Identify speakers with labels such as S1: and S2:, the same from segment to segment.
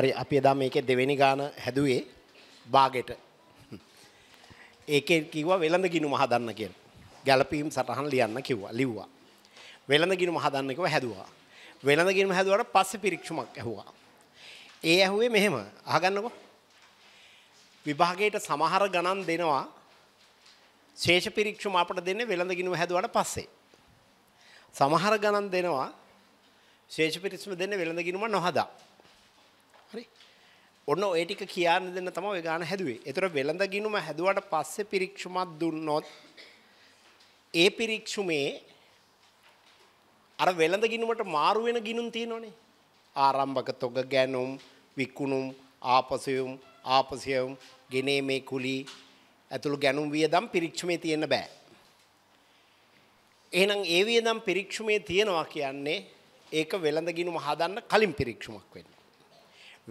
S1: හරි අපි එදා මේකේ දෙවෙනි ගාන හැදුවේ බාගෙට. ඒකේ කිව්වා වෙළඳ ගිණුම හදන්න කියලා. ගැළපීම් සටහන් ලියන්න කිව්වා. ලිව්වා. වෙළඳ ගිණුම හදන්න කිව්වා හැදුවා. වෙළඳ ගිණුම හැදුවාට පස්සේ පිරික්ෂමක් ඇහුවා. ඒ ඇහුවේ මෙහෙම අහගන්නකෝ. විභාගයට සමහර ගණන් දෙනවා. ශේෂ පිරික්ෂම අපට දෙන්නේ වෙළඳ ගිණුම හැදුවාට පස්සේ. සමහර ගණන් දෙනවා. ශේෂ පිරික්ෂම දෙන්නේ වෙළඳ ගිණුම නොහදා. හරි ඔන්න ඒ ටික කියන්න දෙන්න තමයි ඔය ගාන හැදුවේ. ඒතර වෙළඳ ගිණුම හැදුවට පස්සේ පිරික්ෂුමක් දුන්නොත් ඒ පිරික්ෂුමේ අර වෙළඳ ගිණුමට මාරු වෙන ගිණුම් තියෙනවනේ. ආරම්භක තොග ගැනුම්, විකුණුම්, ආපසයුම්, ආපසයුම්, ගෙනීමේ කුලි ඇතුළු ගැනුම් වියදම් පිරික්ෂුමේ තියෙන්න බෑ. එහෙනම් ඒ වියදම් පිරික්ෂුමේ තියෙනවා කියන්නේ ඒක වෙළඳ ගිණුම හදන්න කලින් පිරික්ෂුමක් වෙන්න.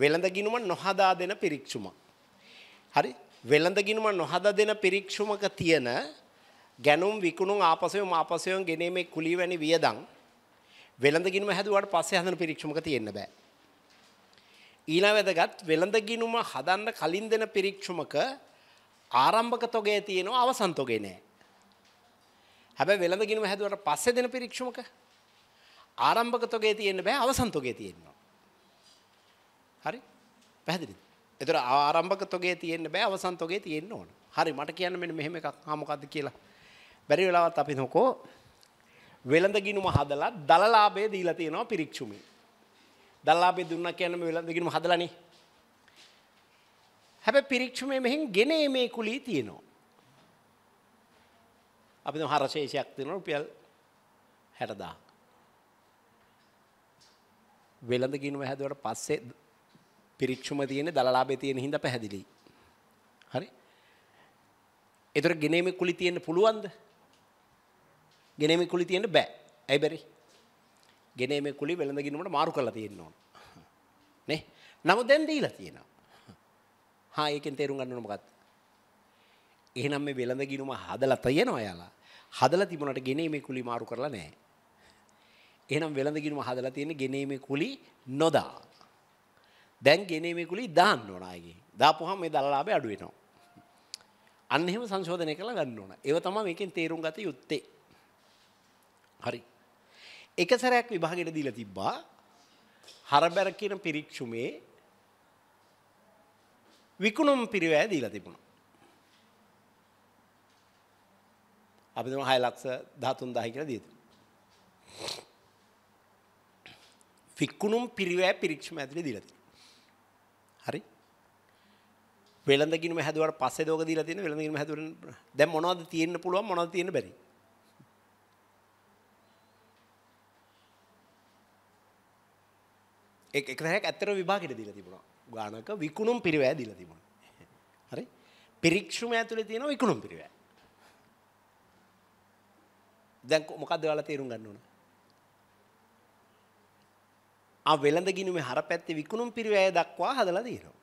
S1: වෙළඳ ගිණුම නොහදා දෙන පිරික්ෂුමක්. හරි වෙළඳ ගිණුම නොහදා දෙන පිරික්ෂුමක තියෙන ගැනුම් විකුණුම් ආපසයම ආපසයම ගෙනීමේ කුලී වැනි වියදම් වෙළඳ ගිණුම හැදුවාට පස්සේ හදන පිරික්ෂුමක තියෙන්න බෑ. ඊළඟ වැදගත් වෙළඳ ගිණුම හදන්න කලින් දෙන පිරික්ෂුමක ආරම්භක තොගේ තියෙනවා අවසන් තොගේ නෑ. හැබැයි වෙළඳ ගිණුම හැදුවට පස්සේ දෙන පිරික්ෂුමක ආරම්භක තොගේ තියෙන්න බෑ අවසන් තොගේ තියෙනවා. හරි පැහැදිලිද? එතකොට ආරම්භක තොගේ තියෙන්න බෑ අවසන් තොගේ තියෙන්න ඕන. හරි මට කියන්න මෙන්න මෙහෙම එකක් හා මොකද්ද කියලා. බැරි වෙලාවත් අපි නොකෝ වෙළඳ ගිණුම හදලා දලලාභය දීලා තියෙනවා පිරික්ෂුමි. දලලාභය දුන්නා කියන්නේ මේ වෙළඳ ගිණුම හදලානේ. හැබැයි පිරික්ෂුමේ මෙහෙන් ගෙනීමේ කුලී තියෙනවා. අපි දැන් හරශේෂයක් තියෙනවා රුපියල් 60000. වෙළඳ ගිණුම හැදුවට පස්සේ පිරික්ෂුම තියෙන දලලාභේ තියෙන හින්දා පැහැදිලි. හරි? ඒතර ගෙනීමේ කුලි තියෙන්න පුළුවන්ද? ගෙනීමේ කුලි තියෙන්න බෑ. ඇයි බැරි? ගෙනීමේ කුලි වෙළඳ ගිණුමට මාරු කරලා තියෙන්න ඕන. නේ? නමුත් දැන් දීලා තියෙනවා. හා ඒකෙන් තේරුම් ගන්න ඕන මොකක්ද? එහෙනම් මේ වෙළඳ ගිණුම හදලා තියෙනවා යාලා. හදලා තිබුණාට ගෙනීමේ කුලි මාරු කරලා නැහැ. එහෙනම් වෙළඳ ගිණුම හදලා තියෙන්නේ ගෙනීමේ කුලි නොදා. දැන් ගෙනීමේකුලි දාන්න ඕන ආයේ. දාපුවාම මේ දලලාභය අඩු වෙනවා. අන්න එහෙම සංශෝධනය කරලා ගන්න ඕන. ඒව තමයි මේකෙන් තේරුම් ගත යුත්තේ. හරි. එක සැරයක් විභාගයට දීලා තිබ්බා. හරබැර කියන පිරික්ෂුමේ විකුණුම් පිරිවැය දීලා තිබුණා. අපි දෙනවා 6 ලක්ෂ 13000 කියලා දීලා තිබුණා. විකුණුම් පිරිවැය පිරික්ෂුම ඇතුලේ දීලා තිබුණා. හරි වෙළඳගිනම හැදුවට පස්සේ දෝක දීලා තියෙන වෙළඳගිනම හැදුවරන දැන් මොනවද තියෙන්න පුළුවන් මොනවද තියෙන්න බැරි එක එක තැනක ඇත්තට විභාගෙට දීලා තිබුණා ගානක විකුණුම් පිරිවැය දීලා තිබුණා හරි පිරික්ෂුම ඇතුලේ තියෙන විකුණුම් පිරිවැය දැන් මොකද්ද ඔයාලා තේරුම් ගන්න ඕන ආ වෙළඳ ගිණුමේ හර පැත්තේ විකුණුම් පිරිවැය දක්වා හදලා තියෙනවා.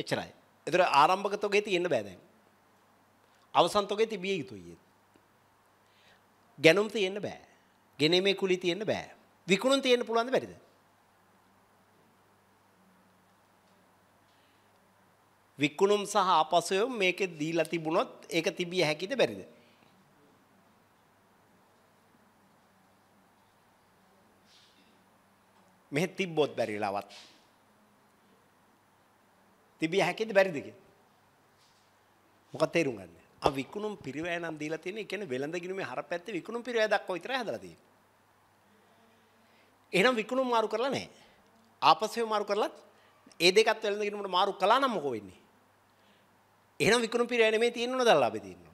S1: එච්චරයි. ඒතර ආරම්භක තොගේ තියෙන්න බෑ දැන්. අවසන් තොගේ තිබිය යුතුයි. ගැනුම් තියෙන්න බෑ. ගෙනීමේ කුලි තියෙන්න බෑ. විකුණුම් තියෙන්න පුළුවන්ද බැරිද? විකුණුම් සහ ආපසය මේකේ දීලා තිබුණොත් ඒක තිබිය හැකිද බැරිද? මෙහෙ තිබ්බොත් බැරිලාවත්. තිබිය හැකිද බැරිද කියලා. මොකක්ද තේරුම් ගන්න. ආ විකුණුම් පිරිවැය නම් දීලා තියෙන්නේ. ඒ කියන්නේ වෙළඳ ගිණුමේ හර පැත්තේ විකුණුම් පිරිවැය දක්වා විතරයි හදලා තියෙන්නේ. එහෙනම් විකුණුම් මාරු කරලා නැහැ. ආපස්සෙම මාරු කරලත් ඒ දෙකත් වෙළඳ ගිණුමට මාරු කළා නම් මොකෝ වෙන්නේ? එහෙනම් විකුණුම් පිරිවැය නෙමෙයි තියෙන්න ඕන දැල්ලා අපි තියෙන්නේ.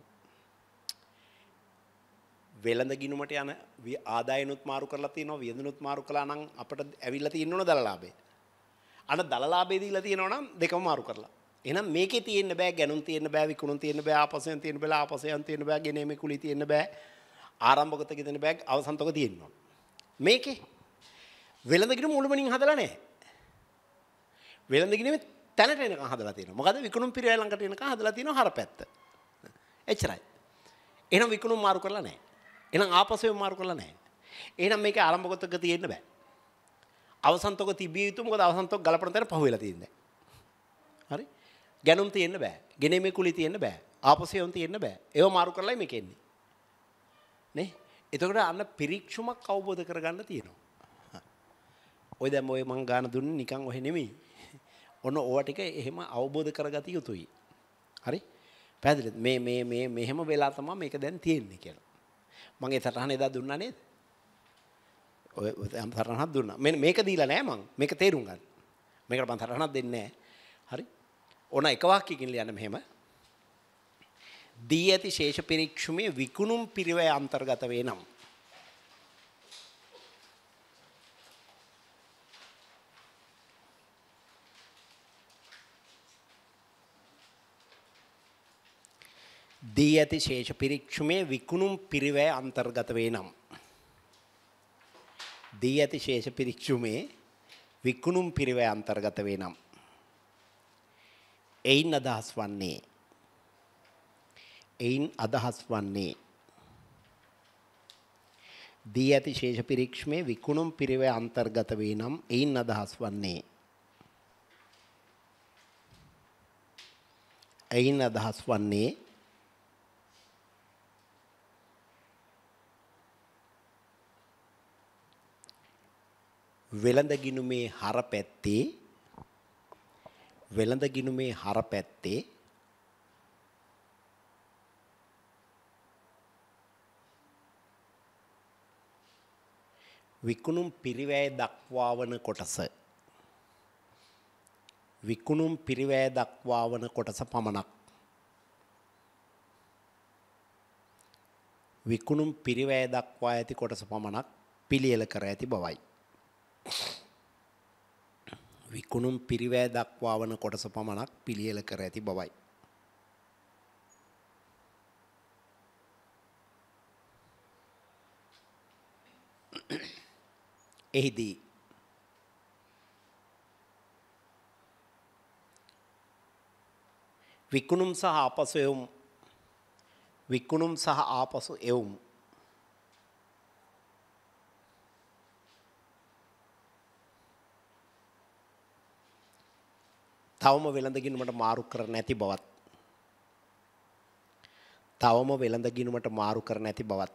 S1: වෙළඳ ගිනුමට යන ආදායනුත් මාරු කරලා තියෙනවා වියදනුත් මාරු කළා නම් අපිට ඇවිල්ලා තියෙන්න ඕන දලලාභේ. අන දලලාභේ දීලා තියෙනවා නම් දෙකම මාරු කරලා. එහෙනම් මේකේ තියෙන්න බෑ ගැණුම් තියෙන්න බෑ විකුණුම් තියෙන්න බෑ ආපසෙන් තියෙන්න බෑ ආපසෙන් තියෙන්න බෑ ගෙනීමේ කුලී තියෙන්න බෑ ආරම්භකත තියෙන්න බෑ අවසන්තක තියෙනවා. මේකේ වෙළඳ ගිනුම මුළුමනින් හදලා නැහැ. වෙළඳ ගිනුමේ තැනට එනකන් හදලා තියෙනවා. මොකද විකුණුම් පිරිය ළඟට එනකන් හදලා තියෙනවා හර පැත්ත. එච්චරයි. එහෙනම් විකුණුම් මාරු කරලා නැහැ. එහෙනම් ආපසෙ මාරු කරලා නැහැ. එහෙනම් මේකේ ආරම්භකතක තියෙන්න බෑ. අවසන්තක තිබිය යුතු මොකද අවසන්තක ගලපන තැන පහ වෙලා තියෙන්නේ. හරි? ගැනුම් තියෙන්න බෑ. ගෙනීමේ කුලි තියෙන්න බෑ. ආපසෙයොන් තියෙන්න බෑ. ඒව මාරු කරලායි මේක එන්නේ. නේ? එතකොට අන්න පිරික්ෂුමක් අවබෝධ කරගන්න තියෙනවා. ඔය දැන් ඔය මං ගාන දුන්නේ නිකන් ඔහෙ නෙමෙයි. ඔන්න ඕවා ටික එහෙම අවබෝධ කරගatiya යුතුයි. හරි? පැහැදිලිද? මේ මේ මේ මෙහෙම වෙලා තමයි මේක දැන් තියෙන්නේ කියලා. මම ඒ තරහන එදා දුන්නා නේද? ඔය මම තරහනක් දුන්නා. මෙන්න මේක දීලා නෑ මං. මේක තේරුම් ගන්න. මේකට මම තරහනක් දෙන්නේ නෑ. හරි. ඕන එක වාක්‍යකින් ලියන්න මෙහෙම. දී ඇති ශේෂ පිරික්ෂුමේ විකුණුම් පිරිවැය අන්තර්ගත වේ නම් දී ඇති ශේෂ පිරික්ෂුමේ විකුණුම් පිරිවැය අන්තර්ගත වේ නම්. දී ඇති ශේෂ පිරික්ෂුමේ විකුණුම් පිරිවැය අන්තර්ගත වේ නම්. එයින් අදහස් වන්නේ. එයින් අදහස් වන්නේ. දී ඇති ශේෂ පිරික්ෂමේ විකුණුම් පිරිවැය අන්තර්ගත වේ නම් එයින් අදහස් වන්නේ. එයින් අදහස් වන්නේ වෙළඳගිනුමේ හර පැත්තේ වෙළඳගිනුමේ හර පැත්තේ විකුණුම් පිරිවැය දක්වාවන කොටස විකුණුම් පිරිවැය දක්වාවන කොටස පමණක් විකුණුම් පිරිවැය දක්වා ඇති කොටස පමණක් පිළියෙල කර ඇති බවයි විකුණුම් පිරිවෑ දක්වා වන කොටස පමණක් පිළියෙල කර ඇති බවයි. එහිදී විකුණුම් සහ ආපසු එවුම් විකුණුම් සහ ආපසු එවුම් තවම වෙළඳගිනුමට මාරු කර නැති බවත්. තවම වෙළඳගිනුමට මාරු කර නැති බවත්.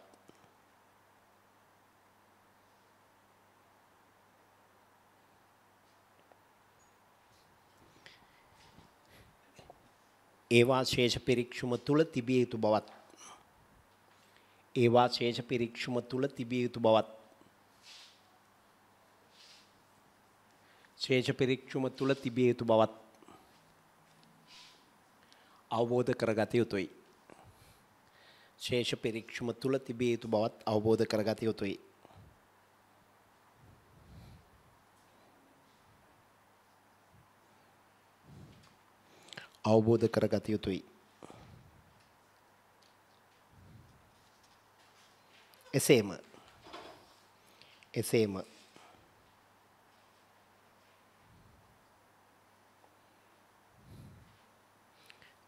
S1: ඒවා ශේෂ පිරික්ෂුම තුළ තිබිය යුතු බවත්. ඒවා ශේෂ පිරික්ෂුම තුළ තිබිය යුතු බවත්. ශේෂ පිරික්ෂුම තුළ තිබිය යුතු බවත්. අවබෝධ කරගත යුතුයි. ශේෂ පිරික්ෂම තුල තිබිය යුතු බවත් අවබෝධ කරගත යුතුයි. අවබෝධ කරගත යුතුයි. එසේම එසේම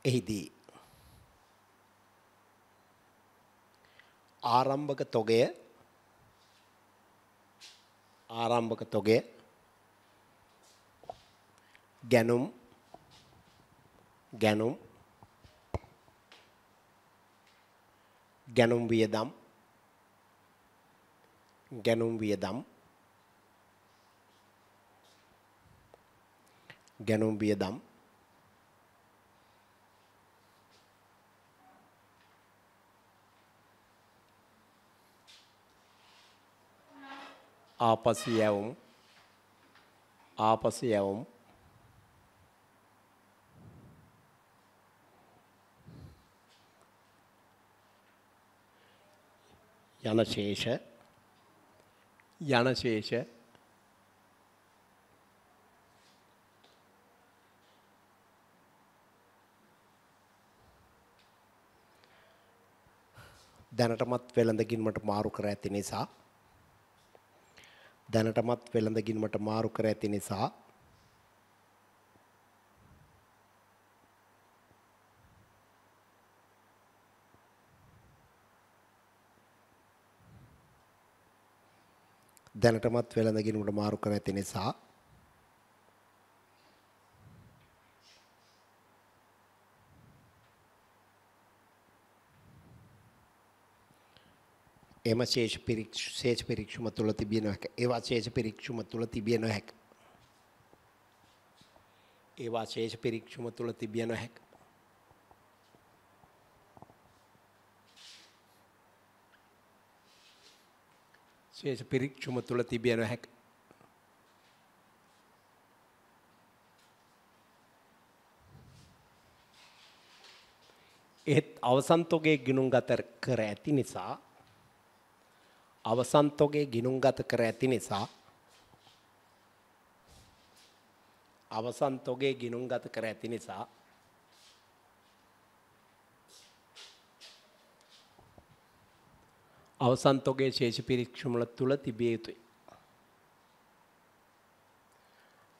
S1: එහිදී ආරම්භක තොගය ආරම්භක තොගය ගැනුම් ගැනුම් ගැනුම් වියදම් ගැනුම් වියදම් ගැනුම් වියදම් ආපසු යවමු ආපසු යවමු යන ශේෂ යන ශේෂ දැනටමත් වෙළඳගින්මට මාරු කර ඇති නිසා දැනටමත් වෙළඳගින්නට මාරු කර ඇති නිසා දැනටමත් වෙළඳගින්නට මාරු කර ඇති නිසා එම ශේෂ ශේෂ පිරික්ෂුම තුළ තිබිය නොහැක. ඒවා ශේෂ පිරික්ෂුම තුළ තිබිය නොහැක. ඒවා ශේෂ පිරික්ෂුම තුළ තිබිය නොහැක. ශේෂ පිරික්ෂුම තුළ තිබිය නොහැක. එහෙත් අවසන්තෝගේ ගිනුම් ගත කර ඇති නිසා අවසන්තෝගේ ගිනුම්ගත කර ඇති නිසා අවසන්තෝගේ ගිනුම්ගත කර ඇති නිසා අවසන්තෝගේ ශේෂ පිරික්ෂමල තුල තිබිය යුතුයි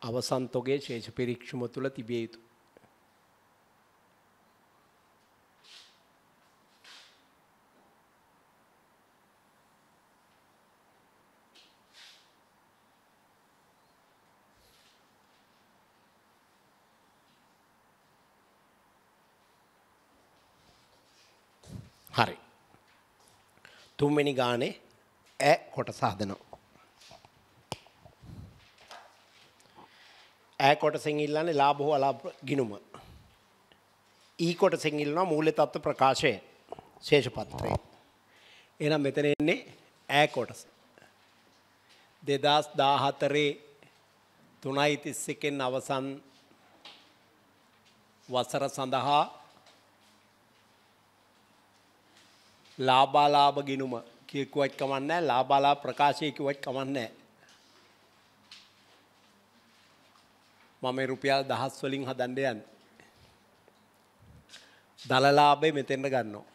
S1: අවසන්තෝගේ ශේෂ පිරික්ෂම තුල තිබිය යුතුයි තුන්වෙනි ගානේ ඈ කොටස හදනවා. ඈ කොටසෙන් ඉල්ලන්නේ ලාභ හෝ අලාභ ගිණුම. ඊ කොටසෙන් ඉල්ලනවා මූල්‍ය තත්ත්ව ප්‍රකාශය ශේෂ පත්‍රය. එහෙනම් මෙතන එන්නේ ඈ කොටස. 2014 3.31 අවසන් වසර සඳහා ලාබාලාභ ගිනුම කියකුවත් කමන්නෑ ලාබාලා ප්‍රකාශයකිවත් කමන්නෑ. මම රුපියල් දහස් වලින් හදන්ඩයන්. දලලාබේ මෙතෙන්ට ගන්නවා.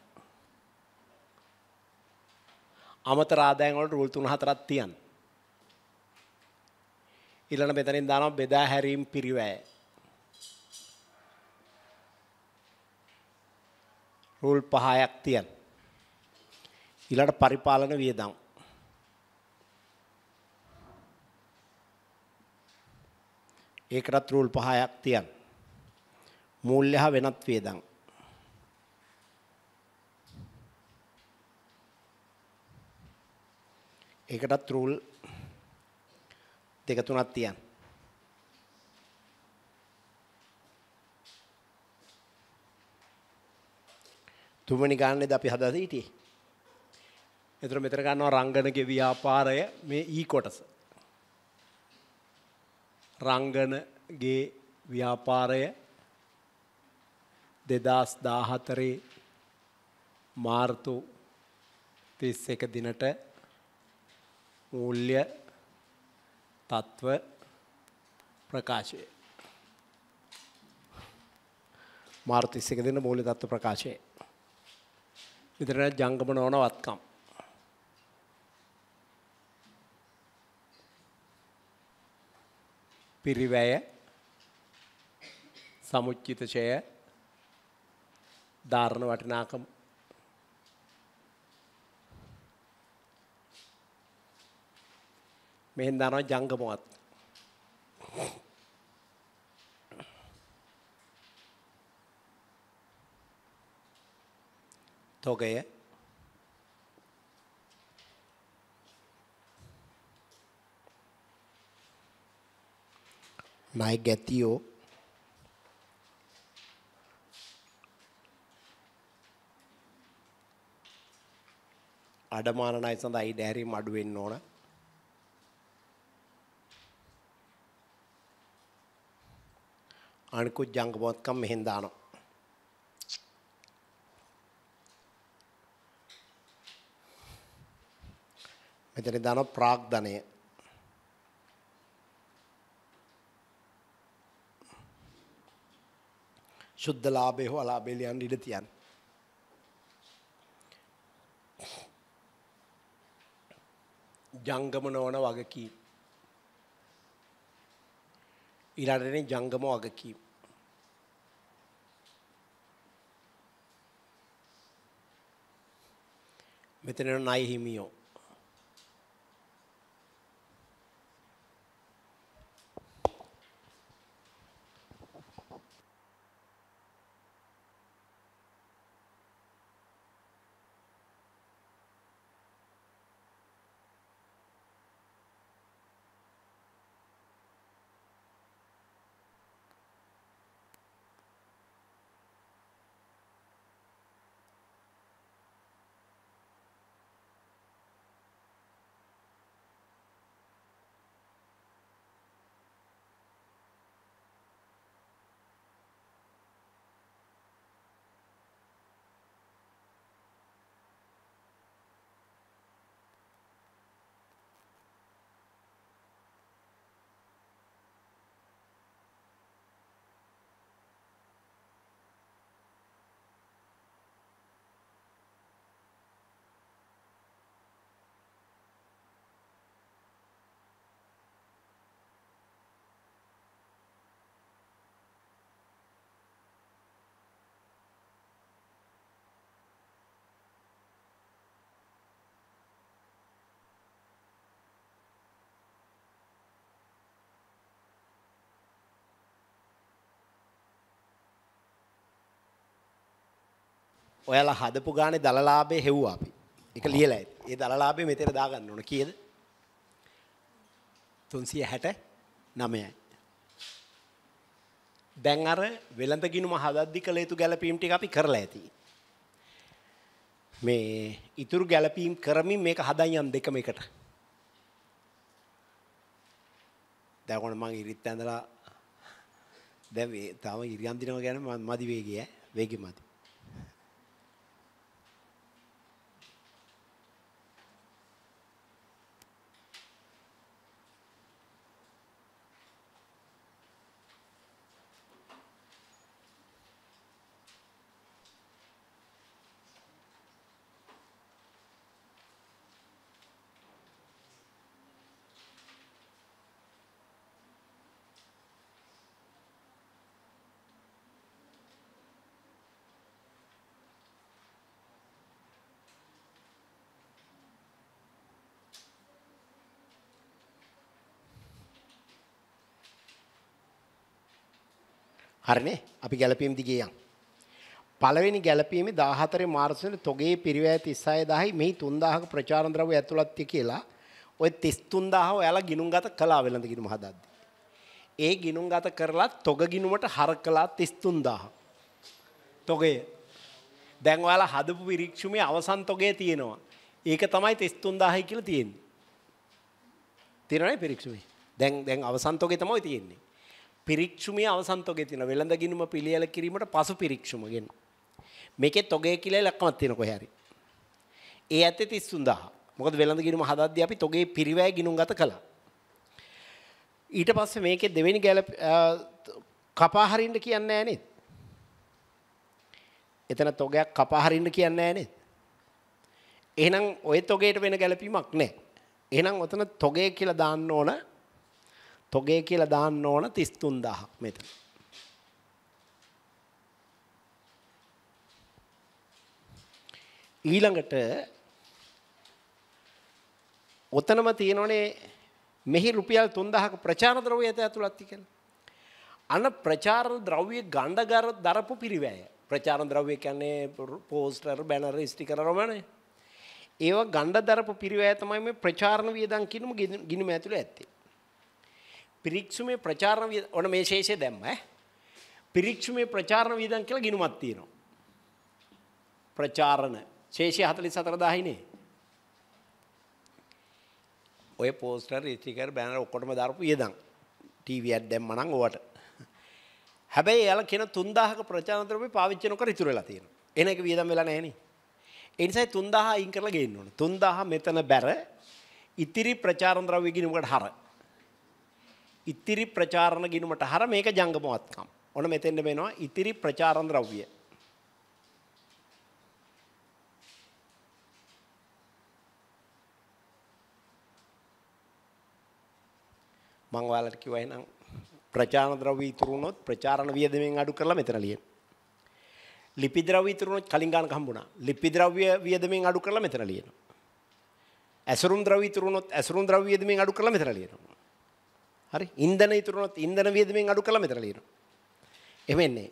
S1: අමත රාදායන්වලට රුල් තුන හතරත් තියන්. ඉල්ලන මෙතනින් දානම් බෙදා හැරීම් පිරිවෑ. රුල් පහයක් තියන්. ඊළඟ පරිපාලන වියදම් ඒකටත් රූල් පහක් තියන් මූල්‍ය හා වෙනත් වියදම් ඒකටත් රූල් දෙක තුනක් තියන් තුමනි ගානේද අපි හදලා හිටියේ එතර මෙතර ගන්නවා රංගනගේ e ව්‍යාපාරය මේ ඊ කොටස. රංගනගේ ව්‍යාපාරය දෙදස් දාහතරේ මාර්තු තිස් එක දිනට මූල්්‍ය තත්ත්ව ප්‍රකාශය. මාර්තිස්සික දෙන මූලි තත්ව ප්‍රකාශය. විතරන ජංගම නොවන වත්කම්. පිරිවැය සමුච්චිතශය ධාරණ වටිනාකම මෙහෙන් දානවා ජංගමවත් තොගය ණය ගැතියෝ අඩමාන ණය සඳහා ඊට හැරීම අඩු වෙන්න ඕන. අනිකුත් ජංගමවත්කම් මෙහෙන් දානවා. මෙතන දානවා ප්‍රාග්ධනය. ශුද්ධ ලාභය හෝ අලාභය ලියන්න ඉඩ තියන්න. ජංගම නොවන වගකීම්. ඊළඟටනේ ජංගම වගකීම්. මෙතන නයි හිමියෝ ඔයාලා හදපු ගානේ දලලාභේ හෙව්වා අපි. ඒක ලියලා ඇති. ඒ දලලාභේ මෙතන දාගන්න ඕන කීයද? 369යි. දැන් අර වෙළඳ ගිණුම හදද්දි කළ යුතු ගැළපීම් ටික අපි කරලා ඇති. මේ ඉතුරු ගැළපීම් කරමින් මේක හදන් යම් දෙකම එකට. දැන් කොහොමද මං ඉරිත් ඇඳලා දැන් තාම ඉරියම් දිනව ගැන මදි වේගය වේගෙ මදි. හරිනේ අපි ගැලපීම් දිගේ යන්. පළවෙනි ගැලපීමේ 14 මාර්තු වෙනි තොගේ පිරිවැය 36000යි මෙහි 3000ක ප්‍රචාරණ ද්‍රව්‍ය ඇතුළත් කියලා ඔය 33000 ඔයාලා ගිනුම්ගත කළා වෙලඳ ගිනුම හදද්දි. ඒ ගිනුම්ගත කරලා තොග ගිනුමට හර කළා 33000. තොගය. දැන් ඔයාලා හදපු පිරික්ෂුමේ අවසන් තොගේ තියෙනවා. ඒක තමයි 33000යි කියලා තියෙන්නේ. තියෙනවනේ පිරික්ෂුමේ. දැන් දැන් අවසන් තොගේ තමයි තියෙන්නේ. පිරික්ෂුමය අවසන් තොගේ තියෙනවා. වෙළඳ ගිණුම පිළියෙල කිරීමට පසු පිරික්ෂුම ගෙන. මේකේ තොගේ කියලා ලක්මක් තියෙන කොහේ හරි. ඒ ඇත්තේ 33000. මොකද වෙළඳ ගිණුම හදද්දී අපි තොගේ පිරිවැය ගිණුම් ගත කළා. ඊට පස්සේ මේකේ දෙවෙනි ගැල කපා හරින්න කියන්නේ නැහැ එතන තොගයක් කපා හරින්න කියන්නේ නැහැ එහෙනම් ওই තොගේට වෙන ගැළපීමක් නැහැ. එහෙනම් ඔතන තොගේ කියලා දාන්න ඕන තොගේ කියලා දාන්න ඕන 33000 මෙතන. ඊළඟට ඔතනම තියෙනෝනේ මෙහි රුපියල් 3000ක ප්‍රචාර ද්‍රව්‍ය ඇතුළත් කියලා. අන ප්‍රචාර ද්‍රව්‍ය ගණ්ඩගර දරපු පිරිවැය. ප්‍රචාර ද්‍රව්‍ය කියන්නේ පෝස්ටර්, බැනර්, ස්ටිකර් රොමනේ. ඒවා ගණ්ඩ දරපු පිරිවැය තමයි මේ ප්‍රචාරණ වියදම් කිනුම ගිනිම ඇතුළේ ඇත්තේ. පිරික්සුමේ ප්‍රචාරණ ඔන මේ ශේෂය දැම්ම පිරික්ෂුමේ ප්‍රචාරණ වීදන් කියලා ගිනුමත් තියෙනවා. ප්‍රචාරණ ශේෂය හතලි සතරදාහිනේ. ඔය පෝස්ටර් ස්ටිකර් බැනර ඔක්කොටම දාරපු වියදම්. ටීවී එකක් දැම්ම නම් ඕවට. හැබැයි එයාලා කියන 3000ක ප්‍රචාරණ ද්‍රව්‍ය පාවිච්චි නොකර ඉතුරු වෙලා තියෙනවා. එන එක වියදම් වෙලා නැහැ නේ. ඒ නිසා 3000 අයින් කරලා ගේන්න ඕනේ. 3000 මෙතන බැර ඉතිරි ප්‍රචාරණ ද්‍රව්‍ය ගිනුමකට හරයි. ඉතිරි ප්‍රචාරණ ගිණුමට හර මේක ජංගමවත්කම්. ඔන්න මෙතෙන්ට වෙනවා ඉතිරි ප්‍රචාරණ ද්‍රව්‍ය. මං ඔයාලට කිව්වා එහෙනම් ප්‍රචාරණ ද්‍රව්‍ය ඉතුරු වුණොත් ප්‍රචාරණ වියදමෙන් අඩු කරලා මෙතන ලියන්න. ලිපි ද්‍රව්‍ය ඉතුරු වුණොත් කලින් ගානක හම්බුණා. ලිපි ද්‍රව්‍ය වියදමෙන් අඩු කරලා මෙතන ලියනවා. ඇසුරුම් ද්‍රව්‍ය ඉතුරු වුණොත් ඇසුරුම් ද්‍රව්‍ය වියදමෙන් අඩු කරලා මෙතන ලියනවා. හරි ඉන්ධන ඉතුරුනොත් ඉන්ධන වියදමෙන් අඩු කළා මෙතන ලියනවා. එහෙම එන්නේ.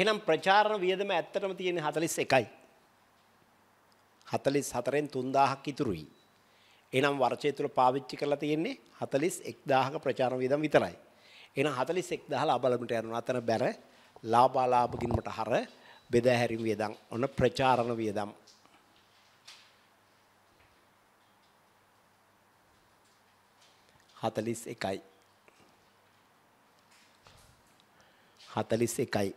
S1: එහෙනම් ප්‍රචාරණ වියදම ඇත්තටම තියෙන්නේ 41යි. 44න් 3000ක් ඉතුරුයි. එහෙනම් වර්ෂය තුල පාවිච්චි කරලා තියෙන්නේ 41000ක ප්‍රචාරණ වියදම විතරයි. එහෙනම් 41000 ලාභ ලැබුණට යනවා. අතන බැර ලාභාලාභ ගින්නමට හර බෙදා හැරීම වියදම් ඔන්න ප්‍රචාරණ වියදම් 41යි. 41යි.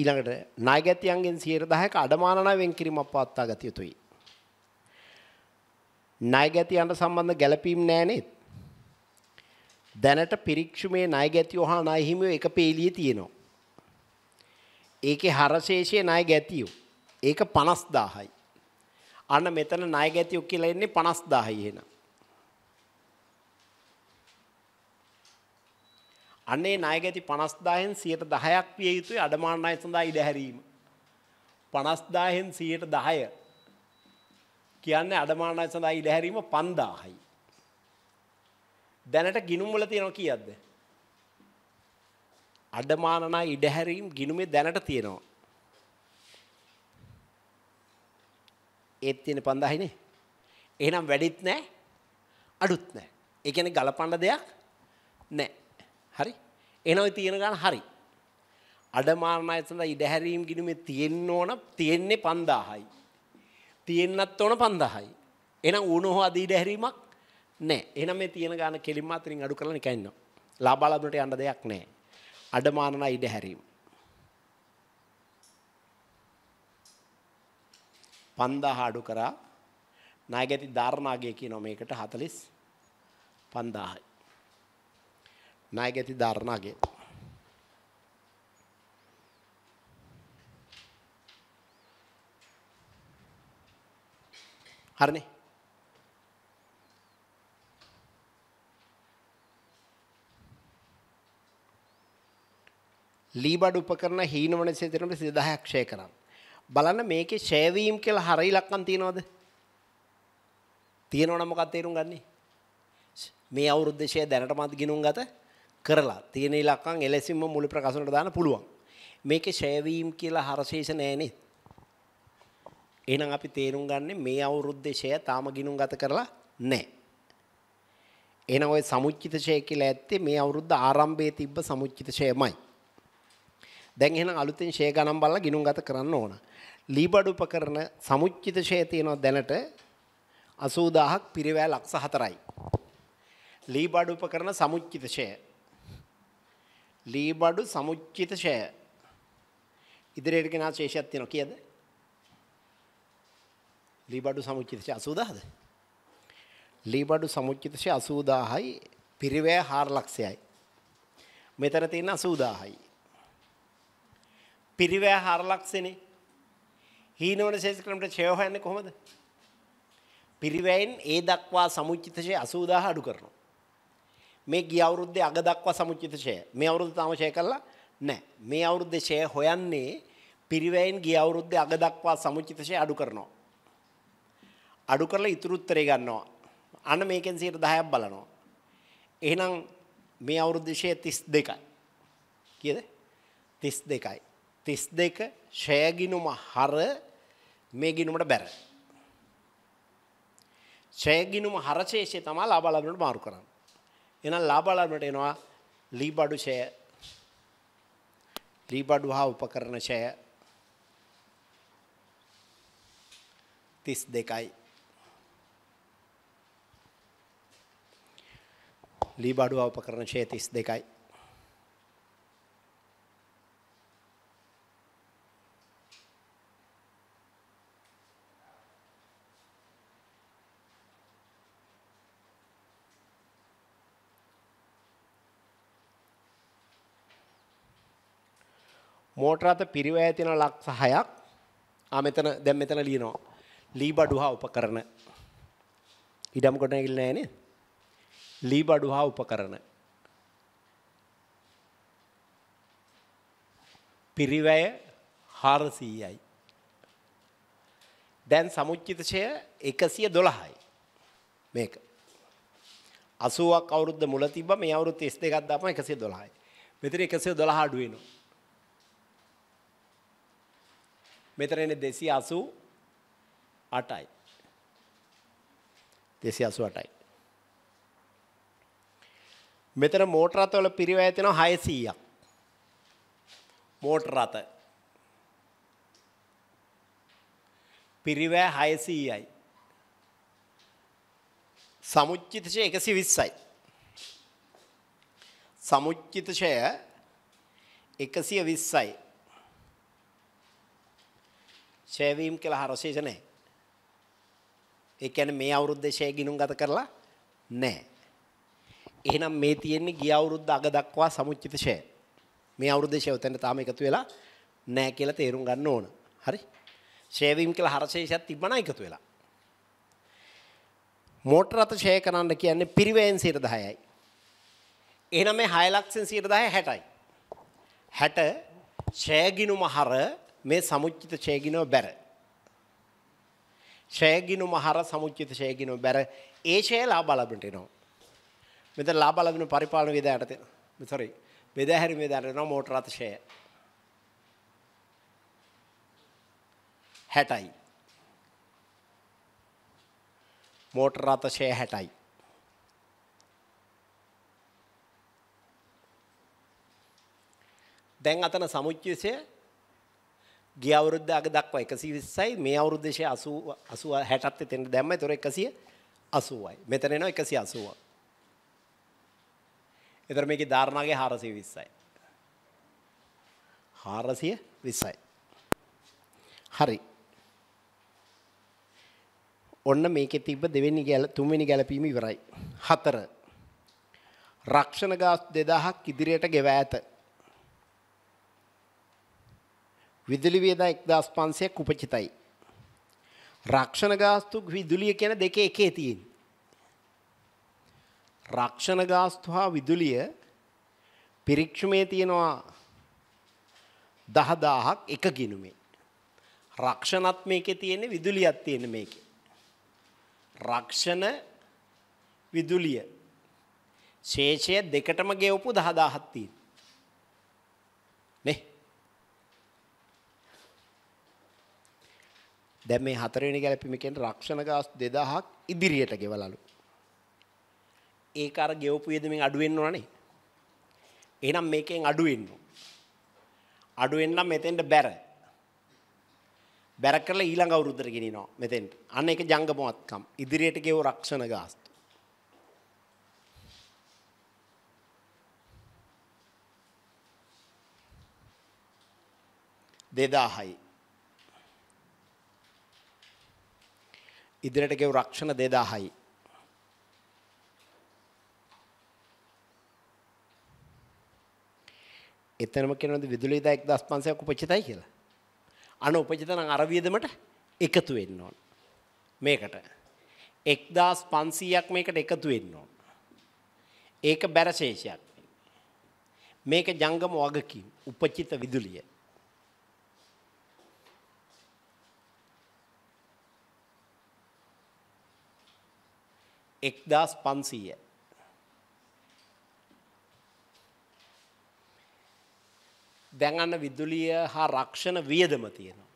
S1: ඊළඟට ණයගැතියන්ගෙන් 10%ක අඩමානන වෙන්කිරීමක් පවත්වා ගත යුතුයි. ණයගැතියන්ට සම්බන්ධ ගැළපීම් නැහැ දැනට පිරික්ෂුමේ ණයගැතියෝ හා ණයහිමියෝ එක පේලියේ තියෙනවා. ඒකේ හරශේෂයේ ණයගැතියෝ ඒක 50000යි. අන්න මෙතන ණය ගැතියෝ කියලා එන්නේ 50000යි එහෙනම්. අන්නේ ණය ගැති 50000න් 10%ක් විය යුතුයි අඩමාන ණය සඳහා ඉඩ හැරීම. 50000න් 10% කියන්නේ අඩමාන ණය සඳහා ඉඩ හැරීම 5000යි. දැනට ගිණුම් වල තියෙනවා කීයක්ද? අඩමාන ණය ඉඩ හැරීම් ගිණුමේ දැනට තියෙනවා ඒත් තියෙන 5000යිනේ. එහෙනම් වැඩිත් නැහැ අඩුත් නැහැ. ඒ කියන්නේ ගලපන්න දෙයක් නැහැ. හරි? එහෙනම් ඔය තියෙන ගාන හරි. අඩමාරණය සඳහා ඉඩහැරීම් ගිණුමේ තියෙන්න ඕන තියෙන්නේ 5000යි. තියෙන්නත් ඕන 5000යි. එහෙනම් ඌනෝ අද ඉඩහැරීමක් නැහැ. එහෙනම් මේ තියෙන ගාන කෙලින්ම අතරින් අඩු කරලා නිකන් ඉන්නවා. ලාභ ලැබුණට යන්න දෙයක් නැහැ. අඩමාරණය ඉඩහැරීම් පන්දාහ අඩු කරා නායගැති ධර්මාගය කියනවා මේකට හතලිස් පන්දාහයි. නායගැති ධර්ණාගේ. හරිනේ ලීබඩ උපකරණ හීනවන සේතරට සිදදාහයක් ක්ෂය කරන්න. බලන්න මේකේ ෂෑවීම් කියලා හරි ඉලක්කම් තියනවද? තියෙනවනම් මොකක්ද තේරුම් ගන්නෙ? මේ අවුරුද්දේ ෂෙයා දැනටමත් ගිනුම් ගත කරලා තියෙන ඉලක්කම් එලෙසින්ම මුල ප්‍රකාශනට දාන්න පුළුවන්. මේකේ ෂෑවීම් කියලා හරශේෂ නැහැ එහෙනම් අපි තේරුම් ගන්නේ මේ අවුරුද්දේ ෂෙයා තාම ගිනුම් ගත කරලා නැහැ. එහෙනම් ওই සමුච්චිත ෂෙය කියලා ඇත්තේ මේ අවුරුද්ද ආරම්භයේ තිබ්බ සමුච්චිත ෂෙයමයි. දැන් එහෙනම් අලුතෙන් ෂෙය ගණන් බලලා ගිනුම් ගත කරන්න ඕන. ලීබඩු උපකරණ සමුච්චිතශය තියෙනවා දැනට 80000ක් පිරිවැය ලක්ෂ 4යි. ලීබඩු උපකරණ සමුච්චිතශය. ලීබඩු සමුච්චිතශය. ඉදිරියට ගෙන ශේෂයක් තියෙනවා කීයද? ලීබඩු සමුච්චිතශය 80000ද? ලීබඩු සමුච්චිතශය 80000යි පිරිවැය 4 ලක්ෂයයි. මෙතන තියෙන 80000යි. පිරිවැය 4 ලක්ෂනේ හීනවන ශේෂ ක්‍රමයට ඡය හොයන්නේ කොහොමද? පිරිවැයෙන් ඒ දක්වා සමුච්චිත ඡය 80000 අඩු කරනවා. මේ ගිය අවුරුද්දේ අග දක්වා සමුච්චිත ඡය. මේ අවුරුද්ද තාම ඡය කළා නැහැ. මේ අවුරුද්දේ ඡය හොයන්නේ පිරිවැයෙන් ගිය අවුරුද්දේ අග දක්වා සමුච්චිත ඡය අඩු කරනවා. අඩු කරලා ඉතුරු උත්තරේ ගන්නවා. අන්න මේකෙන් 10ක් බලනවා. එහෙනම් මේ අවුරුද්දේ ඡය 32යි. කීයද? 32යි. 32 ඡයගිනුම හර මේ ගිනුමට බැර. ඡය ගිනුම හරශේෂය තමයි ලාභ ලබනට මාරු කරන්නේ. එහෙනම් ලාභ ලබනට එනවා ලීබඩු ඡය. ලීබඩු හා උපකරණ ඡය 32යි. ලීබඩු හා උපකරණ ඡය 32යි. මෝටර අත පිරිවැය තියෙන ලක්ෂ 6ක් ආ මෙතන දැන් මෙතන ලියනවා ලීබඩු හා උපකරණ ඉඩම් කොට නැගිල නැහැ නේ ලීබඩු හා උපකරණ පිරිවැය 400යි දැන් සමුච්චිත ෂය 112යි මේක 80ක් අවුරුද්ද මුල තිබ්බා මේ අවුරුද්ද 32ක් දාපම 112යි මෙතන 112 අඩු වෙනවා මෙතන එන්නේ 288යි. 288යි. මෙතන මෝටර රථ වල පිරිවැය තියෙනවා 600ක්. මෝටර රථ. පිරිවැය 600යි. සමුච්චිතශය 120යි. සමුච්චිතශය 120යි. ෂේවීම් කියලා හරශේෂ නැහැ. ඒ කියන්නේ මේ අවුරුද්දේ ෂේ ගිණුම් ගත කරලා නැහැ. එහෙනම් මේ තියෙන්නේ ගිය අවුරුද්ද අග දක්වා සමුච්චිත ෂේ. මේ අවුරුද්දේ ෂේ උතන තාම එකතු වෙලා නැහැ කියලා තේරුම් ගන්න ඕන. හරි? ෂේවීම් කියලා හරශේෂයක් තිබ්බනම් එකතු වෙලා. මෝටර රථ ෂේ කරන්න කියන්නේ පිරිවැයෙන් 10යි. එහෙනම් මේ 6 ලක්ෂෙන් 10 60යි. 60 ෂේ ගිණුම හර මේ සමුච්චිත ඡේගිනව බැර. ඡේගිනු මහර සමුච්චිත ඡේගිනව බැර ඒ ඡේ ලාභ ලැබෙන්නට එනවා. මෙතන ලාභ ලැබෙන පරිපාලන වේදයට තියෙනවා. sorry. බෙදා හැරීමේ දරන එනවා මෝටර රථ ඡේ. 60යි. මෝටර රථ ඡේ 60යි. දැන් අතන සමුච්චිතය ගිය අවුරුද්ද අග දක්වා 120යි මේ අවුරුද්ද 80 80 60ත් එතෙන් දැම්මා. ඒතොර 180යි. මෙතන එනවා 180ක්. ඒතර මේකේ ධාරණාගේ 420යි. 420යි. හරි. ඔන්න මේකේ තිබ්බ දෙවෙනි ගැල තුන්වෙනි ගැලපීම ඉවරයි. හතර. රක්ෂණ ගාස් 2000ක් ඉදිරියට ගෙව ඇත. විදුලි වියදම් 1500ක් උපචිතයි. රක්ෂණ ගාස්තු විදුලිය කියන දෙකේ එකේ තියෙන්නේ. රක්ෂණ ගාස්තු හා විදුලිය පිරික්ෂමේ තියෙනවා 10000ක් එක ගිණුමේ. රක්ෂණත් මේකේ තියෙන්නේ විදුලියක් තියෙන මේකේ. රක්ෂණ විදුලිය. ශේෂය දෙකටම ගෙවපු 10000ක් තියෙනවා. දැන් මේ හතරවෙනි ගැලපීම කියන්නේ රක්ෂණ ගාස්තු 2000ක් ඉදිරියට ගෙවලලු. ඒක අර ගෙවපු වියදමෙන් අඩු වෙන්න ඕනනේ. එහෙනම් මේකෙන් අඩු වෙන්න. අඩු වෙන්න මෙතෙන්ට බැර. බැර කරලා ඊළඟ අවුරුද්දට ගෙනිනවා මෙතෙන්ට. අන්න ඒක ජංගමවත්කම්. ඉදිරියට ගෙව රක්ෂණ ගාස්තු. දෙදාහයි ඉදිරියට ගෙව රක්ෂණ 2000යි. එතනම කියනවාද විදුලි දා 1500ක් උපචිතයි කියලා. අන උපචිත නම් අර වියදමට එකතු වෙන්න ඕන. මේකට 1500ක් මේකට එකතු වෙන්න ඕන. ඒක බැරශේෂයක්. මේක ජංගම වගකීම් උපචිත විදුලිය. එක්දස් පන්සීය. දැඟන්න විදුලිය හා රක්ෂණ වියදම තියෙනවා.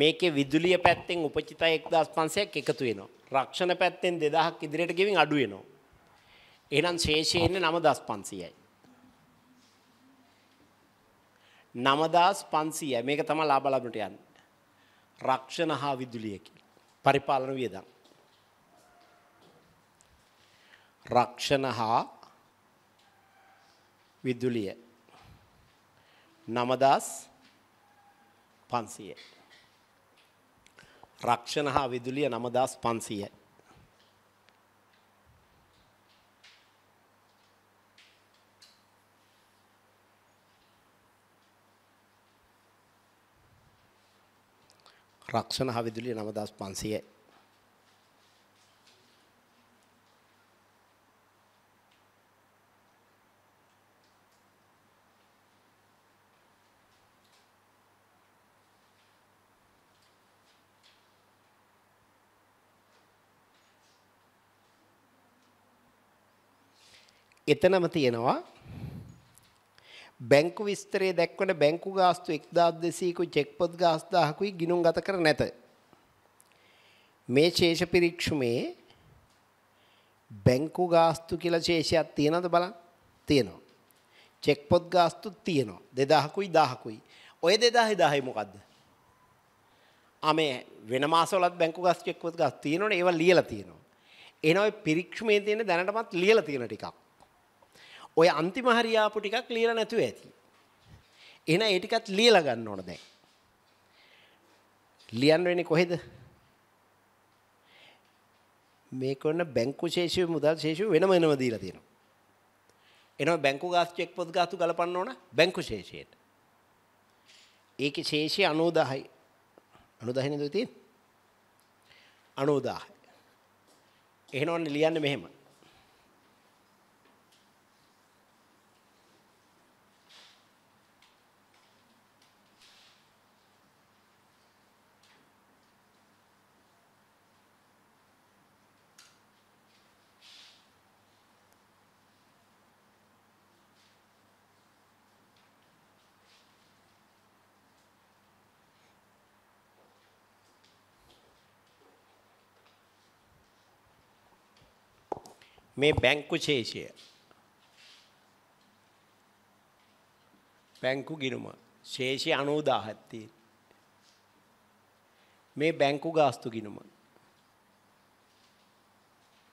S1: මේකේ විදුලිය පැත්තෙන් උපචිතය එක්දස් පන්සයක් එකතු වෙනවා. රක්ෂණ පැත්තෙන් දෙදහක් ඉදිරියට ගෙවින් අඩුවෙනවා. එනම් ශේෂයෙන්නේ නම දස් පන්සියයි. නමදස් පන්සිය මේක තම ලාබලබට යන්න. රක්ෂණ හා විදුලියකි. පරිපාලන වියදම්. රක්ෂණ හා විදුලිය නමදස් පන්සිය රක්ෂණ හා විදුලිය නමදස් පන්සිය රක්ෂණ හා විදුලිය නමදස් පන්සියයි එතනම තියෙනවා බැංකු විස්තරයේ දැක්වන බැංකු ගාස්තු 1200කුයි චෙක් පොත් ගාස්තු 1000කුයි ගිණුම් ගත කර නැත. මේ ශේෂ පිරික්ෂුමේ බැංකු ගාස්තු කියලා ශේෂයක් තියෙනවද බලන්න. තියෙනවා. චෙක් පොත් ගාස්තු තියෙනවා. 2000කුයි 1000කුයි. ඔය 2000 1000යි මොකද්ද? ආමේ වෙන මාසවලත් බැංකු ගාස්තු චෙක් පොත් ගාස්තු තියෙනවනේ ඒවා ලියලා තියෙනවා. එහෙනම් ඔය පිරික්ෂුමේ තියෙන දැනටමත් ලියලා තියෙන ටිකක්. ඔය අන්තිම හරියාපු ටිකක් ලියලා නැතුව ඇති. එහෙනම් ඒ ටිකත් ලියලා ගන්න ඕන දැන්. ලියන්න වෙන්නේ කොහෙද? මේක ඔන්න බැංකු ශේෂුව මුදල් ශේෂුව වෙනම වෙනම දීලා තියෙනවා. එනවා බැංකු ගාස්තු චෙක් පොත් ගාස්තු ගලපන්න ඕන බැංකු ශේෂයට. ඒකේ ශේෂය 90000යි. 90000 නේද තියෙන්නේ? 90000. එහෙනම් ඔන්න ලියන්නේ මෙහෙම. මේ බැංකු ශේෂය බැංකු ගිණුම ශේෂය 90000ක් තියෙන මේ බැංකු ගාස්තු ගිණුම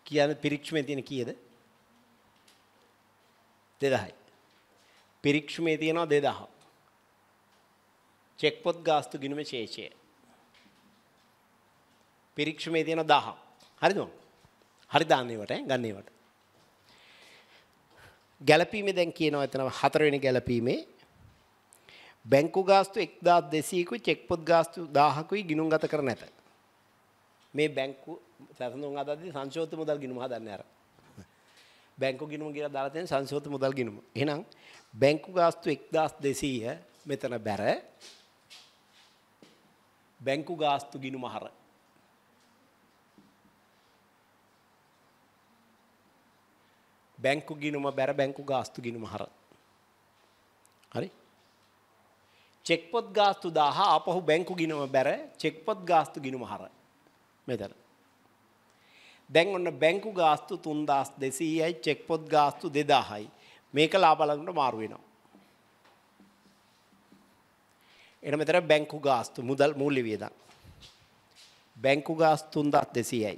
S1: කියන්නේ පිරික්ෂමේ තියෙන කීයද 2000යි පිරික්ෂමේ තියෙනවා 2000 චෙක් පොත් ගාස්තු ගිණුමේ ශේෂය පිරික්ෂමේ තියෙන 1000 හරිද හරි දාන්නේවට ගන්නේවට ගැලපීමේ දැන් කියනවා එතන හතරවෙනි ගැලපීමේ බැංකු ගාස්තු 1200කුයි චෙක් පොත් ගාස්තු 1000කුයි ගිණුම් ගත කර නැත. මේ බැංකු සැසඳුම් අදදී සංශෝධිත මුදල් ගිණුම හදන්නේ අර. බැංකු ගිණුම කියලා දාලා තියෙන සංශෝධිත මුදල් ගිණුම. එහෙනම් බැංකු ගාස්තු 1200 මෙතන බැර බැංකු ගාස්තු ගිණුම හරයි බැංකු ගිණුම බැර බැංකු ගාස්තු ගිණුම හර. හරි? චෙක්පොත් ගාස්තු 1000 ආපහු බැංකු ගිණුම බැර චෙක්පොත් ගාස්තු ගිණුම හර. මෙතන. දැන් ඔන්න බැංකු ගාස්තු 3200යි චෙක්පොත් ගාස්තු 2000යි. මේක ලාභ ලඟට මාරු වෙනවා. එන මෙතන බැංකු ගාස්තු මුදල් මූල්‍ය වියදම්. බැංකු ගාස්තු 3200යි.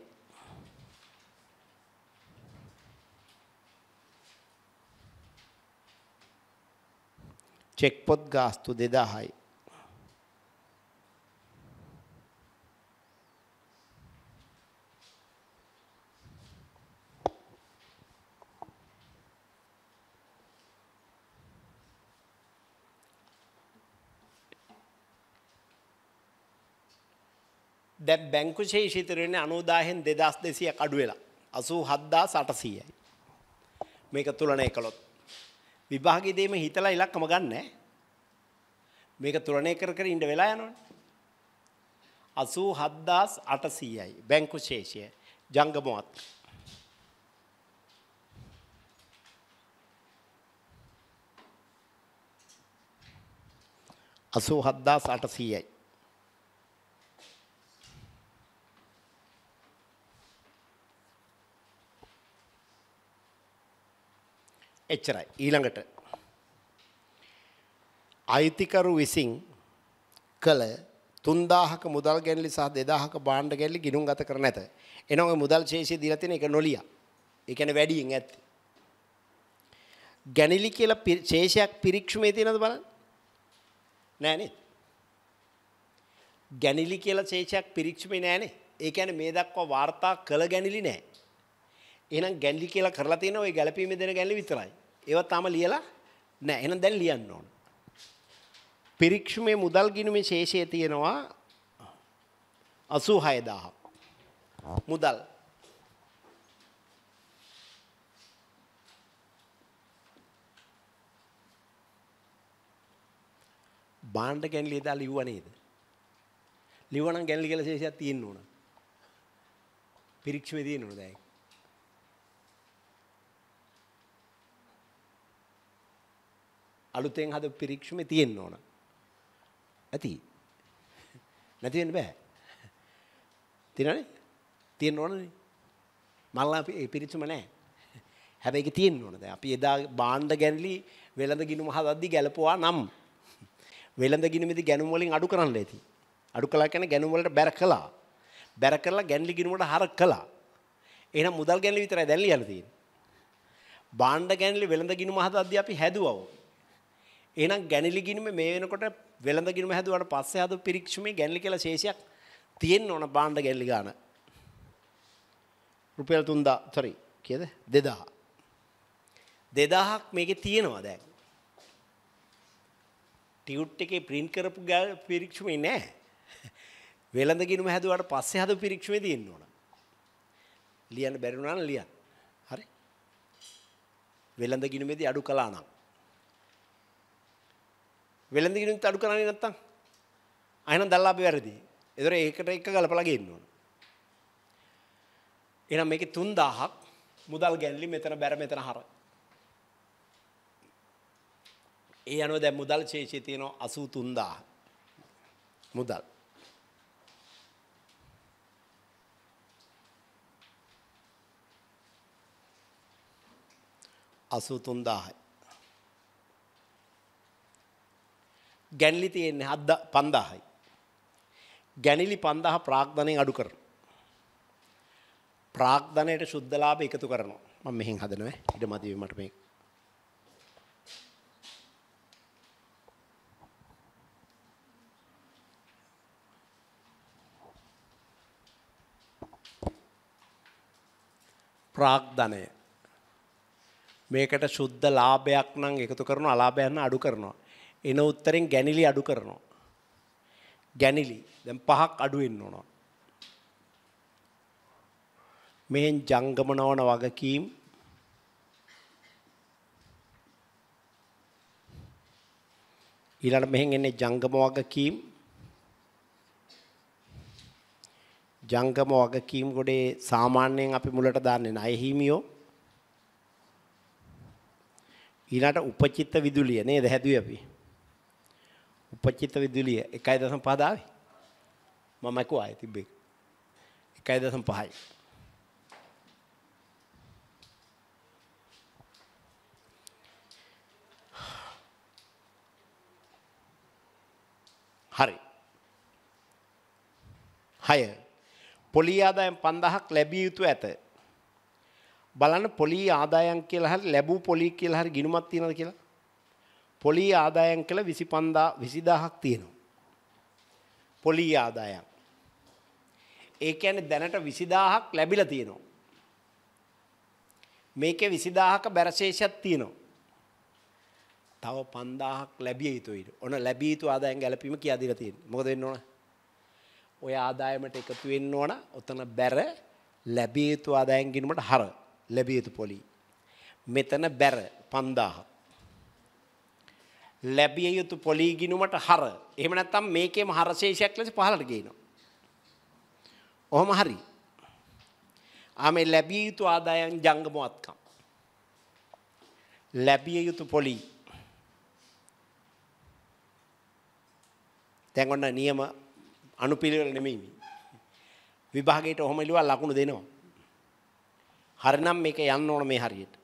S1: චෙක් පොත් ගාස්තු 2000යි. දැන් බැංකු ශේෂිත වෙන්නේ 90000න් 2200ක් අඩු වෙලා 87800යි. මේක තුලන එකලොත් විභාගයේ දෙම හිතලා ඉලක්කම ගන්නෑ. මේක තුලණය කර කර ඉන්න වෙලා යනවනේ. 87800යි බැංකු ශේෂය ජංගමවත්. අසූ හද්දාස් අටසීයයි. එච්චරයි. ඊළඟට අයිතිකරු විසින් කළ 3000ක මුදල් ගැන්ලි සහ 2000ක භාණ්ඩ ගැන්ලි ගිණුම් ගත කර නැත. එනවා ඔය මුදල් ශේෂය දීලා තියෙන එක නොලිය. ඒ කියන්නේ වැඩියෙන් ඇත්තේ. ගැනිලි කියලා ශේෂයක් පිරික්ෂුමේ තියෙනවද බලන්න. නෑ නේද? ගැනිලි කියලා ශේෂයක් පිරික්ෂුමේ නෑනේ. ඒ කියන්නේ මේ දක්වා වාර්තා කළ ගැනිලි නෑ. එහෙනම් ගැන්ලි කියලා කරලා තියෙන ওই ගැළපීමේ දෙන ගැන්ලි විතරයි. ඒවා තාම ලියලා නැහැ. එහෙනම් දැන් ලියන්න ඕන. පිරික්ෂුමේ මුදල් ගිණුමේ ශේෂය තියෙනවා 86000ක්. මුදල් බාණ්ඩ ගැන්ලි එදා ලිව්ව නේද? ලිව්වනම් ගැන්ලි කියලා ශේෂයක් තියෙන්න ඕන. පිරික්ෂුමේ තියෙන්න ඕන දැන්. අලුතෙන් හද පිරික්ෂුම තියෙන්න ඕන. ඇති. නැති වෙන්න බෑ. තියෙනවනේ? තියෙන්න ඕනනේ. මල්ලා පිරික්ෂුම නැහැ. හැබැයි ඒක තියෙන්න ඕන. දැන් අපි එදා බාණ්ඩ ගැනලි වෙළඳ ගිණුම හදද්දි ගැලපුවා නම් වෙළඳ ගිණුමේදී ගැණුම් වලින් අඩු කරන්න ඇති. අඩු කළා කියන්නේ ගැණුම් වලට බැර කළා. බැර කරලා ගැණලි ගිණුමට හර කළා. එහෙනම් මුදල් ගැණලි විතරයි දැන් ලියලා තියෙන්නේ. බාණ්ඩ ගැණලි වෙළඳ ගිණුම හදද්දී අපි හැදුවා. එහෙනම් ගැනිලිගිනිම මේ වෙනකොට වෙළඳගිනිම හැදුවට පස්සේ හදපු පිරික්ෂමේ ගැනිලි කියලා ශේෂයක් තියෙන්න ඕන බාණ්ඩ ගැනිලි ගන්න. රුපියල් 3000 sorry කීයද 2000. 2000ක් මේකේ තියෙනවා දැන්. ටියුට් එකේ print කරපු පිරික්ෂමේ නෑ. වෙළඳගිනිම හැදුවට පස්සේ හදපු පිරික්ෂමේ තියෙන්න ඕන. ලියන්න බැරි වුණා නම් ලියන්න. හරි. වෙළඳ ගිනුමේදී අඩු කළා නම් වෙළඳගිනුත් අඩු කරන්නේ නැත්තම් අයනම් දල්ලාපේ වැරදි. ඒතර ඒකට එක ගලපලා ගේන්න ඕන. එහෙනම් මේකේ 3000ක් මුදල් ගැනලි මෙතන බැර මෙතන හර. ඒ අනුව දැන් මුදල් ශේෂය තියෙනවා 83000. මුදල්. අසූ තුන්දාහයි. ගැනිලි තියෙන්නේ හද්ද පන්දාහයි. ගැනිලි පන්දාහ ප්‍රාග්ධනයෙන් අඩු කරන. ප්‍රාග්ධනයට ශුද්ධලාභ එකතු කරනවා මම මෙහෙන් හදනව ඉඩ මදිවීමට මේ ප්‍රාග්ධනය මේකට ශුද්ධ ලාභයක් නම් එකතු කරනවා අලාභයන් අඩු කරනවා එන උත්තරෙන් ගැනිලි අඩු කරනවා. ගැනිලි දැන් පහක් අඩු වෙන්න ඕනවා. මෙහෙන් ජංගම නවන වගකීම් ඊළඟ මෙහෙන් එන්නේ ජංගම වගකීම් ජංගම වගකීම් ගොඩේ සාමාන්‍යයෙන් අපි මුලට දාන්නේ ණය හිමියෝ ඊළඟ උපචිත්ත විදුලිය නේද හැදුවේ අපි උපචිත විදුලිය 1.5 දාවේ. මම ඇකුවා ඒ තිබ්බේ. 1.5යි. හරි. 6. පොලී ආදායම් 5000ක් ලැබිය යුතු ඇත. බලන්න පොලී ආදායම් කියලා හරි ලැබූ පොලී කියලා හරි ගිණුමක් තියනද කියලා? පොලී ආදායම් කළ 25000 20000ක් තියෙනවා. පොලී ආදායම්. ඒ කියන්නේ දැනට 20000ක් ලැබිලා තියෙනවා. මේකේ 20000ක බැරශේෂයක් තියෙනවා. තව 5000ක් ලැබිය යුතුයි. ඔන ලැබිය යුතු ආදායම් ගැලපීම කියා දීලා තියෙනවා. මොකද වෙන්න ඕන? ඔය ආදායමට එකතු වෙන්න ඕන. ඔතන බැර ලැබිය යුතු ආදායම් ගිණුමට හර. ලැබිය යුතු පොලී. මෙතන බැර 5000. ලැබිය යුතු පොලිගිනුමට හර. එහෙම නැත්නම් මේකේම හරශේෂයක් ලෙස පහළට ගේනවා. ඔහොම හරි. ආමේ ලැබිය යුතු ආදායම් ජංගමවත්කම්. ලැබිය යුතු පොලි. දැන් ඔන්න නියම අනුපිළිවෙල නෙමෙයි. විභාගයට ඔහොම ඉලුවා ලකුණු දෙනවා. හරිනම් මේක යන්න ඕන මේ හරියට.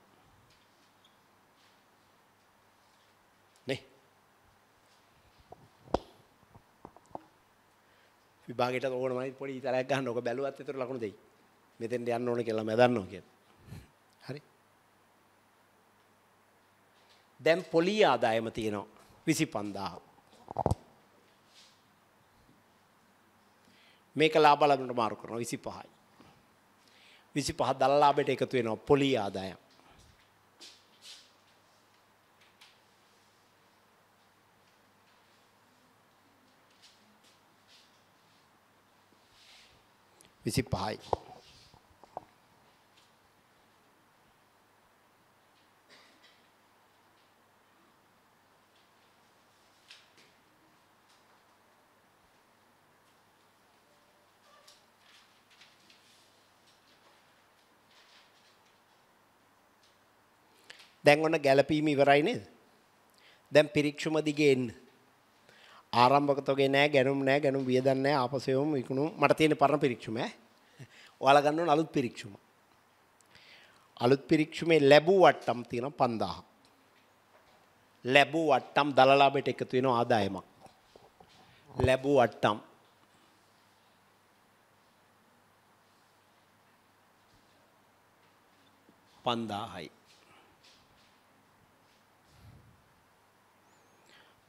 S1: විභාගයට ඕනමයි පොඩි ඉතරයක් ගන්න ඕක බැලුවත් ඒතර ලකුණු දෙයි. මෙතෙන්ට යන්න ඕන කියලා මම දන්නවා කියලා. හරි. දැන් පොලි ආදායම තියෙනවා 25000. මේක ලාභ ලබනට මාරු කරනවා 25යි. 25 දල ලාභයට එකතු වෙනවා පොලි ආදායම. විසි පහයි. දැන් ඔන්න ගැලපීම ඉවරයි නේද? දැන් පිරික්ෂුම දිගේ එන්න. ආරම්භකතෝගේ නෑ ගැනුම් නෑ ගැනුම් වියදම් නෑ ආපසෙවම විකුණුම් මට තියෙන පරණ පිරික්ෂුම ඔයාලා ගන්න ඕන අලුත් පිරික්ෂුම අලුත් පිරික්ෂුමේ ලැබූ වට්ටම් තියෙනවා 5000ක් ලැබූ වට්ටම් දලලාබෙට එකතු වෙන ආදායමක් ලැබූ වට්ටම් පන්දාහයි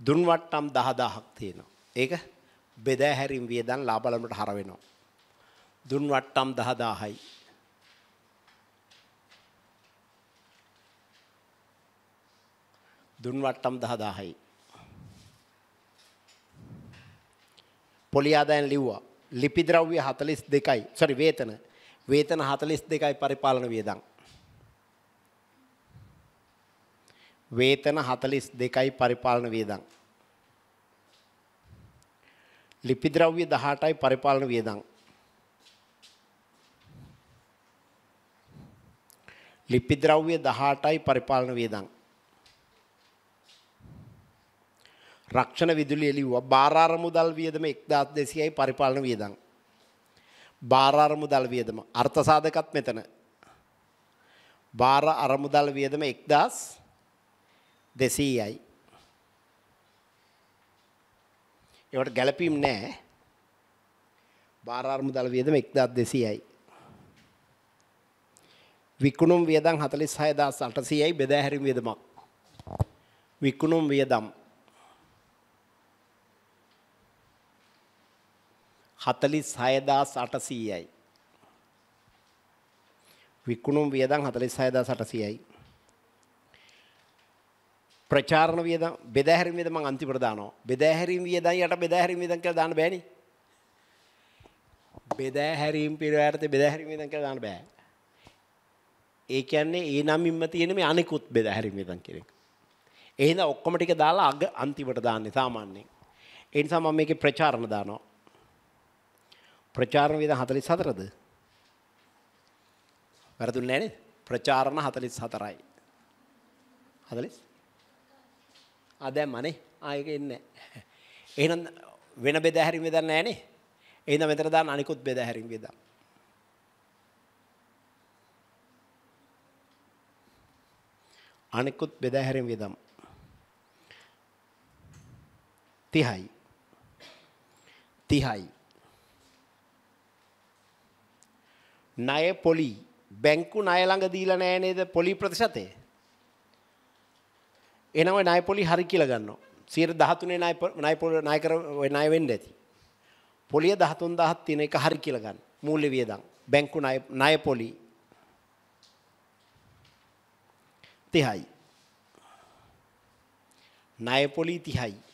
S1: දුන් වට්ටම් 10000ක් තියෙනවා. ඒක බෙදා හැරීම් වියදම් ලාභ ලැබීමට හර වෙනවා. දුන් වට්ටම් 10000යි. දුන් වට්ටම් 10000යි. පොලි ආදායම් ලිව්වා. ලිපි ද්‍රව්‍ය 42යි. sorry වේතන. වේතන 42යි පරිපාලන වියදම්. වේතන 42යි පරිපාලන වියදම්. ලිපි ද්‍රව්‍ය 18යි පරිපාලන වියදම්. ලිපි ද්‍රව්‍ය 18යි පරිපාලන වියදම්. රක්ෂණ විදුලිය ලිව්වා බාරාර මුදල් වියදම 1200යි පරිපාලන වියදම්. බාරාර මුදල් වියදම අර්ථ සාධකත් මෙතන. බාර අරමුදල් වියදම 1000 200යි. ඒවට ගැළපීම් නැහැ. බාර අරමුදල් වියදම 1200යි. විකුණුම් වියදම් 46800යි බෙදා හැරීම් වියදමක්. විකුණුම් වියදම් 46800යි. විකුණුම් වියදම් 46800යි. ප්‍රචාරණ වියදම් බෙදහැරීම වියදම් මං අන්තිමට දානවා. බෙදහැරීම වියදම් යට බෙදහැරීම වියදම් කියලා දාන්න බෑනේ. බෙදහැරීම පිරවැරත බෙදහැරීම වියදම් කියලා දාන්න බෑ. ඒ කියන්නේ ඒ නමින්ම තියෙන මේ අනිකුත් බෙදහැරීම වියදම් කියන එක. ඒ හින්දා ඔක්කොම ටික දාලා අග අන්තිමට දාන්නේ සාමාන්‍යයෙන්. ඒ නිසා මම මේකේ ප්‍රචාරණ දානවා. ප්‍රචාරණ වියදම් 44ද? වැරදුන්නේ නැහැ නේද? ප්‍රචාරණ 44යි. 40 ආ දැම්මනේ ආයෙක එන්නේ එහෙනම් වෙන බෙද හැරීම් බෙදන්න නැහනේ එහෙනම් මෙතන දාන්න අනිකුත් බෙද හැරීම් බෙදා අනිකුත් බෙද හැරීම් බෙදම් 30යි 30යි ණය පොලි බැංකු ණය ළඟ දීලා නැහැ නේද පොලි ප්‍රතිශතය එනව නයපොලි හරි කියලා ගන්නවා. 113 ණය නයපොල ණයකර ණය වෙන්න ඇති. පොලිය 13000ක් තියෙන එක හරි කියලා ගන්න. මූල්‍ය වියදම්. බැංකු ණය ණයපොලි 30යි. ණයපොලි 30යි.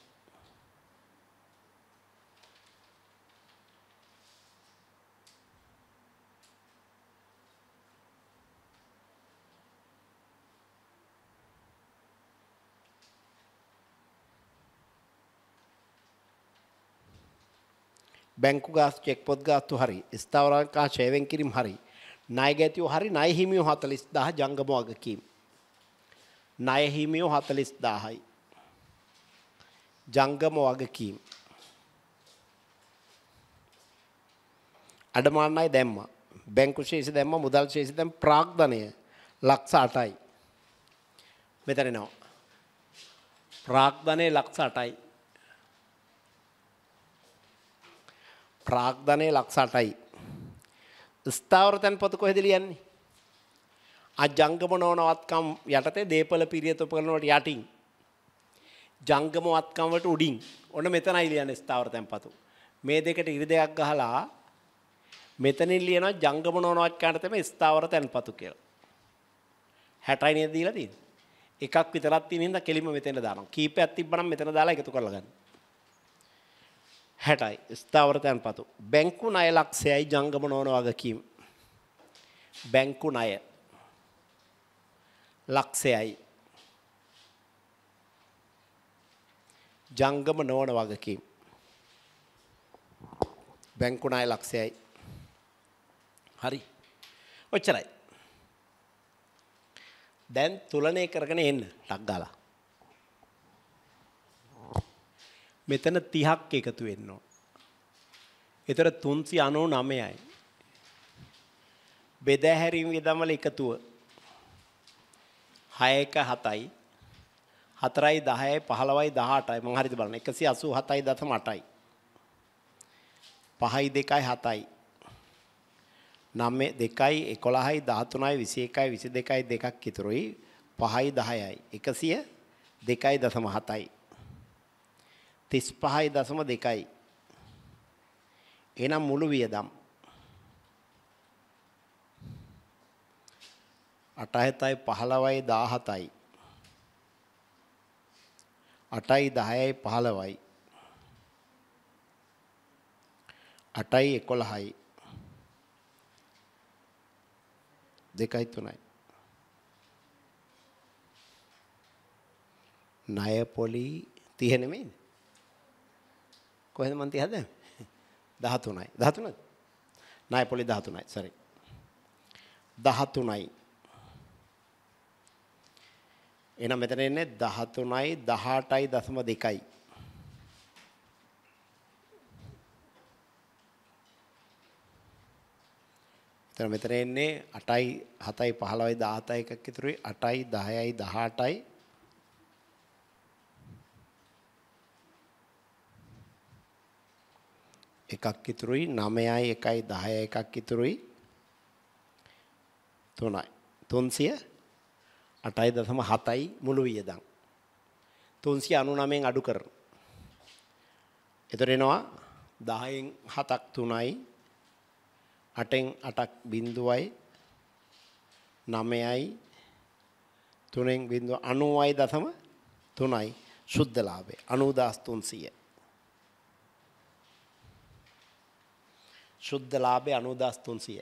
S1: බැංකු ගාස් චෙක් පොත් ගාස්තු හරි ස්ථාවරකා ඡයවෙන් කිරීම හරි ණය ගැතියෝ හරි ණය හිමියෝ 40000 ජංගම වගකීම් ණය හිමියෝ 40000යි ජංගම වගකීම් අඩමාන්නයි දැම්මා බැංකු ශේෂ දැම්ම මුදල් ශේෂ දැම් ප්‍රාග්ධනය ලක්ෂ අටයි මෙතන නවා ප්‍රාග්ධනය ලක්ෂ අටයි ප්‍රාග්ධනය ලක්ෂ 8යි. ස්ථාවර තැන්පත කොහෙද ලියන්නේ? ආ ජංගම නොනවත්කම් යටතේ දීපල පිරියත උපකරණ වලට යටින් ජංගම වත්කම් වලට උඩින් ඔන්න මෙතනයි ලියන්නේ ස්ථාවර තැන්පතු. මේ දෙකට ඉරි දෙකක් ගහලා මෙතනින් ලියනවා ජංගම නොනවත්කමට තමයි ස්ථාවර තැන්පතු කියලා. 60යි නේද දීලා තියෙන්නේ. එකක් විතරක් තියෙන හින්දා කෙලින්ම මෙතෙන්ට දානවා. කීපයක් තිබ්බනම් මෙතන දාලා එකතු කරලා ගන්න. හැටයි ස්ථාවර තැන්පතු. බැංකු ණය ලක්ෂයයි ජංගම නොවන වගකීම. බැංකු ණය ලක්ෂයයි ජංගම නොවන වගකීම්. බැංකු ණය ලක්ෂයයි. හරි. ඔච්චරයි. දැන් තුලනය කරගෙන එන්න ටක් ගාලා. මෙතන 30ක් එකතු වෙනවා. ඒතර 399යි. බෙද හැරීම විදමල එකතුව 6 7යි 4යි 10යි 15යි 18යි මම හරියට බලන්න 187.8යි 5යි 2යි 7යි 9 2යි 11යි 13යි 21යි 22යි දෙකක් ඉතුරුයි 5යි 10යි 102.7යි 35.2යි. එහෙනම් මුළු වියදම් 87යි 15යි 17යි 8යි 10යි 15යි 8යි 11යි 2යි 3යි ණය පොලි 30 නෙමෙයිද කොහෙද මන් 30ද 13යි 13ද නෑ පොලි 13යි සරි 13යි එහෙනම් මෙතන එන්නේ 13යි 18.2යි එතන මෙතන එන්නේ 8යි 7යි 15යි 17යි එකක් ඉතුරුයි 8යි 10යි 18යි එකක් ඉතුරුයි 9යි 1යි 10යි එකක් ඉතුරුයි 3යි 308.7යි මුළු වියදම් 399න් අඩු කරන. එතකොට එනවා 10න් 7ක් 3යි 8න් 8ක් 0යි 9යි 3න් 0 90යි දශම 3යි සුද්ධ ලාභය 90300 ශුද්ධ ලාභය 90300යි.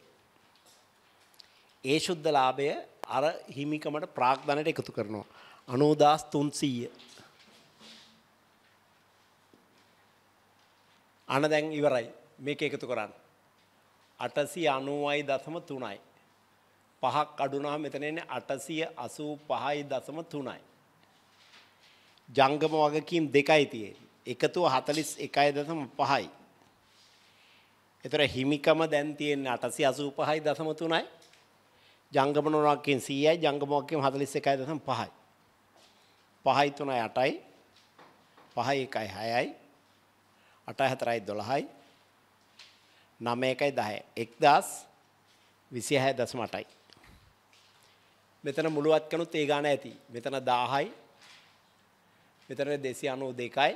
S1: ඒ ශුද්ධ ලාභය අර හිමිකමට ප්‍රාග්ධනයට එකතු කරනවා. 90300. අන දැන් ඉවරයි. මේක එකතු කරන්න. 890.3යි. පහක් අඩු වුණාම මෙතන එන්නේ 885.3යි. ජංගම වගකීම් දෙකයි තියෙන්නේ. එකතුව 41.5යි. එතර හිමිකම දැන් තියෙන්නේ 885.3යි. ජංගම නොනක්කෙන් 100යි, ජංගමක්කෙන් 41.5යි. 5යි 3යි 8යි. 5යි 1යි 6යි. 8යි 4යි 12යි. 9 1යි 10යි. 1026.8යි. මෙතන මුලවත් කනුත් ඒ ගාන ඇති. මෙතන 1000යි. මෙතන 292යි.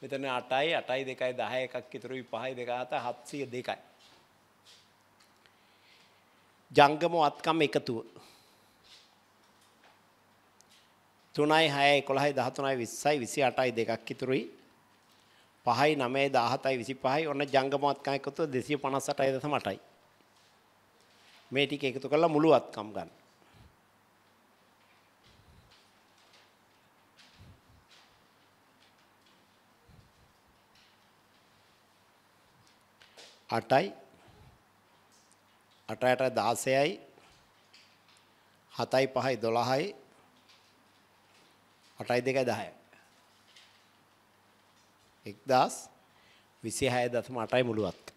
S1: මෙතන 8යි 8යි 2යි 10 එකක් ඉතුරුයි 5යි 2 7 702යි. ජංගම වත්කම් එකතුව. 3යි 6යි 11යි 13යි 20යි 28යි දෙකක් ඉතුරුයි. 5යි 9යි 17යි 25යි ඔන්න ජංගම වත්කම් එකතුව 258.8යි. මේ ටික එකතු කරලා මුළු වත්කම් ගන්න. 8යි 8ට 16යි 7යි 5යි 12යි 8යි 2යි 10යි 1026.8යි මුළුවත්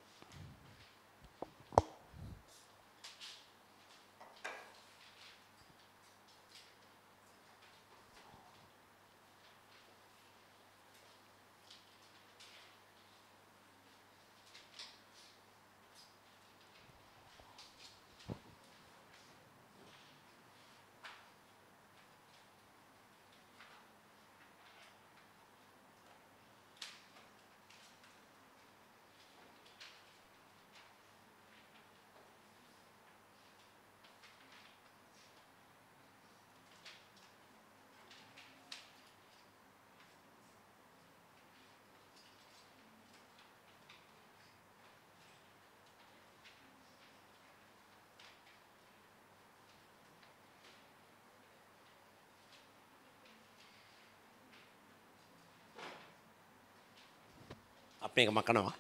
S1: 没个马甲呢嘛。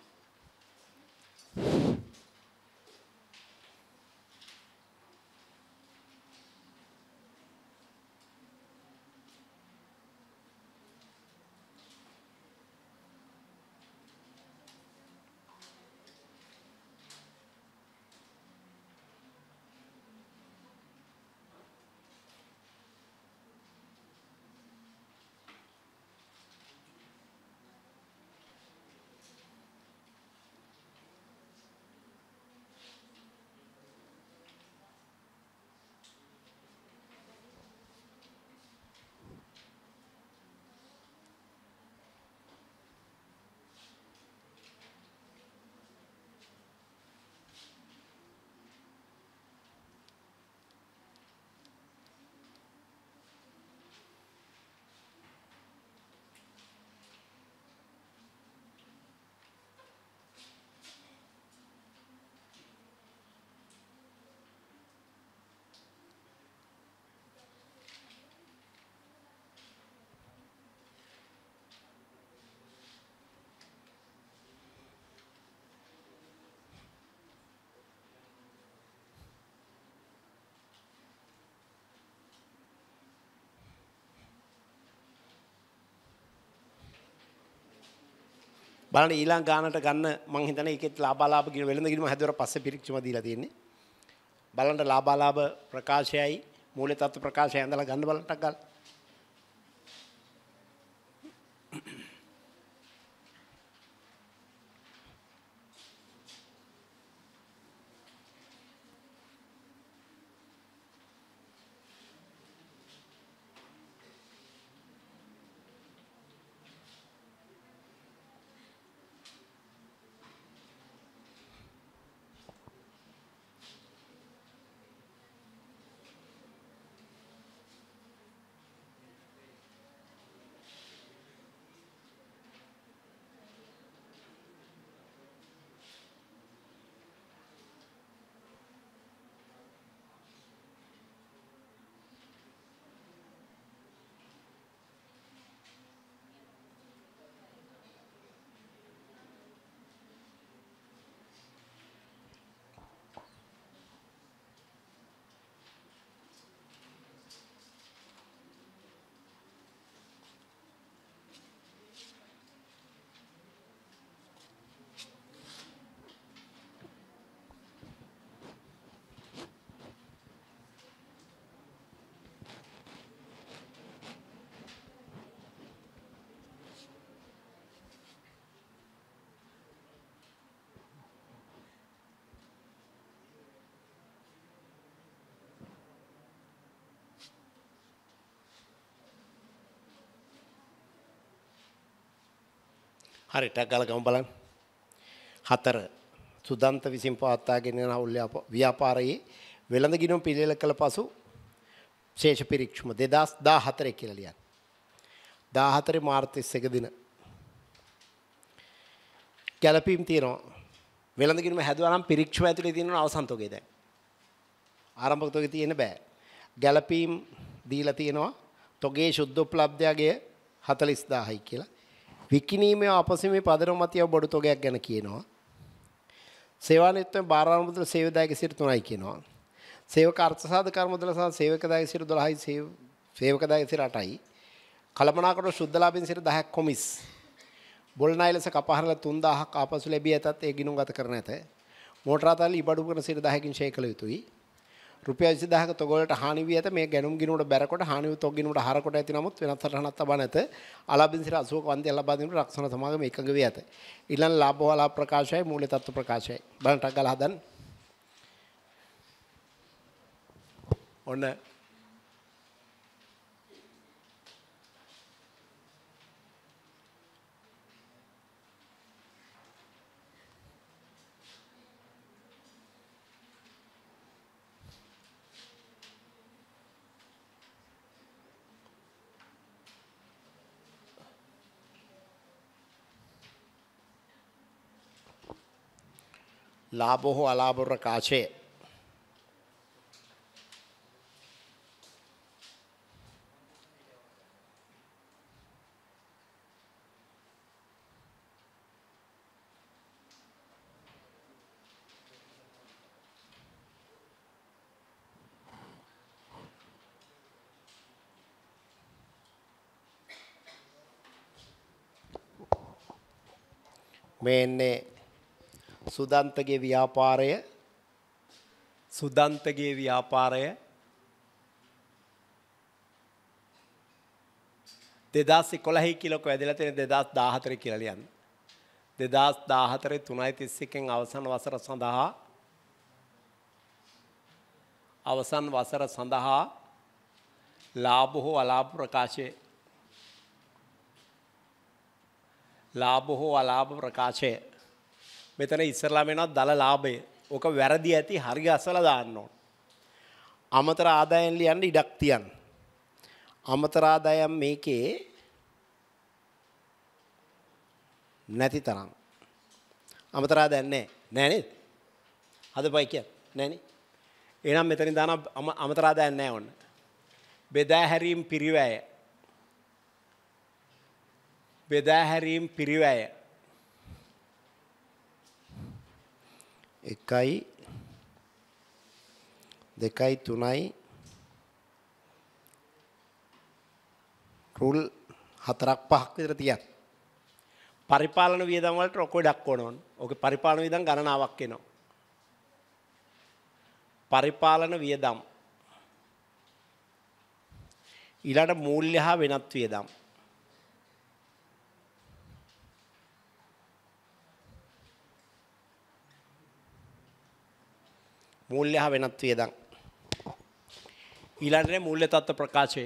S1: බලන්න ඊළඟ ගානට ගන්න මං හිතන එකෙත් ලාභාලාභ කියන වෙළඳ ගිණුම හැදුවර පස්සේ පිරික්සම දීලා තියෙන්නේ. බලන්න ලාභාලාභ ප්‍රකාශයයි මූල්‍ය තත්ත්ව ප්‍රකාශය ඇඳලා ගන්න බලන්න ටක් ගාලා. හරි ටක් ගාලා ගමු බලන්න. හතර සුදන්ත විසින් පවත්වාගෙන යන හවුල් ව්‍යාපාරයේ වෙළඳ ගිණුම් පිළියෙල කළ පසු ශේෂ පිරික්ෂම 2014 කියලා ලියන්න. 14 මාර්තු 21 දින ගැලපීම් තියෙනවා. වෙළඳ ගිණුම හැදුවා නම් පිරික්ෂම ඇතුලේ තියෙන අවසන්තෝගේ දැන්. ආරම්භක තෝගේ තියෙන්න බෑ. ගැලපීම් දීලා තියෙනවා තොගේ ශුද්ධ උපලබ්ධයගේ 40000යි කියලා. විකිණීමේ අපසීමේ පදනම මතිය බොඩු තොගයක් ගැන කියනවා. සේවානිත්වයෙන් බාරානුමුද්‍ර සේවදායක සිට තුනයි කියනවා. සේවක අර්ථසාධ කර්මදල සහ සේවකදායක සිට 12යි සේවකදායක සිට 8යි. කලමනාකරු සුද්ධලාභින් සිට 10ක් කොමිස්. බොල්නායි ලෙස කපහරල 3000ක් ආපසු ලැබී ඇතත් ඒ ගිණුම් ගත කර නැත. මෝටර් අතල් ඉබඩු කරන සිට 10කින් ෂේ කළ යුතුයි. රුපියල් 20000ක තොගවලට හානි වී ඇත මේ ගැනුම් ගිණුමට බැරකොට හානි වූ තොග ගිණුමට හරකොට ඇති නමුත් වෙනත් සටහනක් තබා නැත ආලාභින් සිට 80ක වන්දිය ලබා දීමට රක්ෂණ සමාගම එකඟ වී ඇත ඊළඟ ලාභ හොලා ප්‍රකාශයයි මූල්‍ය තත්ත්ව ප්‍රකාශයයි බලන්න ටක් ගාලා හදන්න ඔන්න लाभ लाभो अलाभुर्काशे മേന്നെ සුදන්තගේ ව්‍යාපාරය සුදන්තගේ ව්‍යාපාරය දෙදස් කොළහි කිලොක වැදිල තියෙන දෙදස් දාහතර කියලලියන්. දෙදස් දාහතරය තුනයි තිස්සකෙන් අවසන් වසර සඳහා අවසන් වසර සඳහා ලාබොහෝ අලාභ ප්‍රකාශය ලාබොහෝ අලාභ ප්‍රකාශය මෙතන ඉස්සරලා වෙනත් දල ලාභය. ඕක වැරදි ඇති හරි අසලා දාන්න ඕන. අමතර ආදායම් ලියන්න ඉඩක් තියන්න. අමතර ආදායම් මේකේ නැති තරම්. අමතර ආදායම් නැහැ. නෑ නේද? හදපයි කියන්නේ. නෑනේ. එහෙනම් මෙතනින් දාන අමතර ආදායම් නැහැ ඔන්න. බෙදා හැරීම් පිරිවැය. බෙදා හැරීම් පිරිවැය. එකයි දෙකයි තුනයි රුල් හතරක් පහක් විතර තියක් පරිපාලන වියදම් වලට රොකඩක් ඕනෝන්. ඕකේ පරිපාලන වියදම් ගණනාවක් එනවා. පරිපාලන වියදම් ඊළඟ මූල්‍ය හා වෙනත් වියදම් මූල්‍ය හා වෙනත් වියදම්. ඊළඟට මූල්‍ය තත්ත්ව ප්‍රකාශය.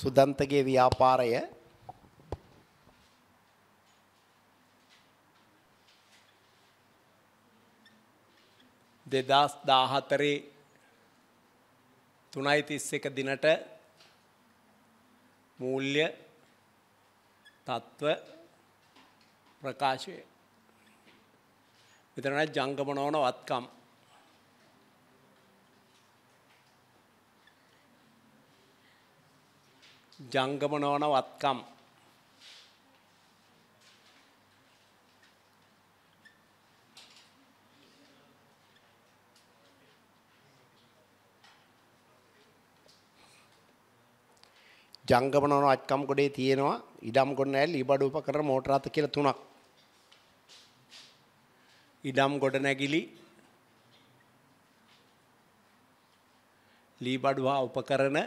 S1: සුදන්තගේ ව්‍යාපාරය දෙදස් දාහතරේ තුනයි තිස් එක දිනට මූල්්‍ය තත්ත්ව ප්‍රකාශය විතරන ජංගමනෝන වත්කම් ජංගමනෝන වත්කම් ජංගමනවන අත්කම්කොඩේ තියෙනවා ඉඩම් ගොඩ නැල් ඉබඩු උපකරණ මෝටර රථ කියලා තුනක්. ඉඩම් ගොඩ නැගිලි ලීබඩු හා උපකරණ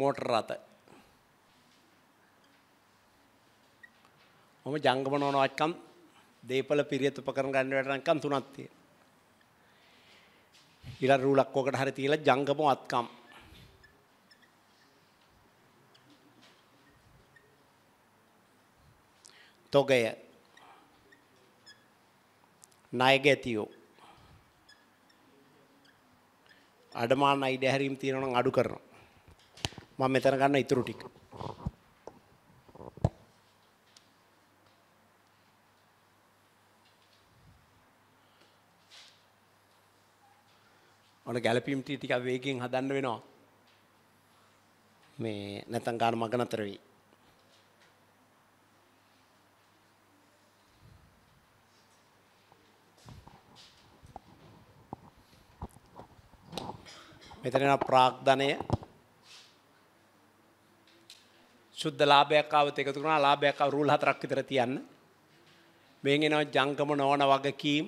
S1: මෝටර රථ. මම ජංගමනවන අත්කම් දේපල පිරියත් උපකරණ ගන්න වැඩ නම් තුනක් තියෙනවා. ඉලර් රූලක් ඕකට හරි තියලා ජංගම වත්කම්. තොගය ණයගැතියෝ අඩමාන අයිඩ හැරීම් තියෙනවා නම් අඩු කරනවා. මම මෙතන ගන්න ඉතුරු ටික. ඕන ගැලපීම් ටික වේගෙන් හදන්න වෙනවා. මේ නැත්තම් ගාන මග නතර වෙයි. මෙතන යන ප්‍රාග්ධනය සුද්ධ ලාභයක් ආවත එකතු කරනවා ලාභයක් ආව රූල් හතරක් විතර තියන්න. මෙහෙන් එනවා ජංගම නොවන වගකීම්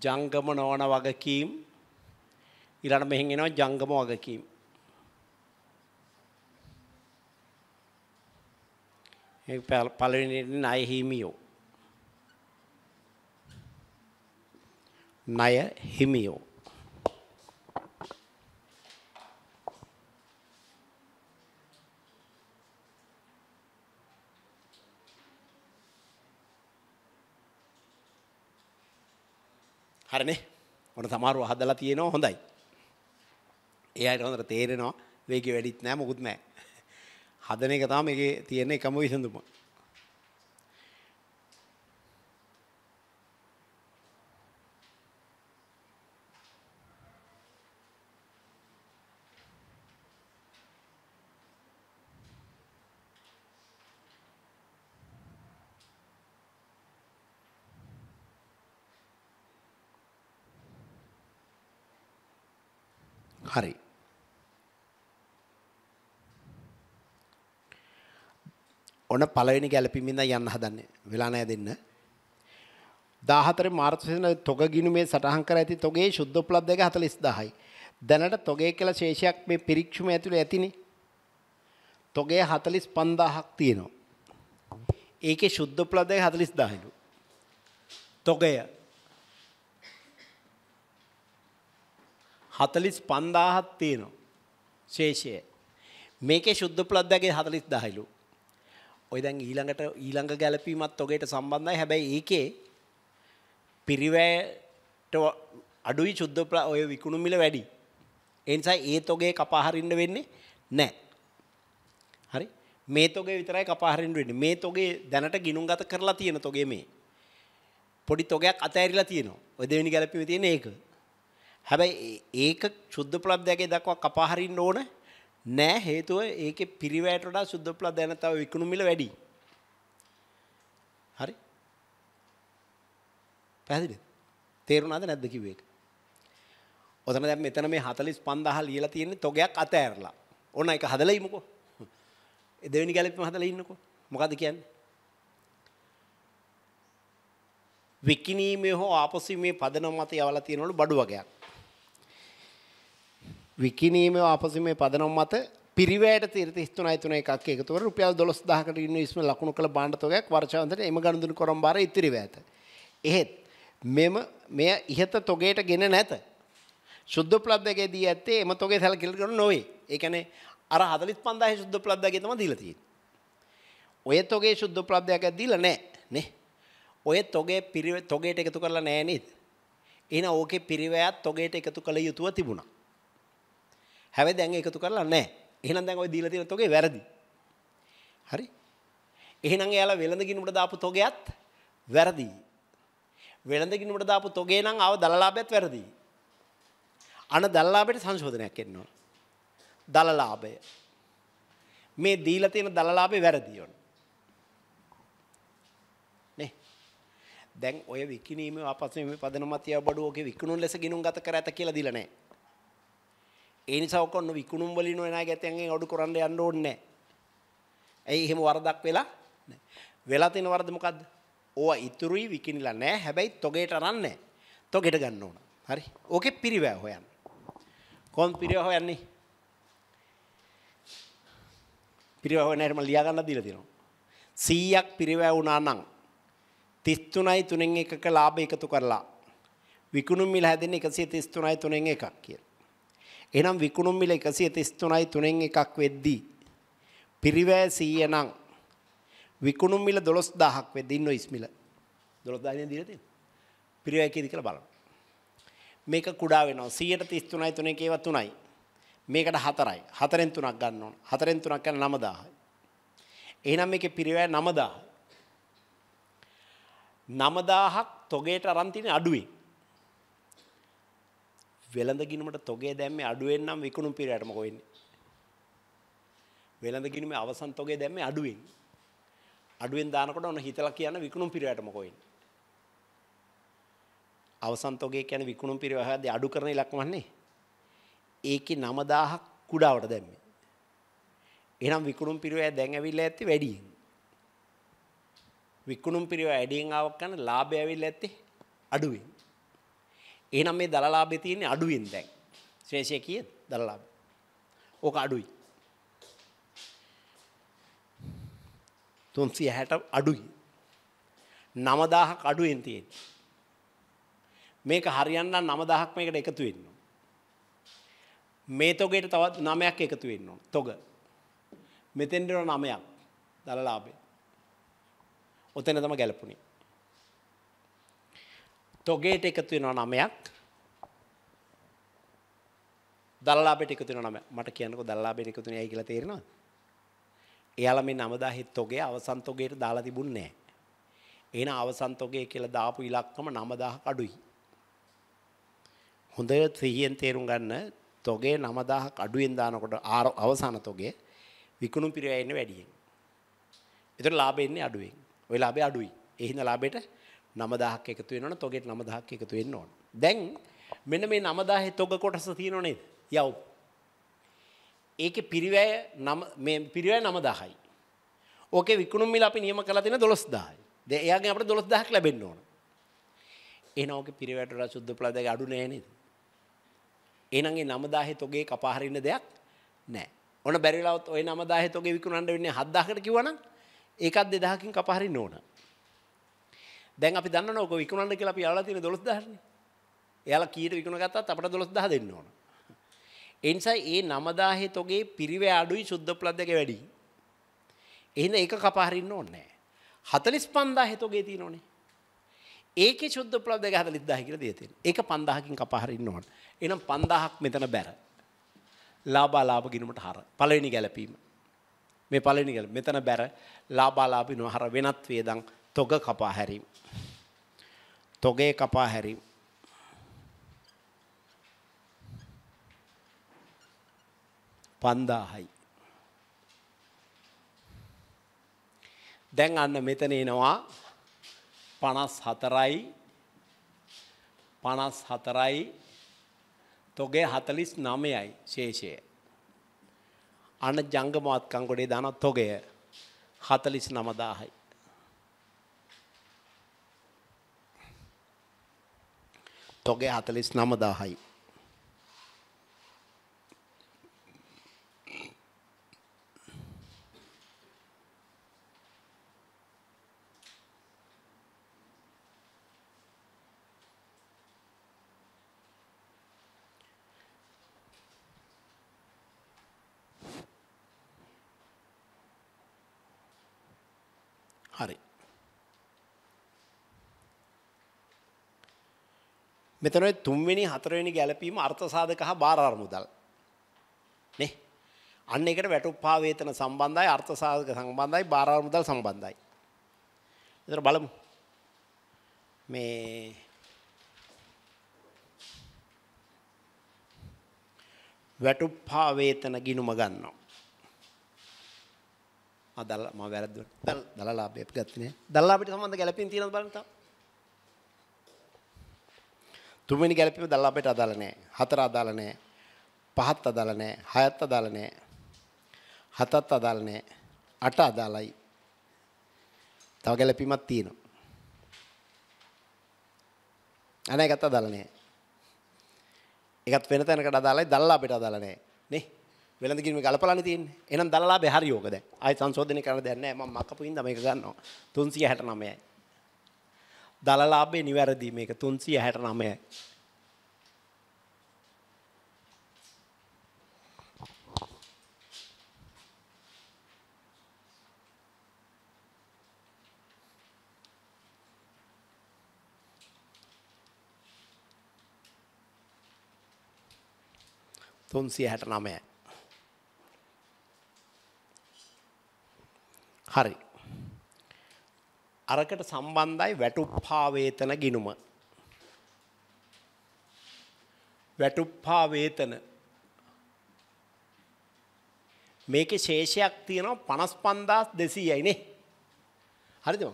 S1: ජංගම නොවන වගකීම් ඊළඟ මෙහෙන් එනවා ජංගම වගකීම්. ඒ පළවෙනි ණය හිමියෝ. ණය හිමියෝ. හරනේ ඔන්න සමහරව හදලා තියෙනවා හොඳයි. ඒ අයට හොඳට තේරෙනවා වේගය වැඩිත් නෑ මොකුත් නෑ. හදන එක තමයි මේකේ තියෙන එකම විසඳුම. හරි. ඔන්න පළවෙනි ගැළපීමෙන්ද යන්න හදන්නේ. වෙලා නැහැ දෙන්න. 14 මාර්තු වෙනිදා තොග ගිණුමේ සටහන් කර ඇති තොගේ සුද්ධ උපලබ්ධ එක 40000යි. දැනට තොගේ කියලා ශේෂයක් මේ පිරික්ෂුම ඇතුළේ ඇතිනේ. තොගේ 45000ක් තියෙනවා. ඒකේ සුද්ධ උපලබ්ධ එක 40000යි. තොගය හතලිස් පන්දාහත් තියෙනවා. ශේෂය. මේකේ ශුද්ධ ප්ලද්දගේ හතලිස් දහයිලු. ඔය දැන් ඊළඟට ඊළඟ ගැලපීමත් ඔගේට සම්බන්ධයි හැබැයි ඒකේ පිරිවැට අඩුයි ශුද්ධ ප්ල ඔය විකුණු මිල වැඩි. ඒ නිසා ඒ තොගේ කපාහරින්න වෙන්නේ නැහැ. හරි? මේ තොගේ විතරයි කපාහරින්න වෙන්නේ. මේ තොගේ දැනට ගිනුම්ගත කරලා තියෙන තොගේ මේ. පොඩි තොගයක් අතෑරිලා තියෙනවා. ඔය දෙවෙනි ගැලපීමේ තියෙන ඒක. හැබැයි ඒක ශුද්ධ ප්ලබ්දයගේ දක්වා කපාහරින්න ඕන නෑ හේතුව ඒක පිරිවැටට සුද්ධ ප්ලබ් දැන තව විකුණුමිල වැඩි. හරි? පැහැදිලිද? තේරුණාද නැද්ද කිව්වේ ඒක? ඔතන දැන් මෙතන මේ 45000 ලියලා තියෙන්නේ තොගයක් අතෑරලා. ඕන ඒක හදලා ඉමුකෝ. ඒ දෙවෙනි ගැලපීම හදලා ඉන්නකෝ. මොකද්ද කියන්නේ? විකිණීමේ හෝ ආපසීමේ පදනම මත යවලා තියෙනවලු බඩු වගයක්. විකිනීම ආපසීමේ පදනම් මත පිරිවැයට තීරත 3.3 එකක් එකතුව රුපියල් 12000කට ඉන්න ඉස්ම ලකුණු කළ බාණ්ඩ තොගයක් වර්ෂාන්තයට එම ගනුදෙනු කරම් බාර ඉතිරි වේ ඇත. එහෙත් මෙම මෙය ඉහත තොගයට ගෙන නැත. සුද්ධ ප්‍රබ්දකයේ දී ඇත්තේ එම තොගේ සැලකිලි කරන නොවේ. ඒ කියන්නේ අර 45000 සුද්ධ ප්‍රබ්දකයේ තමයි දීලා තියෙන්නේ. ඔය තොගේ සුද්ධ ප්‍රබ්දයක් දීලා නැහැ නේ. ඔය තොගේ තොගේට එකතු කරලා නැහැ නේද? එහෙනම් ඕකේ පිරිවැයත් තොගේට එකතු කළ යුතුව තිබුණා. හැබැයි දැන් එකතු කරලා නැහැ. එහෙනම් දැන් ওই දීලා තියෙන තොගේ වැරදි. හරි? එහෙනම් එයාලා වෙළඳ ගිණුමට දාපු තොගයත් වැරදි. වෙළඳ ගිණුමට දාපු තොගේ නම් ආව දලලාභයත් වැරදි. අන දලලාභයට සංශෝධනයක් එන්නවා. දලලාභය. මේ දීලා තියෙන දලලාභේ වැරදි යොන. දැන් ඔය විකිනීම ආපස්සේ මේ පදනමත් තියා බඩුවෝගේ විකුණුන් ලෙස ගිණුම් ගත කර ඇත කියලා දීලා නැහැ. ඒ නිසා ඔක්කොම විකුණුම් වලින් වෙනා ගැතයන්ගෙන් අඩු කරන්න යන්න ඕනේ ඇයි එහෙම වරදක් වෙලා වෙලා තියෙන වරද මොකද්ද? ඕවා ඉතුරුයි විකිනිලා නැහැ. හැබැයි තොගේට අරන් නැහැ. තොගේට ගන්න ඕන. හරි. ඕකේ පිරිවැය හොයන්න. කොහොමද පිරිවැය හොයන්නේ? පිරිවැය හොයන හැටම ලියා ගන්න දීලා තියෙනවා. 100ක් පිරිවැය වුණා නම් 33යි 3න් එකක ලාභ එකතු කරලා විකුණුම් මිල හැදෙන්නේ 133යි 3න් එකක් කියලා. එහෙනම් විකුණුම් මිල 133යි 3න් එකක් වෙද්දී පිරිවැය 100 නම් විකුණුම් මිල 12000ක් වෙද්දී ඉන්න ඉස්මිල 12000 දීලා තියෙනවා. පිරිවැය කීයද කියලා බලන්න. මේක කුඩා වෙනවා 133යි 3 එකේව 3යි. මේකට 4යි. 4ෙන් 3ක් ගන්න ඕන. 4ෙන් 3ක් කරන 9000යි. එහෙනම් මේකේ පිරිවැය 9000යි. 9000ක් තොගේට අරන් තියෙන අඩුවේ. වෙළඳ ගිනුමට තොගේ දැම්මේ අඩුවෙන් නම් විකුණුම් පිරයට මොකෝ වෙන්නේ? වෙළඳ ගිනුමේ අවසන් තොගේ දැම්මේ අඩුවෙන්. අඩුවෙන් දානකොට ඔන්න හිතලා කියන විකුණුම් පිරයට මොකෝ වෙන්නේ? අවසන් තොගේ කියන්නේ විකුණුම් පිරය හැදී අඩු කරන ඉලක්කමන්නේ. ඒකේ 9000ක් කුඩාවට දැම්මේ. එහෙනම් විකුණුම් පිරය දැන් ඇවිල්ලා ඇත්තේ වැඩියෙන්. විකුණුම් පිරය වැඩියෙන් ආවක් ගන්න ලාභය ඇවිල්ලා ඇත්තේ අඩුවෙන්. එහෙනම් මේ දලලාභේ තියෙන්නේ අඩුවෙන් දැන්. ශ්‍රේෂය කීයද? දලලාභ. ඕක අඩුයි. 360 අඩුයි. 9000ක් අඩුවෙන් තියෙන්නේ. මේක හරියන්න 9000ක් මේකට එකතු වෙන්න ඕන. මේ තොගයට තවත් 9ක් එකතු වෙන්න ඕන. තොග. මෙතෙන්ට 9ක් දලලාභේ. ඔතන තමයි ගැලපුණේ. තොගේට එකතු වෙනවා නමයක් දල්ලාබෙට එකතු වෙනවා නම මට කියන්නකෝ දල්ලාබෙට එකතු වෙනයි කියලා තේරෙනවා එයාලා මේ 9000 තොගේ අවසන් තොගේට දාලා තිබුණේ නැහැ එහෙනම් අවසන් තොගේ කියලා දාපු ඉලක්කම 9000 අඩුයි හොඳට සිහියෙන් තේරුම් ගන්න තොගේ 9000 අඩුවෙන් දානකොට අවසාන තොගේ විකුණුම් පිරිවැය එන්නේ වැඩියෙන් ඒතර ලාභය එන්නේ අඩුවෙන් ওই ලාභය අඩුයි ඒ හින්දා ලාභයට 9000ක් එකතු වෙනවනම් තොගෙට 9000ක් එකතු වෙන්න ඕන. දැන් මෙන්න මේ 9000 තොග කොටස තියෙනව නේද? යව්. ඒකේ පිරිවැය නම මේ පිරිවැය 9000යි. ඕකේ විකුණුම් මිල අපි නියම කරලා තියෙන 12000යි. දැන් එයාගෙන් අපිට 12000ක් ලැබෙන්න ඕන. එහෙනම් ඕකේ පිරිවැයට වඩා සුද්ධ ප්‍රලාදයක අඩු නෑ නේද? එහෙනම් ඒ 9000 තොගේ කපා හරින්න දෙයක් නෑ. ඔන්න බැරි වෙලාවත් ওই 9000 තොගේ විකුණන්න වෙන්නේ 7000කට කිව්වනම් ඒකත් 2000කින් කපා හරින්න ඕන. දැන් අපි දන්න නෝක විකුණන්න කියලා අපි අහලා තියෙන 12000නේ. එයාලා කීයට විකුණ ගත්තත් අපට 12000 දෙන්න ඕන. ඒ නිසා ඒ 9000 තොගේ පිරිවේ අඩුයි සුද්ධ ප්ලග් එක වැඩි. එහෙනම් ඒක කපා හරින්න ඕනේ නැහැ. 45000 තොගේ තියෙනෝනේ. ඒකේ සුද්ධ ප්ලග් එක 40000 කියලා දෙය තියෙනවා. ඒක 5000කින් කපා හරින්න ඕන. එහෙනම් 5000ක් මෙතන බැර. ලාභා ලාභ ගිණුමට හර. පළවෙනි ගැළපීම. මේ පළවෙනි ගැළපීම. මෙතන බැර ලාභා ලාභිනව හර වෙනත් වේදන් තොග කපා හැරීම. තොගේ කපා හැරීම. පන්දාහයි. දැන් අන්න මෙතන එනවා පනස් හතරයි පනස් හතරයි තොගේ හතලිස් නමයයි ශේෂය. අන ජංගමවත් කංගොඩේ දානත් තොගය හතලිස් නමදාහයි. تگے آتلی اس نم دہائی මෙතන තුන්වෙනි හතරවෙනි ගැළපීම අර්ථසාධක හා බාරාර මුදල්. නේ? අන්න ඒකට වැටුප්පා වේතන සම්බන්ධයි අර්ථසාධක සම්බන්ධයි බාරාර මුදල් සම්බන්ධයි. ඒතර බලමු. මේ වැටුප්පා වේතන ගිනුම ගන්නවා. ආ දල මම වැරද්දුවා. දල දලලාභය අපි ගත්තේ නේ. දලලාභයට සම්බන්ධ ගැළපීම් තියෙනවද බලන්න තාම. තුන්වෙනි ගැලපීම දල්ලාබයට අදාළ නැහැ. හතර අදාළ නැහැ. පහත් අදාළ නැහැ. හයත් අදාළ නැහැ. හතත් අදාළ නැහැ. අට අදාළයි. තව ගැලපීමක් තියෙනවා. අනේ එකත් අදාළ නැහැ. එකත් වෙන තැනකට අදාළයි දල්ලාබයට අදාළ නැහැ. නේ? වෙළඳ කිරීම ගලපලානේ තියෙන්නේ. එහෙනම් දල්ලාබේ හරියෝක දැන්. ආයෙ සංශෝධනය කරන්න දෙයක් නැහැ. මම මකපු හින්දා මේක ගන්නවා. 369යි. දලලාභේ නිවැරදි මේක 369යි. තුන්සිය හැට නමය. හරි අරකට සම්බන්ධයි වැටුප්පාවේතන ගිනුම. වැටුප්පාවේතන මේකේ ශේෂයක් තියෙනවා 55200යි නේ. හරිද මම?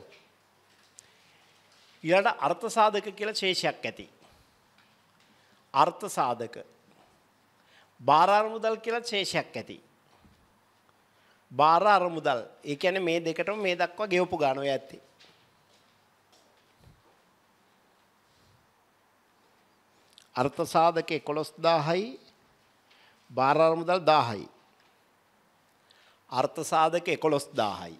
S1: ඊළඟට අර්ථ සාධක කියලා ශේෂයක් ඇති. අර්ථ සාධක. බාර අරමුදල් කියලා ශේෂයක් ඇති. බාර අරමුදල්. ඒ කියන්නේ මේ දෙකටම මේ දක්වා ගෙවපු ගාන ඔය ඇත්තේ. අර්ථ සාධක 11000යි බාරාර මුදල් 1000යි අර්ථ සාධක 11000යි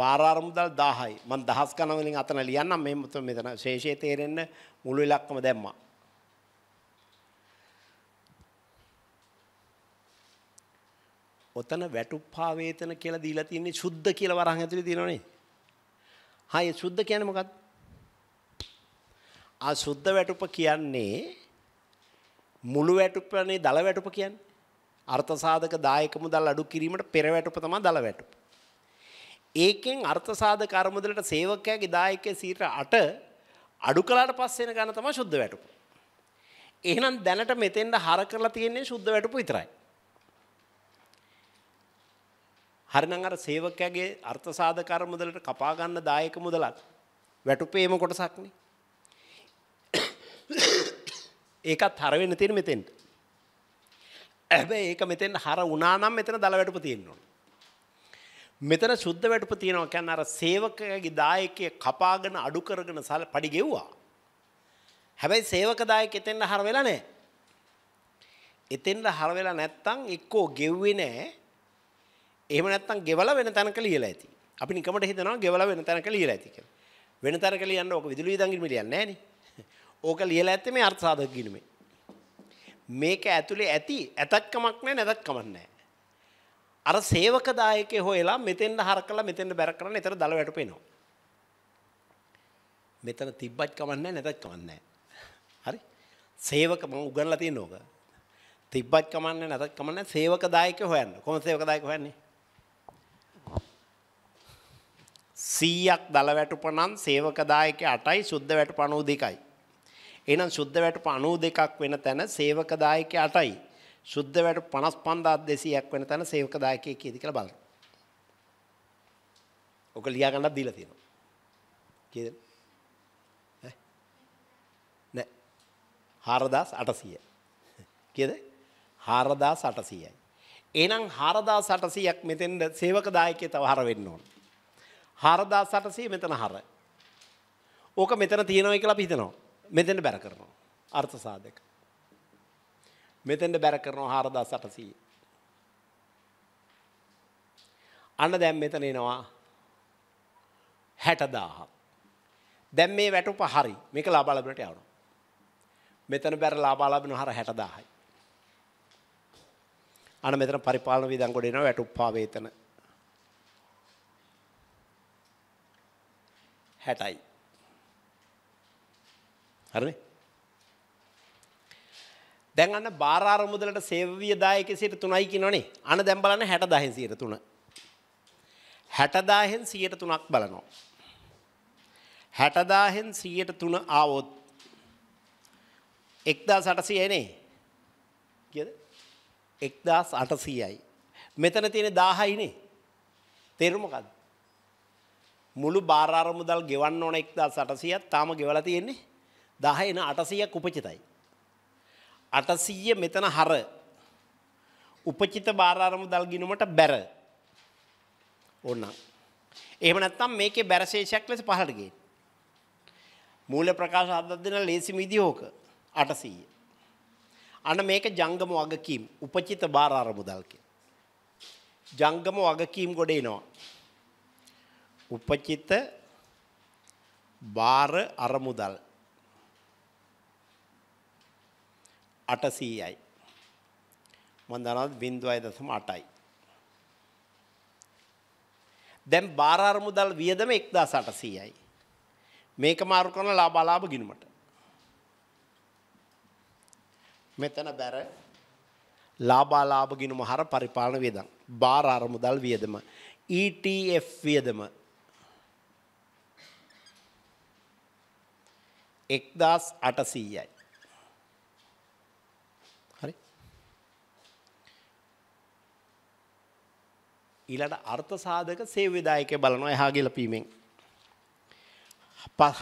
S1: බාරාර මුදල් 1000යි මම දහස් ගණන් වලින් අතන ලියන්නම් මේ මුතු මෙතන ශේෂයේ තේරෙන්න මුළු ඉලක්කම දැම්මා ඔතන වැටුප්පා වේතන කියලා දීලා තින්නේ සුද්ධ කියලා වරහන් ඇතුලේ තියෙනවනේ හා ඒ සුද්ධ කියන්නේ මොකක්ද ආ සුද්ධ වැටුප කියන්නේ මුළු වැටුපනේ දල වැටුප කියන්නේ. අර්ථ සාධක දායක මුදල් අඩු කිරීමට පෙර වැටුප තමයි දල වැටුප. ඒකෙන් අර්ථ සාධක අරමුදලට සේවකයාගේ දායකයේ සීට 8 අඩු කළාට පස්සේ එන ගන්න තමයි සුද්ධ වැටුප. එහෙනම් දැනට මෙතෙන්ද හර කරලා තියෙන්නේ සුද්ධ වැටුප විතරයි. හරිනම් අර සේවකයාගේ අර්ථ සාධක අරමුදලට කපා ගන්න දායක මුදලක් වැටුපේම කොටසක්නේ. ඒකත් හර වෙන්න තියෙන මෙතෙන්ට. හැබැයි ඒක මෙතෙන් හර වුණා නම් මෙතන දල වැටුප තියෙනවා. මෙතන සුද්ධ වැටුප තියෙනවා කියන්නේ අර සේවකයාගේ දායකය කපාගෙන අඩු කරගෙන සල පඩි ගෙව්වා. හැබැයි සේවක දායක එතෙන් හර වෙලා නැහැ. එතෙන් හර වෙලා නැත්තම් එක්කෝ ගෙව්වේ නැහැ. එහෙම නැත්තම් ගෙවලා වෙන තැනක ලියලා ඇති. අපි නිකමට හිතනවා ගෙවලා වෙන තැනක ලියලා ඇති කියලා. වෙන තැනක ලියන්න ඕක විදුලි දඟින් මිලියන්නේ නැහැ නේ. ඕක ලියලා ඇත්තේ මේ අර්ථසාධක ගිණුමේ. මේක ඇතුලේ ඇති ඇතක්කමක් නැහැ නැතක්කමක් නැහැ. අර සේවකදායකේ හොයලා මෙතෙන්ට හරකලා මෙතෙන්ට බැර කරන්න ඊතර දල වැටපෙනවා. මෙතන තිබ්බත් කමක් නැහැ නැතත් කමක් නැහැ. හරි? සේවක මම උගන්ලා තියෙන ඕක. තිබ්බත් කමක් නැහැ නැතත් කමක් නැහැ සේවකදායකේ හොයන්න. කොහොමද සේවකදායක හොයන්නේ? 100ක් දල වැටුපනම් සේවකදායකේ 8යි සුද්ධ වැටුප 92යි. එහෙනම් සුද්ධ වැටුප 92ක් වෙන තැන සේවක දායකයාටයි. සුද්ධ වැටුප 55200ක් වෙන තැන සේවක දායකයෙක් කීයද කියලා බලන්න. ඔක ලියා ගන්නත් දීලා තියෙනවා. කීයද? ඈ? නෑ. 4800. කීයද? 4800යි. එහෙනම් 4800ක් මෙතෙන්ද සේවක දායකය තව හර වෙන්න ඕන. 4800 මෙතන හර. ඕක මෙතන තියෙනවා කියලා අපි හිතනවා. මෙතෙන්ට බැර කරනවා. අර්ථ සාධක. මෙතෙන්ට බැර කරනවා 4800. අන්න දැන් මෙතන එනවා 60000ක්. දැන් මේ වැටුප හරි. මේක ලාභ ලැබෙනට යවනවා. මෙතන බැර ලාභ ලැබෙන හර 60000යි. අන මෙතන පරිපාලන වියදම් ගොඩ එනවා වැටුප්පා වේතන 60යි. හරි දැන් අන්න බාරාර මුදලට සේවීය දායකයේ සිට 3යි කියනවනේ. අන දැන් බලන්න 60000න් 3. 60000න් 3ක් බලනවා. 60000න් 3 ආවොත් 1800යි නේ. කියද? 1800යි. මෙතන තියෙන 1000යි නේ. තේරුම මොකද්ද? මුළු බාරාර මුදල් ගෙවන්න ඕන 1800ක් තාම ගෙවලා තියෙන්නේ දහ එන අටසයක් උපචිතයි. අටසීය මෙතන හර උපචිත භාරාරම දල්ගිනුමට බැර ඔන්න. එහෙම නැත්තම් මේකේ බැරශේෂයක් ලෙස පහළට ගේන්න. මූල ප්‍රකාශ හදක් දෙන ලේසි මිදිහෝක අටසීය. අන මේක ජංගම වගකීම් උපචිත භාරාර මුදල්ක. ජංගම වගකීම් ගොඩ එනවා. උපචිත භාර අරමුදල් අටසීයයි. මන්දනත් බින්දුවයි දසම අටයි. දැම් බාරාර මුදල් වියදම එක්දා සටසීයයි. මේක මාරු කරන ලා බලාභ ගිනුමට. මෙතන බැර ලාබාලාභ ගිනුම හර පරිපාලන වියදම්. බාර අරමුදල් වියදම. ETF වියදම. එක්දස් අටසීයයි. ඊළඟ අර්ථ සාධක සේව්‍යදායකය බලනවා එහා ගැලපීමෙන්.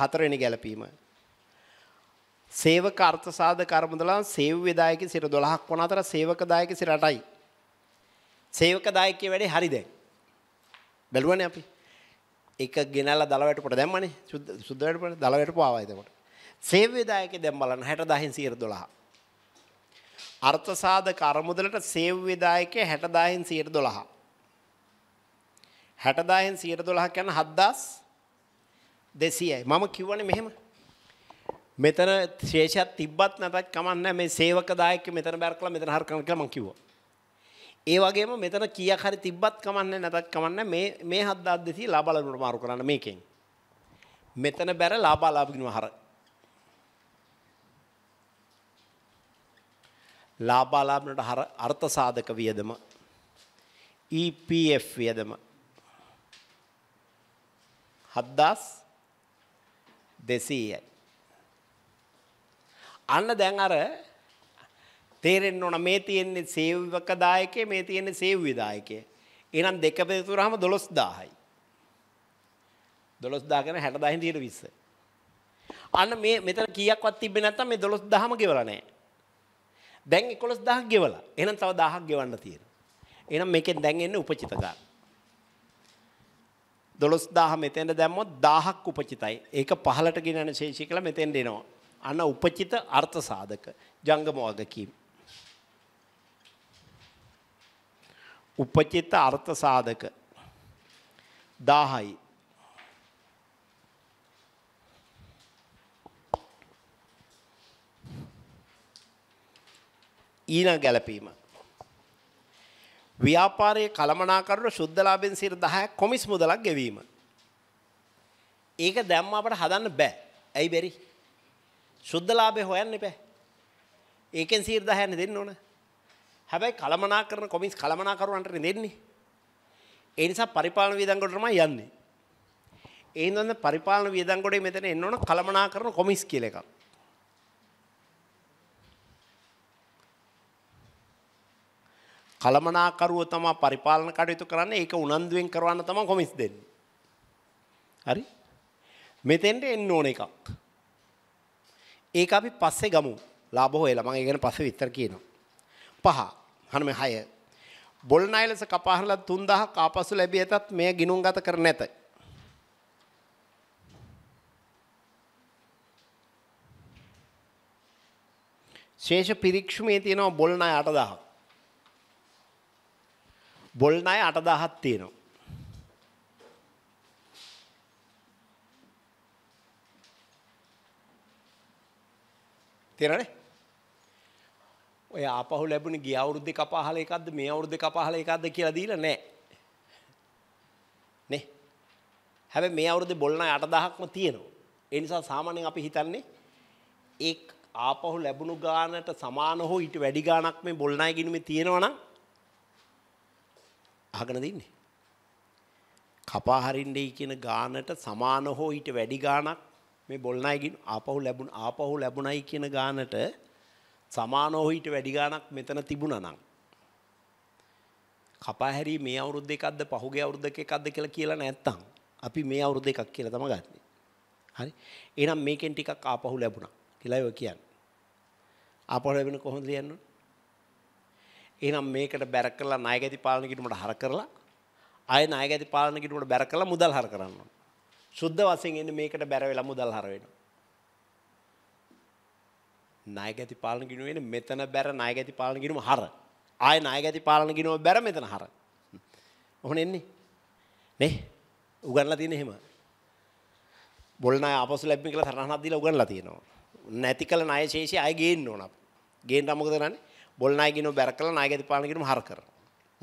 S1: හතරවෙනි ගැලපීම. සේවක අර්ථ සාධක අරමුදලා සේව්‍යදායක සිර 12ක් වන අතර සේවකදායක සිර 8යි. සේවකදායකයේ වැඩේ හරි දැන්. බැලුවනේ අපි. එක ගෙනල්ලා දල වැටුපට දැම්මනේ. සුද්ධ සුද්ධ වැටුපට දල වැටුප ආවා එතකොට. සේව්‍යදායකේ දැන් බලන්න 60000 112. අර්ථ සාධක අරමුදලට සේව්‍යදායකයේ 60000 112. 60000න් 112ක් යන 7200යි. මම කිව්වනේ මෙහෙම. මෙතන ශේෂයක් තිබ්බත් නැතත් කමන්නේ මේ සේවක දායකයෝ මෙතන බැරකලා මෙතන හරකන කියලා මම කිව්වා. ඒ වගේම මෙතන කීයක් හරි තිබ්බත් කමන්නේ නැතත් කමන්නේ මේ මේ 7200 ලාභ ලබනට මාරු කරන්න මේකෙන්. මෙතන බැර ලාභ ලාභිනව හර. ලාභ ලාභනට හර අර්ථ සාධක වියදම EPF වියදම හද්දස් දෙසීයයි. අන්න දැන් අර තේරෙන්න ඕන මේ තියෙන්නේ සේවක දායකය මේ තියෙන්නේ සේව්‍ය දායකය. එහෙනම් දෙක බෙදුනහම 12000යි. 12000 කියන්නේ 60000 දිහට 20. අන්න මේ මෙතන කීයක්වත් තිබ්බේ නැත්නම් මේ 12000ම ගෙවලා නැහැ. දැන් 11000ක් ගෙවලා. එහෙනම් තව 1000ක් ගෙවන්න තියෙනවා. එහෙනම් මේකෙන් දැන් එන්නේ උපචිත ගන්න. 12000 මෙතෙන්ට දැම්මොත් 1000ක් උපචිතයි. ඒක පහලට ගෙන යන ශේෂය කියලා මෙතෙන්ට එනවා. අන උපචිත අර්ථ සාධක ජංගම වගකීම්. උපචිත අර්ථ සාධක 1000යි. ඊළඟ ගැළපීම ව්‍යාපාරයේ කළමනාකරුට ශුද්ධලාභෙන් සිර 10ක් කොමිස් මුදලක් ගෙවීම. ඒක දැම්ම අපට හදන්න බෑ. ඇයි බැරි? ශුද්ධලාභේ හොයන්න එපා. ඒකෙන් සිර 10ක් දෙන්න ඕන. හැබැයි කළමනාකරන කොමිස් කළමනාකරුවන්ට දෙන්නේ. ඒ නිසා පරිපාලන වියදම් කොට තමයි යන්නේ. ඒ හින්දා පරිපාලන වියදම් කොටේ මෙතන එන්න ඕන කළමනාකරන කොමිස් කියලා එකක්. කළමනාකරුව තමා පරිපාලන කටයුතු කරන්න ඒක උනන්දුවෙන් කරවන්න තමා කොමිස් දෙන්න. හරි මෙතෙන්ට එන්න ඕන එකක්. ඒක අපි පස්සේ ගමු ලාබ හොයලා මම ඒකන පස්සේ විතර කියනවා. පහ හනම හය බොල් නයිලස කපාහරලා 3000 කාපසු ලැබී ඇතත් මෙය ගිනුම් ගත කර නැත. ශේෂ පිරික්ෂුමේ තියෙනවා බොල් ණය 8000ක්. බොල් ණය 8000ක් තියෙනවා. තේරෙනවද? ඔය ආපහු ලැබුණ ගිය අවුරුද්දේ කපහල එකක්ද මේ අවුරුද්දේ කපහල එකක්ද කියලා දීලා නැහැ. නේ? හැබැයි මේ අවුරුද්දේ බොල් ණය 8000ක්ම තියෙනවා. ඒ නිසා සාමාන්‍යයෙන් අපි හිතන්නේ ඒ ආපහු ලැබුණු ගානට සමාන හෝ ඊට වැඩි ගාණක් මේ බොල් ණය ගිණුමේ තියෙනවා නම් අහගෙන දෙන්නේ. කපා හරින්නයි කියන ගානට සමාන හෝ ඊට වැඩි ගාණක් මේ බොල්නායගින් ආපහු ලැබුණ ආපහු ලැබුණයි කියන ගානට සමාන හෝ ඊට වැඩි ගාණක් මෙතන තිබුණා නම් කපා හැරී මේ අවුරුද්ද එකක්ද පහුගිය අවුරුද්ද එකක්ද කියලා කියලා නැත්තම් අපි මේ අවුරුද්ද එකක් කියලා තමයි ගන්නෙ. හරි. එහෙනම් මේකෙන් ටිකක් ආපහු ලැබුණා කියලා ඔය කියන්නේ. ආපහු ලැබෙන කොහොමද ලියන්නේ? එහෙනම් මේකට බැර කරලා ණයගැති පාලන කිරීමට හර කරලා ආය ණයගැති පාලන කිරීමට බැර කරලා මුදල් හර කරන්න ඕන. සුද්ධ වශයෙන් එන්නේ මේකට බැර වෙලා මුදල් හර වෙනවා. ණයගැති පාලන ගිනුවේ මෙතන බැර ණයගැති පාලන ගිනුම හර. ආය ණයගැති පාලන ගිනුම බැර මෙතන හර. ඔහොන එන්නේ. නේ? උගන්ලා තියෙන එහෙම. බොල් ණය ආපසු ලැබෙන්න කියලා තරහනක් දීලා උගන්ලා තියෙනවා. නැති කල ණය ශේෂය ආය ගේන්න ඕන අපි. ගේන්න මොකද කරන්නේ? බොල් නාය ගිනුම බැර කළා නායකති පාලන ගිනුම හර කරනවා.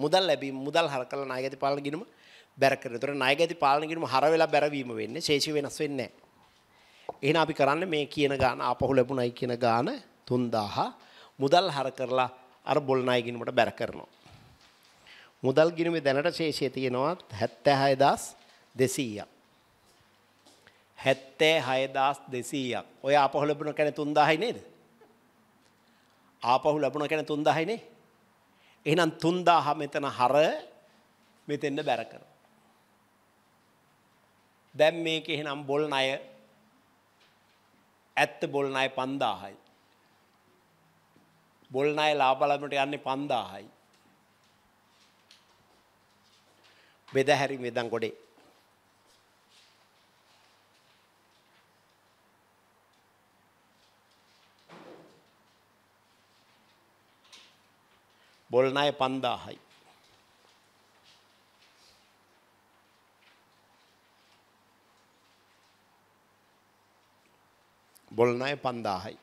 S1: මුදල් ලැබීම මුදල් හර කළා නායකති පාලන ගිනුම බැර කරනවා. ඒතර නායකති පාලන ගිනුම හර වෙලා බැරවීම වෙන්නේ. ශේෂි වෙනස් වෙන්නේ නැහැ. එහෙනම් අපි කරන්නේ මේ කියන ගාන ආපහු ලැබුණයි කියන ගාන 3000 මුදල් හර කරලා අර බොල් නාය ගිනුමට බැර කරනවා. මුදල් ගිනුමේ දැනට ශේෂය තියෙනවා 76200ක්. 76200ක්. ඔය ආපහු ලැබුණ කෙනේ 3000යි නේද? ආපහු ලැබුණා කියන්නේ 3000 නේ. එහෙනම් 3000 මෙතන හර මෙතෙන්න බැර කරනවා. දැන් මේක එහෙනම් බොල් ණය ඇත්ත බොල් ණය 5000යි. බොල් ණය ලාභ ලැබුණට යන්නේ 5000යි. බෙදහැරි මෙදන් ගොඩේ බොල්න අය පන්දාහයි. බොල්න අය පන්දාහයි.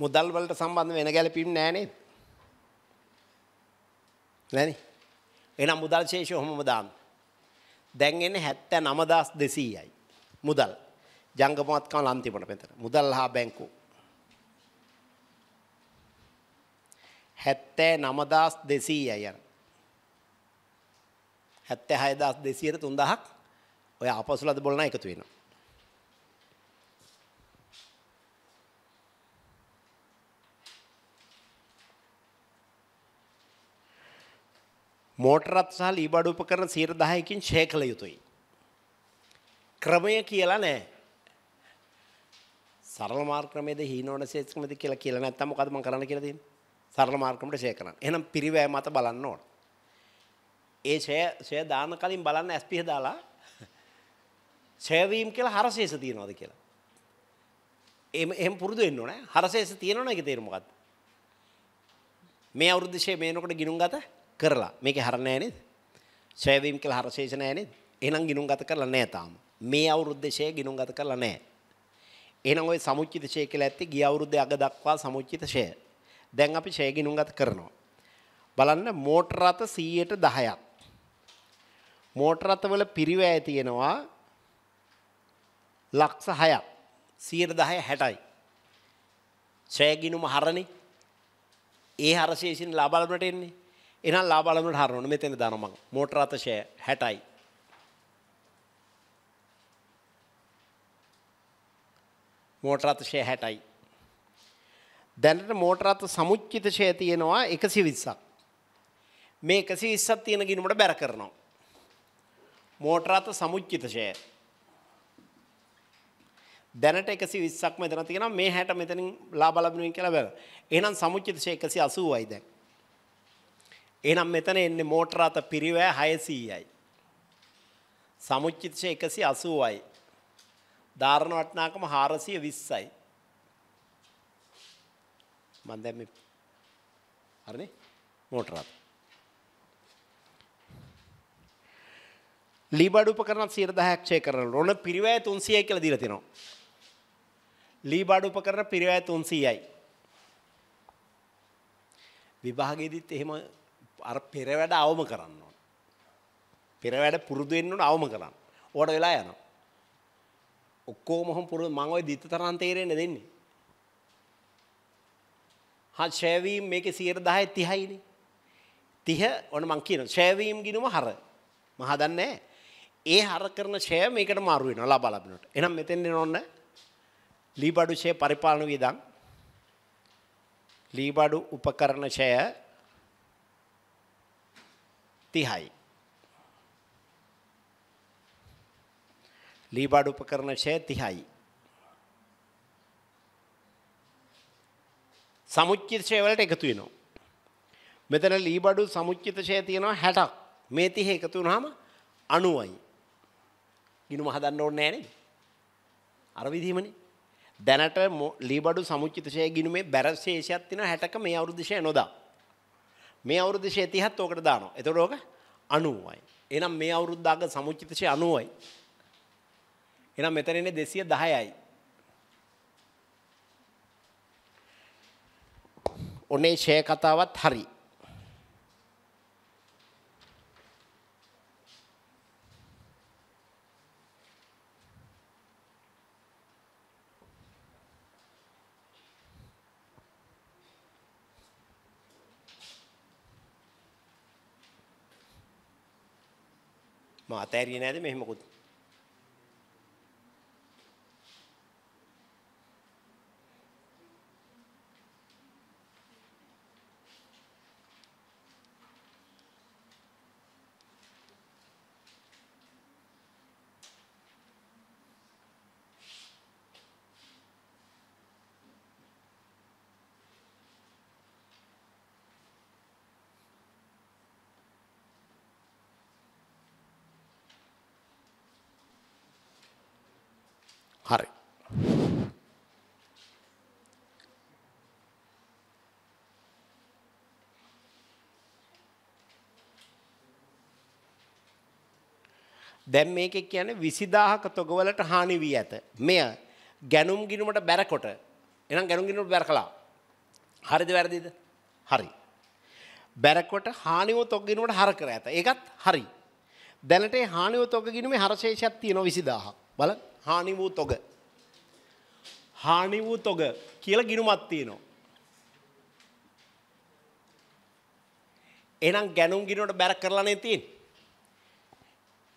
S1: මුදල් වලට සම්බන්ධ වෙන ගැලපීම් නෑ නේද? නෑනේ. එහෙනම් මුදල් ශේෂය ඔහොමම දාන්න. දැන් එන්නේ 79200යි. මුදල් ජංගමවත්කම ලන් තිබුණා මෙතන. මුදල් හා බැංකු. 79200යි යන. 76200ට 3000ක් ඔය ආපසු ලද බොලන එකතු වෙනවා. මෝටරත් සහ ලීබඩ උපකරණ 10%කින් ෂේ කළ යුතුයි. ක්‍රමය කියලා නෑ. සරල මාර්ග ක්‍රමයේද හීනෝන ශේෂ ක්‍රමයේද කියලා කියලා නැත්තම් මොකද මම කරන්න කියලා තියෙන්නේ? සරල මාර්ග ක්‍රමයට ෂෙයා කරන්න. එහෙනම් පිරිවැය මත බලන්න ඕන. ඒ ෂෙයා ෂෙයා දාන කලින් බලන්න ඇස්පිහ දාලා ෂෙයා කියලා හරශේෂ තියනවාද කියලා. එහෙම එහෙම පුරුදු වෙන්න ඕනේ. හරශේෂ තියෙනවනේ ඒකේ තේරුම මොකද්ද? මේ අවුරුද්දේ මේනකොට ගිනුම් ගත කරලා. මේකේ හර නැහැ නේද? ෂෙයා කියලා හරශේෂ නැහැ නේද? එහෙනම් ගිනුම් ගත කරලා නැහැ තාම. මේ අවුරුද්දේ ෂෙයා ගිනුම් ගත කරලා නැහැ. එහෙනම් ওই සමුච්චිත ෂය කියලා ඇත්තේ ගිය අවුරුද්දේ අග දක්වා සමුච්චිත ෂය. දැන් අපි ෂය ගිණුම්ගත කරනවා. බලන්න මෝටර රථ 100ට 10ක්. මෝටර රථවල පිරිවැය තියෙනවා ලක්ෂ 6ක්. 110 60යි. ෂය ගිණුම හරණේ. ඒ හරශේෂින් ලාභ ලැබුණට එන්නේ. එහෙනම් ලාභ ලැබුණට හරනවනේ මෙතන දානවා මම. මෝටර රථ ෂය 60යි. මෝටර අතිශය 60යි. දැනට මෝටර අත සමුච්චිතශය තියෙනවා 120ක්. මේ 120ක් තියෙන ගිණුමට බැර කරනවා. මෝටර අත සමුච්චිතශය. දැනට 120ක් මෙතන තියෙනවා මේ 60 මෙතනින් ලාභ ලැබෙනුයි කියලා බැල. එහෙනම් සමුච්චිතශය 180යි දැන්. එහෙනම් මෙතන එන්නේ මෝටර අත පිරිවැය 600යි. සමුච්චිතශය 180යි. ධාරණ වටනාකම හාරසිය විස්සයි. මන්දැම හරණ මෝටරත්. ලීබඩු පකරන සිර දහයක්ෂය කරන රොන පිරිවය තුන්සියයි කියල දීරතිනවා. ලීබඩු උපකරන පිරිවය තුන්සීයයි. විභාගෙදිත් එහෙම අර පෙරවැඩ අවම කරන්න ඕන. පෙරවැඩ පුරුදු වෙන්න ඕන අවම කරන්න. ඕඩ වෙලා යනවා. ඔක්කෝ මොහොම පුරුදු මං ඔය දිත්ත තරම් තේරෙන්න දෙන්නේ. හා ෂෑවීම් මේකේ 10 30යිනේ. 30 ඔන්න මං කියන ෂෑවීම් ගිනුම හර. මම හදන්නේ ඒ හර කරන ෂෑ මේකට මාරු වෙනවා ලබා ලබනට. එහෙනම් මෙතෙන් එනොන්න ලීබඩු ෂේ පරිපාලන වියදම් ලීබඩු උපකරණ ෂය 30යි. ලීබාඩ් උපකරණ ඡය 30යි. සමුච්චිත ඡය වලට එකතු වෙනවා. මෙතන ලීබඩු සමුච්චිත ඡය තියෙනවා 60ක්. මේ 30 එකතු වුනහම 90යි. ගිනුම හදන්න ඕනේ නෑනේ. අර විදිහමනේ. දැනට ලීබඩු සමුච්චිත ඡය ගිනුමේ බැලන්ස් ශේෂයක් තියෙනවා 60ක මේ අවුරුදු ඡය නොදා. මේ අවුරුදු ඡය 30ත් ඕකට දානවා. එතකොට ඕක 90යි. එහෙනම් මේ අවුරුද්දාක සමුච්චිත ඡය 90යි. එහෙනම් මෙතන ඉන්නේ 210යි. ඔනේ ෂේ කතාවත් හරි. මම අතෑරියේ නැද්ද මෙහෙමකුත් හරි. දැන් මේකේ කියන්නේ 20000ක තොගවලට හානි වී ඇත. මෙය ගැනුම් ගිණුමට බැරකොට. එහෙනම් ගැනුම් ගිණුමට බැර කළා. හරිද වැරදිද? හරි. බැරකොට හානිව තොග ගිණුමට හර කර ඇත. ඒකත් හරි. දැනට හානිව තොග ගිණුමේ හරශේෂයක් තියෙනවා 20000ක්. බල හානි වූ තොග. හානි වූ තොග කියල ගිනුමත් තියනවා. එනම් ගැනුම් ගිනට බැර කරලානේ තින්.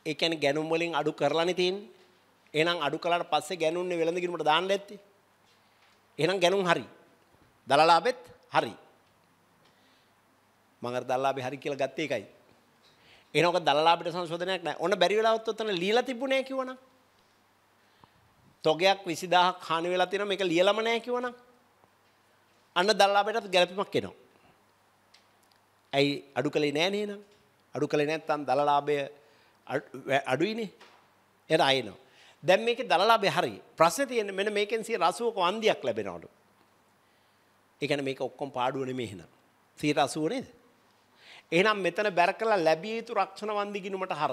S1: ඒකැන ගැනුම් වලින් අඩු කරලානි තින් එනම් අඩු කලාට පස්සේ ගැනුන්නේ වෙළඳගිරීමට දාන්න ඇත්තේ. එහෙනම් ගැනුම් හරි. දලලාබෙත් හරි. මම අර දලලාබේ හරි කියලා ගත්තේ ඒකයි. එහෙනම් ඔක දලලාබේට සංශෝධනයක් නැහැ. ඔන්න බැරි වෙලාවත් ඔතන ලීලා තිබුණේ කිව්වනම්. තොගයක් 20000ක් හානි වෙලා තියෙනවා මේක ලියලම නැහැ කිව්වනම් අන්න දල්ලාබේටත් ගැළපීමක් එනවා. ඇයි අඩු කළේ නැහැ නේනම්? අඩු කළේ නැත්නම් දල්ලාබය අඩුයිනේ. එතන ආයෙනවා. දැන් මේකේ දල්ලාබය හරි. ප්‍රශ්නේ තියෙන්නේ මෙන්න මේකෙන් 180ක වන්දියක් ලැබෙනවලු. ඒ කියන්නේ මේක ඔක්කොම පාඩුව නෙමෙයි එහෙනම්. 180 නේද? එහෙනම් මෙතන බැර කළා ලැබිය යුතු රක්ෂණ වන්දි ගිණුමට හර.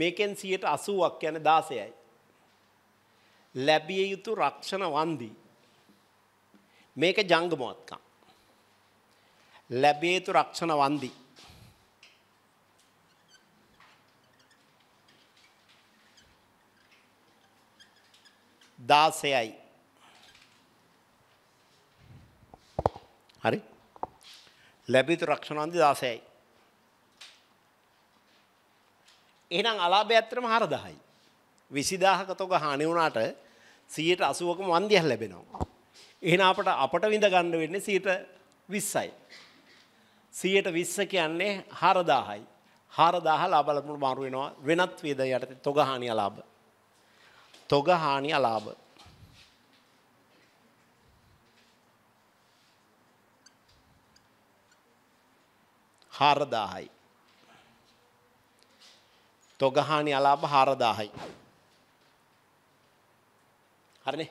S1: මේකෙන් 180ක් කියන්නේ 16යි. ලැබිය යුතු රක්ෂණ වන්දී. මේක ජංගමෝත්කම්. ලැබිය යුතු රක්ෂණ වන්දී. දාසයයි. හරි ලැබිතු රක්ෂණන්දි දාසයයි. එහනම් අලාභ ඇත්තරම හර දහයි. 20000ක තොග හානි වුණාට 180කම වන්දියක් ලැබෙනවා. එහෙනම් අපට අපට විඳ ගන්න වෙන්නේ 120යි. 120 කියන්නේ 4000යි. 4000 ලාභ ලැබුණු මාරු වෙනවා වෙනත් වේද යටතේ තොග හානිය ලාභ. තොග හානිය ලාභ. හාරදාහයි. තොගහානි අලාභ හාරදාහයි. හරිනේ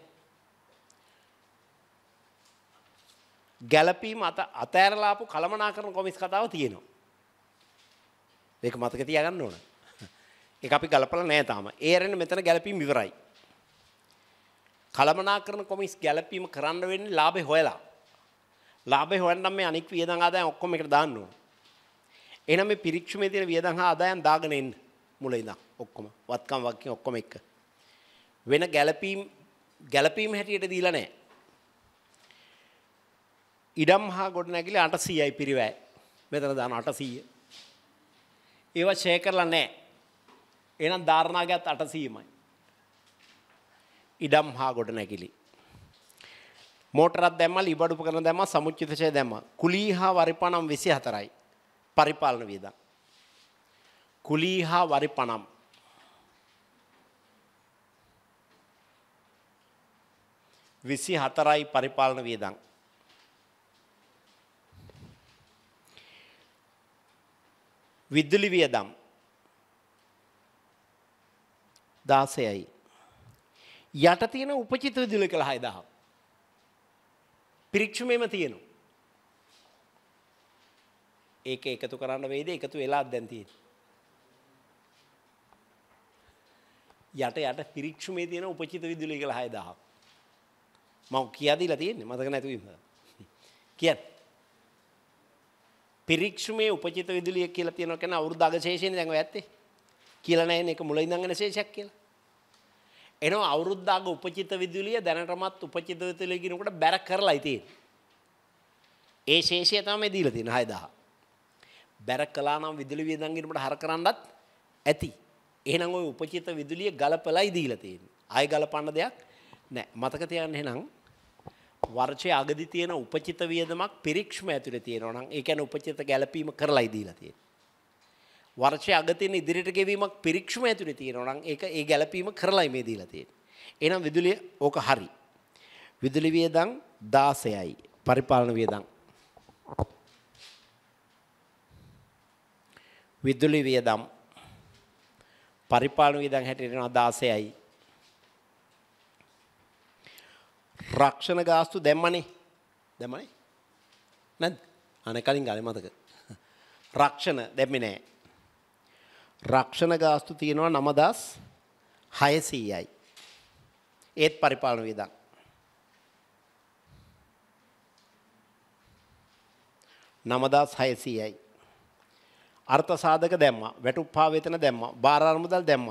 S1: ගැළපීම අත අතෑරලාපු කළමනාකරන කොමිස් කතාව තියෙනවා. ඒක මතක තියාගන්න ඕන. ඒක අපි ගලපලා නැහැ තාම. ඒ ඇරෙන්න මෙතන ගැළපීම ඉවරයි. කළමනාකරන කොමිස් ගැළපීම කරන්න වෙන්නේ ලාභේ හොයලා. ලාභේ හොයන්න මේ අනික් වියදම් ආදායම් ඔක්කොම එකට දාන්න ඕන. එහෙනම් මේ පිරික්ෂුමේ තියෙන වියදම් හා ආදායම් දාගෙන එන්න මුල ඉඳන් ඔක්කොම වත්කම් වක්කින් ඔක්කොම එක. වෙන ගැළපීම් ගැළපීම හැටියට දීලා නැහැ. ඉඩම් හා ගොඩනැගිලි 800යි පිරිවැය. මෙතන දාන 800. ඒවා ෂෙයා කරලා නැහැ. එහෙනම් ධාරණාගත් 800මයි. ඉඩම් හා ගොඩනැගිලි. මෝටරක් දැම්මා, ලිබඩු උපකරණ දැම්මා, සමුච්චිත ෂය දැම්මා. කුලී හා වරිපණම් 24යි. පරිපාලන වියදම්. කුලී හා වරිපණම් 24යි පරිපාලන වියදම්. විදුලි වියදම් 16යි. යට තියෙන උපචිත විදුලි කළ 6000. පිරික්ෂුමේම තියෙනවා. ඒක එකතු කරන්න වෙයිද? එකතු වෙලා දැන් තියෙන්නේ. යට යට පිරික්ෂුමේ තියෙන උපචිත විදුලි කළ 6000. මම කියදීලා තියෙන්නේ මතක නැති වීම. කියන්න. පිරික්ෂුමේ උපචිත විදුලිය කියලා තියෙනවා කියන අවුරුදු අගශේෂයනේ දැන් ඔය ඇත්තේ. කියලා නැහැ මේක මුල ඉඳන් යන ශේෂයක් කියලා. එනවා අවුරුද්ද අග උපචිත විදුලිය දැනටමත් උපචිත විදුලිය කියනකොට බැර කරලායි තියෙන්නේ. ඒ ශේෂය තමයි දීලා තියෙන 6000. බැර කළා නම් විදුලි වියදම් ගිනුමට හර කරන්නත් ඇති. එහෙනම් ওই උපචිත විදුලිය ගලපලයි දීලා තියෙන්නේ. ආයෙ ගලපන්න දෙයක් නෑ මතක තියන්න එහෙනම් වර්ෂයේ අගදී තියෙන උපචිත වියදමක් පිරික්ෂ්ම ඇතුලේ තියෙනවා නම් ඒ කියන්නේ උපචිත ගැළපීම කරලායි දීලා තියෙන්නේ. වර්ෂයේ අග තියෙන ඉදිරියට ගෙවීමක් පිරික්ෂ්ම ඇතුලේ තියෙනවා නම් ඒක ඒ ගැළපීම කරලායි මේ දීලා තියෙන්නේ. එහෙනම් විදුලිය ඕක හරි. විදුලි වියදම් 16යි. පරිපාලන වියදම් විදුලි වියදම් පරිපාලන වියදම් හැටියට 16යි. රක්ෂණ ගාස්තු දැම්මනේ. දැම්මනේ? නැද්ද? අනේ කලින් ගානේ මතක. රක්ෂණ දැම්මේ නෑ. රක්ෂණ ගාස්තු තියෙනවා 9600යි. ඒත් පරිපාලන වියදම්. නමදස් හයසීයයි. අර්ථ සාධක දැම්ම වැටුප්පාවේතන දැම්ම භාරාර්මුදල් දැම්ම.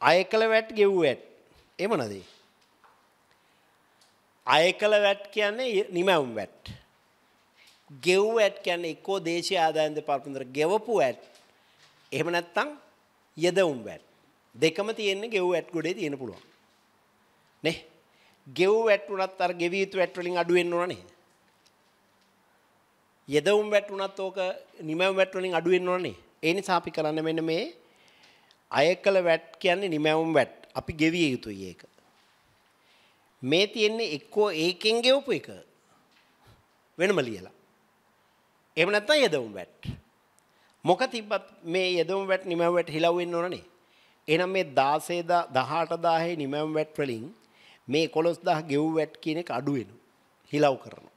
S1: අය කළ වැට් ගෙව්වඇත් එමනදී. අයකල වැට් කියන්නේ නිමැවුම් වැට්. ගෙව් වැට් කියන්නේ එක්කෝ දේශීය ආදායම් දෙපාර්තමේන්තුවර ගෙවපු වැට්. එහෙම නැත්නම් යදවුම් වැට්. දෙකම තියෙන්නේ ගෙව් වැට් ගොඩේ තියෙන පුළුවන්. නේ? ගෙව් වැට් උනත් අර ගෙවිය යුතු වැට් වලින් අඩු වෙන්න ඕන නේද? යදවුම් වැට් උනත් ඕක නිමැවුම් වැට් වලින් අඩු වෙන්න ඕන නේද? ඒ නිසා අපි කරන්න මෙන්න මේ අයකල වැට් කියන්නේ නිමැවුම් වැට්. අපි ගෙවිය යුතුයි ඒක. මේ තියෙන්නේ එක්කෝ ඒකෙන් ගෙවපු එක වෙනම ලියලා. එහෙම නැත්නම් යදවුම් වැට්. මොක තිබ්බත් මේ යදවුම් වැට් නිමැව් වැට් හිලව් වෙන්න ඕනනේ. එහෙනම් මේ 16000 18000 නිමැව් වැට් වලින් මේ 11000 ගෙව් වැට් කියන එක අඩු වෙනවා. හිලව් කරනවා.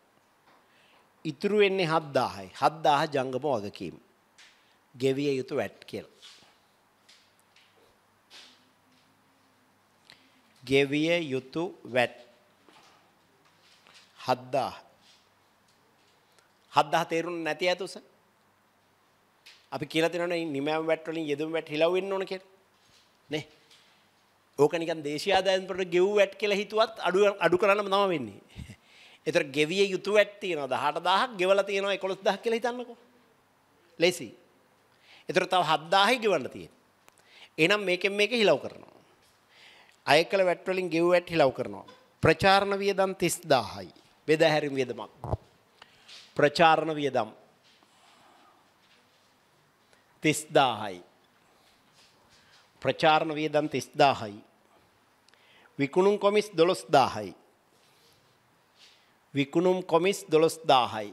S1: ඉතුරු වෙන්නේ 7000යි. 7000 ජංගම වගකීම්. ගෙවිය යුතු වැට් කියලා. ගෙවිය යුතු වැට් 7000 7000 තේරුන්නේ නැති ඇතුස අපි කියලා තියෙනවනේ නිමෑම වැට් වලින් යෙදුම් වැට් හිලවෙන්න ඕන කියලා නේ ඕක නිකන් දේශීය ආදායම් වලට ගෙව් වැට් කියලා හිතුවත් අඩු අඩු කරන්නම තමයි වෙන්නේ ඒතර ගෙවිය යුතු වැට් තියෙනවා 18000ක් ගෙවලා තියෙනවා 11000ක් කියලා හිතන්නකෝ ලේසි ඒතර තව 7000යි ගෙවන්න තියෙනවා එහෙනම් මේකෙන් මේක හිලව් කරනවා අය කළ වැට්වලින් ගෙව් වැට්ටි ලව් කරනවා. ප්‍රචාරණ වියදම් 30000යි. බෙදාහැරීම් වියදමක්. ප්‍රචාරණ වියදම් 30000යි. ප්‍රචාරණ වියදම් 30000යි. විකුණුම් කොමිස් 12000යි. විකුණුම් කොමිස් 12000යි.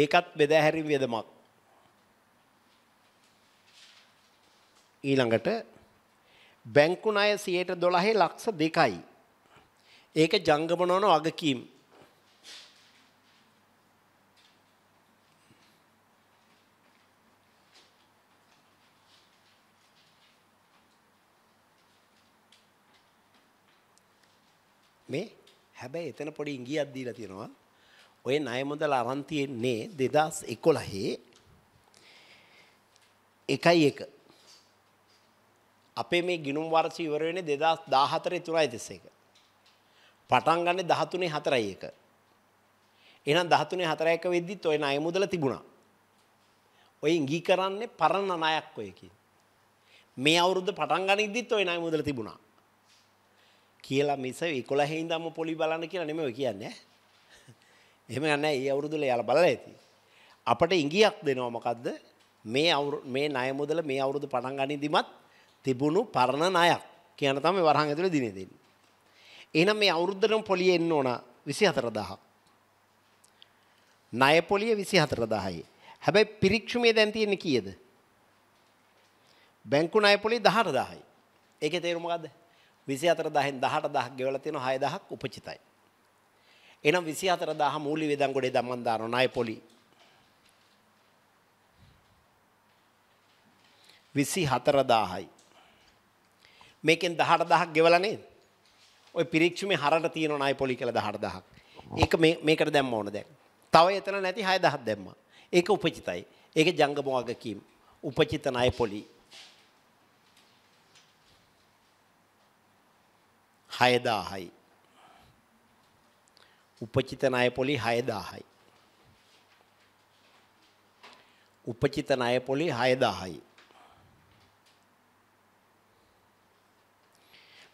S1: ඒකත් බෙදාහැරීම් වියදමක්. ඊළඟට බැංකු ණය 112 ලක්ෂ 2යි. ඒක ජංගම නොවන වගකීම්. මේ හැබැයි එතන පොඩි ඉංගියක් දීලා තියෙනවා. ඔය ණය මුදල අරන් තියෙන්නේ 2011 1.1 අපේ මේ ගිනුම් වර්ෂය ඉවර වෙන්නේ 2014 3.31. පටන් ගන්න 13 4.1. එහෙනම් 13 4.1 වෙද්දිත් ඔය ණය මුදල තිබුණා. ඔය ඉඟි කරන්නේ පරණ ණයක් ඔය මේ අවුරුද්ද පටන් ගනිද්දිත් ඔය ණය මුදල තිබුණා. කියලා මිස 11 ඉඳන්ම පොලි බලන්න කියලා නෙමෙයි කියන්නේ. එහෙම නැහැ. ඊ අවුරුද්දල යාලා බලලා ඇති. අපට ඉඟියක් දෙනවා මොකද්ද? මේ මේ ණය මුදල මේ අවුරුදු පටන් ගනිද්දිමත් තිබුණු පරණ ණයක් කියන තමයි වරහන් ඇතුලේ දිනේ දෙන්නේ. එහෙනම් මේ අවුරුද්දටම පොලිය එන්න ඕන 24000. ණය පොලිය 24000යි. හැබැයි පිරික්ෂුමේ දැන් තියෙන්නේ කීයද? බැංකු ණය පොලිය 18000යි. ඒකේ තේරුම මොකද්ද? 24000න් 18000ක් ගෙවලා තියෙනවා 6000ක් උපචිතයි. එහෙනම් 24000 මූල්‍ය වේදන් ගොඩේ දමන් දානවා ණය පොලිය. විසි හතරදාහයි. මේකෙන් 18000ක් ගෙවලා නේද? ওই පිරික්ෂුමේ හරට තියෙනවා ණය පොලි කියලා 18000ක්. ඒක මේ මේකට දැම්ම ඕන දැන්. තව එතන නැති 6000ක් දැම්මා. ඒක උපචිතයි. ඒක ජංගම වගකීම්. උපචිත ණය පොලි. 6000යි. උපචිත ණය පොලි 6000යි. උපචිත ණය පොලි 6000යි.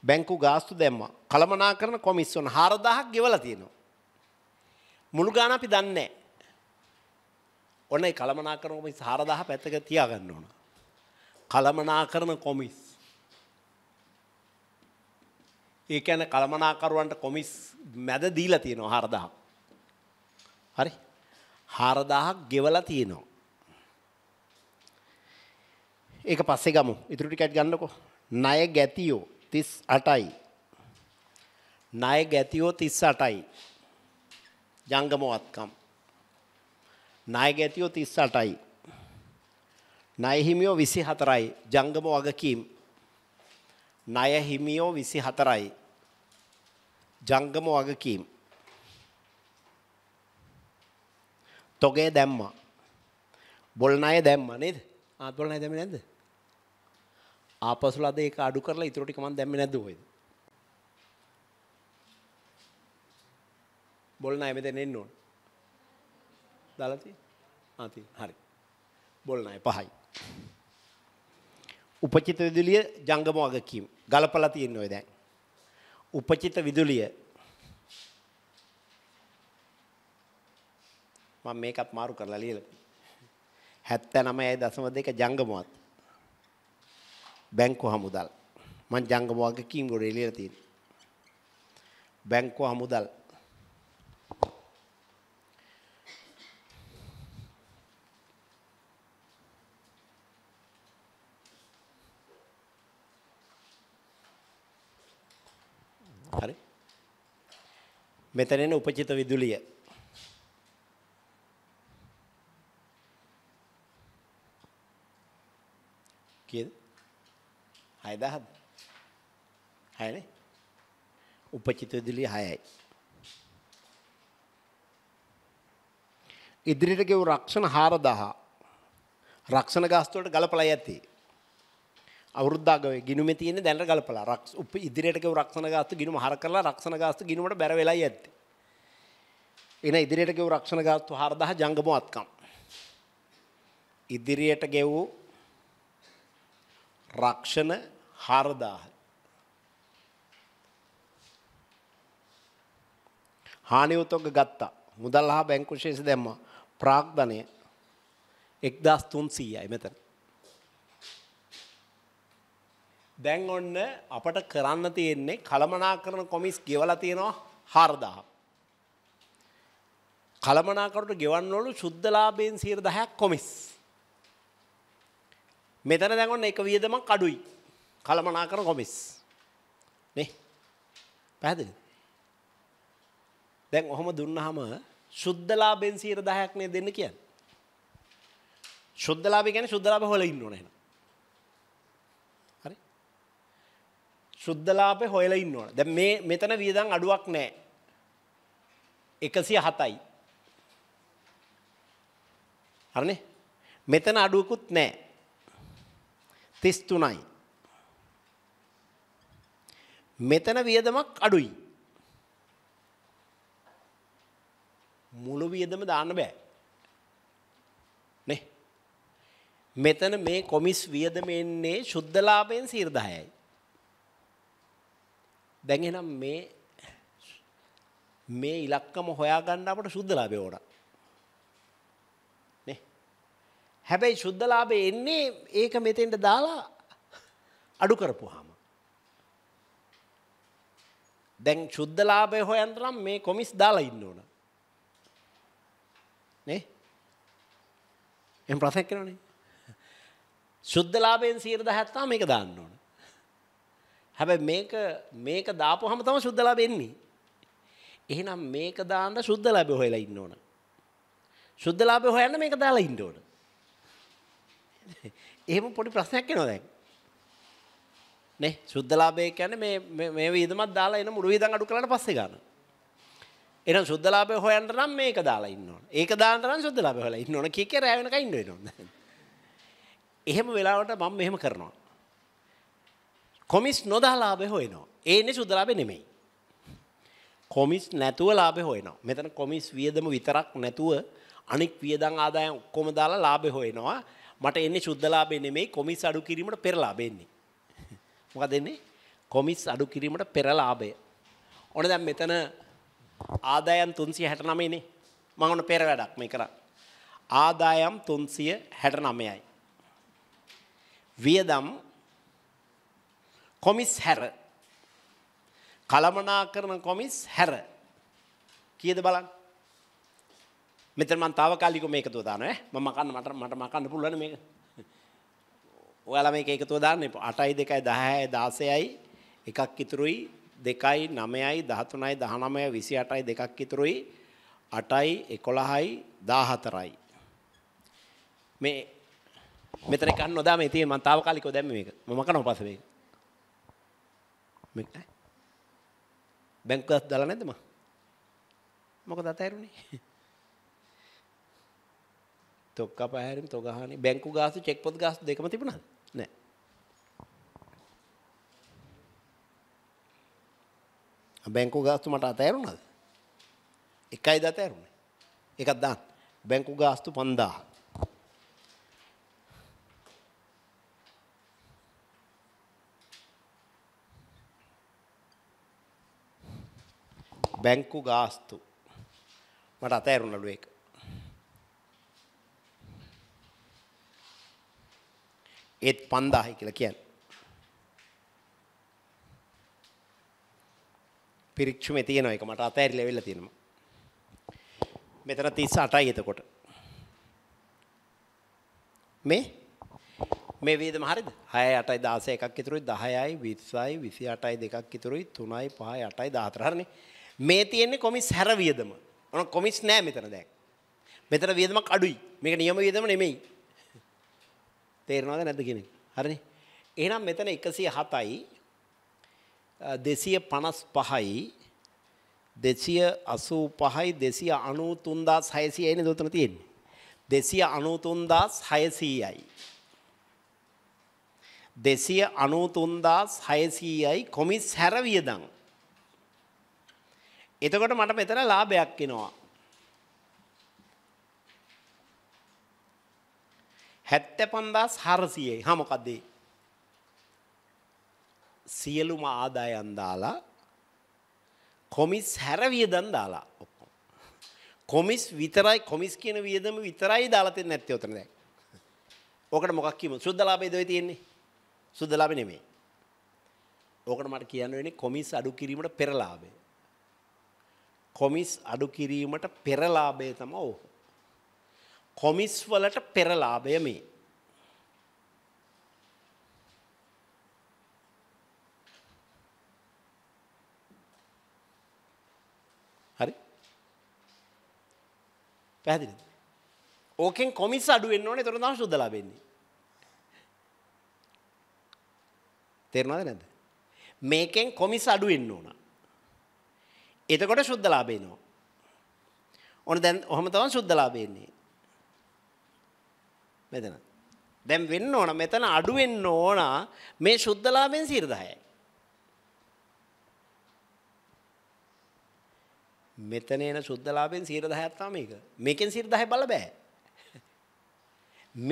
S1: බැංකු ගාස්තු දැම්මා. කළමනාකරන කොමිස්සොන් 4000ක් ගෙවලා තියෙනවා. මුළු ගාණ අපි දන්නේ නැහැ. ඔන්න ඒ කළමනාකරන කොමිස් 4000 පැත්තක තියාගන්න ඕන. කළමනාකරන කොමිස්. ඒ කියන්නේ කළමනාකරුවන්ට කොමිස් මැද දීලා තියෙනවා 4000ක්. හරි. 4000ක් ගෙවලා තියෙනවා. ඒක පස්සේ ගමු. ඉතුරු ටිකට් ගන්නකො. ණය ගැතියෝ තිස් අටයි. ණය ගැතියෝ තිස් අටයි. ජංගමවත්කම්. ණය ගැතියෝ තිස් අටයි. ණය හිමියෝ විසි හතරයි ජංගම වගකීම්. ණය හිමියෝ විසි හතරයි ජංගම වගකීම්. තොගේ දැම්මා. බොල් ණය දැම්මා නේද? ආ බොල් ණය දැම්මේ නැද්ද? ආපසු ලද ඒක අඩු කරලා ඊටු ටික මම දැම්මේ නැද්ද ඔයද? බොල් ණය මෙතන එන්න ඕන. දාලා තියෙන්නේ. ආ තියෙන්නේ. හරි. බොල් ණය පහයි. උපචිත විදුලිය ජංගම වගකීම් ගලපලා තියෙන ඔය දැන්. උපචිත විදුලිය මම මේකත් මාරු කරලා ලියලා 79.2 ජංගමවත් බැංකු හමුදල් මං ජංගම වගකීම් ගොඩ එළියලා තියෙනවා. බැංකු හමුදල් හරි මෙතන එන උපචිත විදුලිය 6000ද? 6නේ. උපචිත විදුලිය 6යි. ඉදිරියට ගෙව රක්ෂණ 4000. රක්ෂණ ගාස්තු වලට ගලපලා යති. අවුරුද්දාගවේ ගිනුමේ තියෙන දැනට ගලපලා රක්ෂ උප ඉදිරියට ගෙව රක්ෂණ ගාස්තු ගිනුම හර කරලා රක්ෂණ ගාස්තු ගිනුමට බැර වෙලා යති. එන ඉදිරියට ගෙව රක්ෂණ ගාස්තු 4000 ජංගම වත්කම්. ඉදිරියට ගෙවූ රක්ෂණ හාරදාහ. හානිවතොග ගත්තා මුදල් හා බැංකුශේෂ දැම්ම ප්‍රාග්ධනය එක්දස් තුන් සීයයි මෙතන. දැන් ඔන්න අපට කරන්න තියෙන්නේ කළමනා කරන කොමිස් ගෙවල තියෙනවා හාරදාහ. කළමනාකරට ගෙවන්නොලු ශුද්ධලාබයෙන් සීර දහයක් කොමිස්. මෙතන දැගොන්න එක වියදමක් අඩුයි කළමනා කරන කොමිස්. නේ? පැහැදිලිද? දැන් ඔහොම දුන්නාම සුද්ධලාභෙන් 10%ක් නේ දෙන්න කියන්නේ. සුද්ධලාභය කියන්නේ සුද්ධලාභය හොයලා ඉන්න ඕන එහෙනම්. හරි? සුද්ධලාභය හොයලා ඉන්න ඕන. දැන් මේ මෙතන වියදම් අඩුවක් නැහැ. 107යි. හරිනේ? මෙතන අඩුවකුත් නැහැ. 33යි. මෙතන වියදමක් අඩුයි. මුළු වියදම දාන්න බෑ. නේ. මෙතන මේ කොමිස් වියදම එන්නේ සුද්ධ ලාභයෙන් 110යි. දැන් එහෙනම් මේ මේ ඉලක්කම හොයාගන්න අපට සුද්ධ ලාභය ඕන. නේ. හැබැයි සුද්ධ ලාභය එන්නේ ඒක මෙතෙන්ට දාලා අඩු කරපුවාම දැන් ශුද්ධලාභය හොයන්න නම් මේ කොමිස් දාලා ඉන්න ඕන. නේ? එහෙනම් ප්‍රශ්නයක් කරනනේ. ශුද්ධලාභයෙන් 10% තමයි මේක දාන්න ඕන. හැබැයි මේක මේක දාපුවාම තමයි ශුද්ධලාභය එන්නේ. එහෙනම් මේක දාන්න ශුද්ධලාභය හොයලා ඉන්න ඕන. ශුද්ධලාභය හොයන්න මේක දාලා ඉන්න ඕන. එහෙම පොඩි ප්‍රශ්නයක් එනවා දැන්. නේ සුද්ධලාභය කියන්නේ මේ මේ විදමත් දාලා එන මුළු විදන් අඩු කරලා පස්සේ ගන්න. එහෙනම් සුද්ධලාභය හොයන්න නම් මේක දාලා ඉන්න ඕන. ඒක දාන්න නම් සුද්ධලාභය හොයලා ඉන්න ඕන. කීකේ රැ වෙනකන් ඉන්න වෙනවා. එහෙම වෙලාවට මම මෙහෙම කරනවා. කොමිස් නොදාලාභය හොයනවා. ඒනේ සුද්ධලාභය නෙමෙයි. කොමිස් නැතුව ලාභය හොයනවා. මෙතන කොමිස් වියදම විතරක් නැතුව අනික් වියදම් ආදායම් ඔක්කොම දාලා ලාභය හොයනවා. මට එන්නේ සුද්ධලාභය නෙමෙයි කොමිස් අඩු කිරීමට පෙර ලාභය එන්නේ. මොකද දෙන්නේ? කොමිස් අඩු කිරීමට පෙර ලාභය. ඔන්න දැන් මෙතන ආදායම් 369 නේ. මම ඔන්න පෙර වැඩක් මේ කරා. ආදායම් 369යි. වියදම් කොමිස් හැර කළමනාකරන කොමිස් හැර කීයද බලන්න මෙතන මම తాවකාලිකව මේක දුවදානවා ඈ මම මකන්න මට මට මකන්න පුළුවන් මේක ඔයාලා මේක එකතුව දාන්න එපා. 8යි 2යි 10යි 16යි එකක් ඉතුරුයි 2යි 9යි 13යි 19යි 28යි දෙකක් ඉතුරුයි 8යි 11යි 14යි. මේ මෙතන ගන්න නොදා මේ තියෙන මම తాවකාලිකව දැම්මේ මේක. මම කනවා පස්සේ මේක. මේක බැංකුවත් දාලා නැද්ද මම? මොකද අතහැරුණේ? තොක්කපහැරීම් තොගහනේ බැංකු ගාසු චෙක් පොත් ගාසු දෙකම තිබුණාද? නැහැ. බැංකු ගාස්තු මට අතෑරුණද? එකයි ද අතෑරුණේ. එකක් දාන්න. බැංකු ගාස්තු 5000. බැංකු ගාස්තු මට අතෑරුණලු ඒක. ඒත් පන්දාහයි කියලා කියන්න. පිරික්ෂුම තියෙන එක මට අතෑරි ලැවෙල්ල තියෙනවා. මෙතන තිස්ස අටයි එතකොට. මේ මේ වේදම හරිද? 6යි 8යි 16 එකක් ඉතුරුයි 10යි 20යි 28යි දෙකක් ඉතුරුයි 3යි 5යි 8යි 14 හරිනේ. මේ තියෙන්නේ කොමිස් හැර වියදම. ඔන කොමිස් නෑ මෙතන දැන්. මෙතන වියදමක් අඩුයි. මේක නියම වියදම නෙමෙයි. තේරෙනවද නැද්ද කියන එක? හරිනේ. එහෙනම් මෙතන 107යි 255යි 285යි 293600යි නේද උතන තියෙන්නේ. 293600යි. 293600යි කොමිස් හැර වියදම්. එතකොට මට මෙතන ලාභයක් එනවා. හැත්ත පන්දස් හරසියේ හමොකක්දේ. සියලුම ආදායන් දාලා කොමිස් හැරවියදන් දාලා ඔක්කො. කොමිස් විතරයි කොමිස් කියන වියදම විතරයි දාලතෙන් නැත්තේ ඔතන දැන්. ඕකට මොකක් කියමු? සුද්ධලාභේ දොයි තියෙන්නේ. සුද්ධලාභේ නෙමෙයි. ඕකට මට කියන්න වෙන්නේ කොමිස් අඩු කිරීමට පෙර ලාභය. කොමිස් අඩු කිරීමට පෙර ලාභය තමයි ඕක. කොමිස් වලට පෙරලාභය මේ. හරි. පැහැදිලිද? ඕකෙන් කොමිස් අඩු වෙන්න ඕනේ එතකොට තමයි සුද්ධ ලැබෙන්නේ. තේරුණාද නැද්ද? මේකෙන් කොමිස් අඩු වෙන්න ඕන. එතකොට සුද්ධ ලාභ එනවා. ඕන දැන් ඔහම තමයි සුද්ධ ලාභ එන්නේ. මෙතන. දැන් වෙන්න ඕන මෙතන අඩු වෙන්න ඕන මේ සුද්ධලාභෙන් 10යි. මෙතන එන සුද්ධලාභෙන් 10ක් තමයි මේක. මේකෙන් 10 බල බෑ.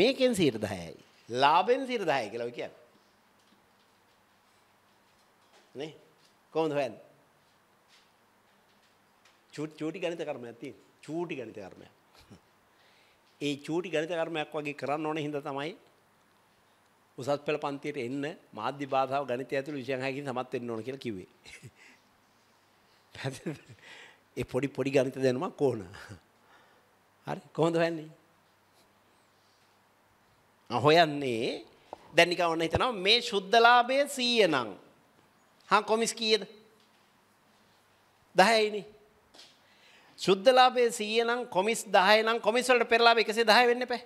S1: මේකෙන් 10යි. ලාභෙන් 10යි කියලා ඔය කියන්නේ. නේ? කොහොමද හොයන්නේ? චූටි ගණිත කර්මයක් තියෙනවා. චූටි ගණිත කර්මයක්. ඒ චූටි ගණිත කර්මයක් වගේ කරන්න ඕන හින්දා තමයි උසස් පෙළ පන්තියට එන්න මාධ්‍ය භාෂාව ගණිතය ඇතුළු විෂයන් හයකින් සමත් වෙන්න ඕන කියලා කිව්වේ. ඒ පොඩි පොඩි ගණිත දැනුමක් ඕන. හරි කොහොමද වෙන්නේ? හොයන්නේ දැන් නිකන් ඔන්න හිතනවා මේ සුද්ධලාභය 100 නම්. හා කොමිස් කීයද? 10යිනේ. සුද්ධලාභයේ 100 නම් කොමිස් 10 නම් කොමිස් වලට පෙරලාභ 110 වෙන්න එපා.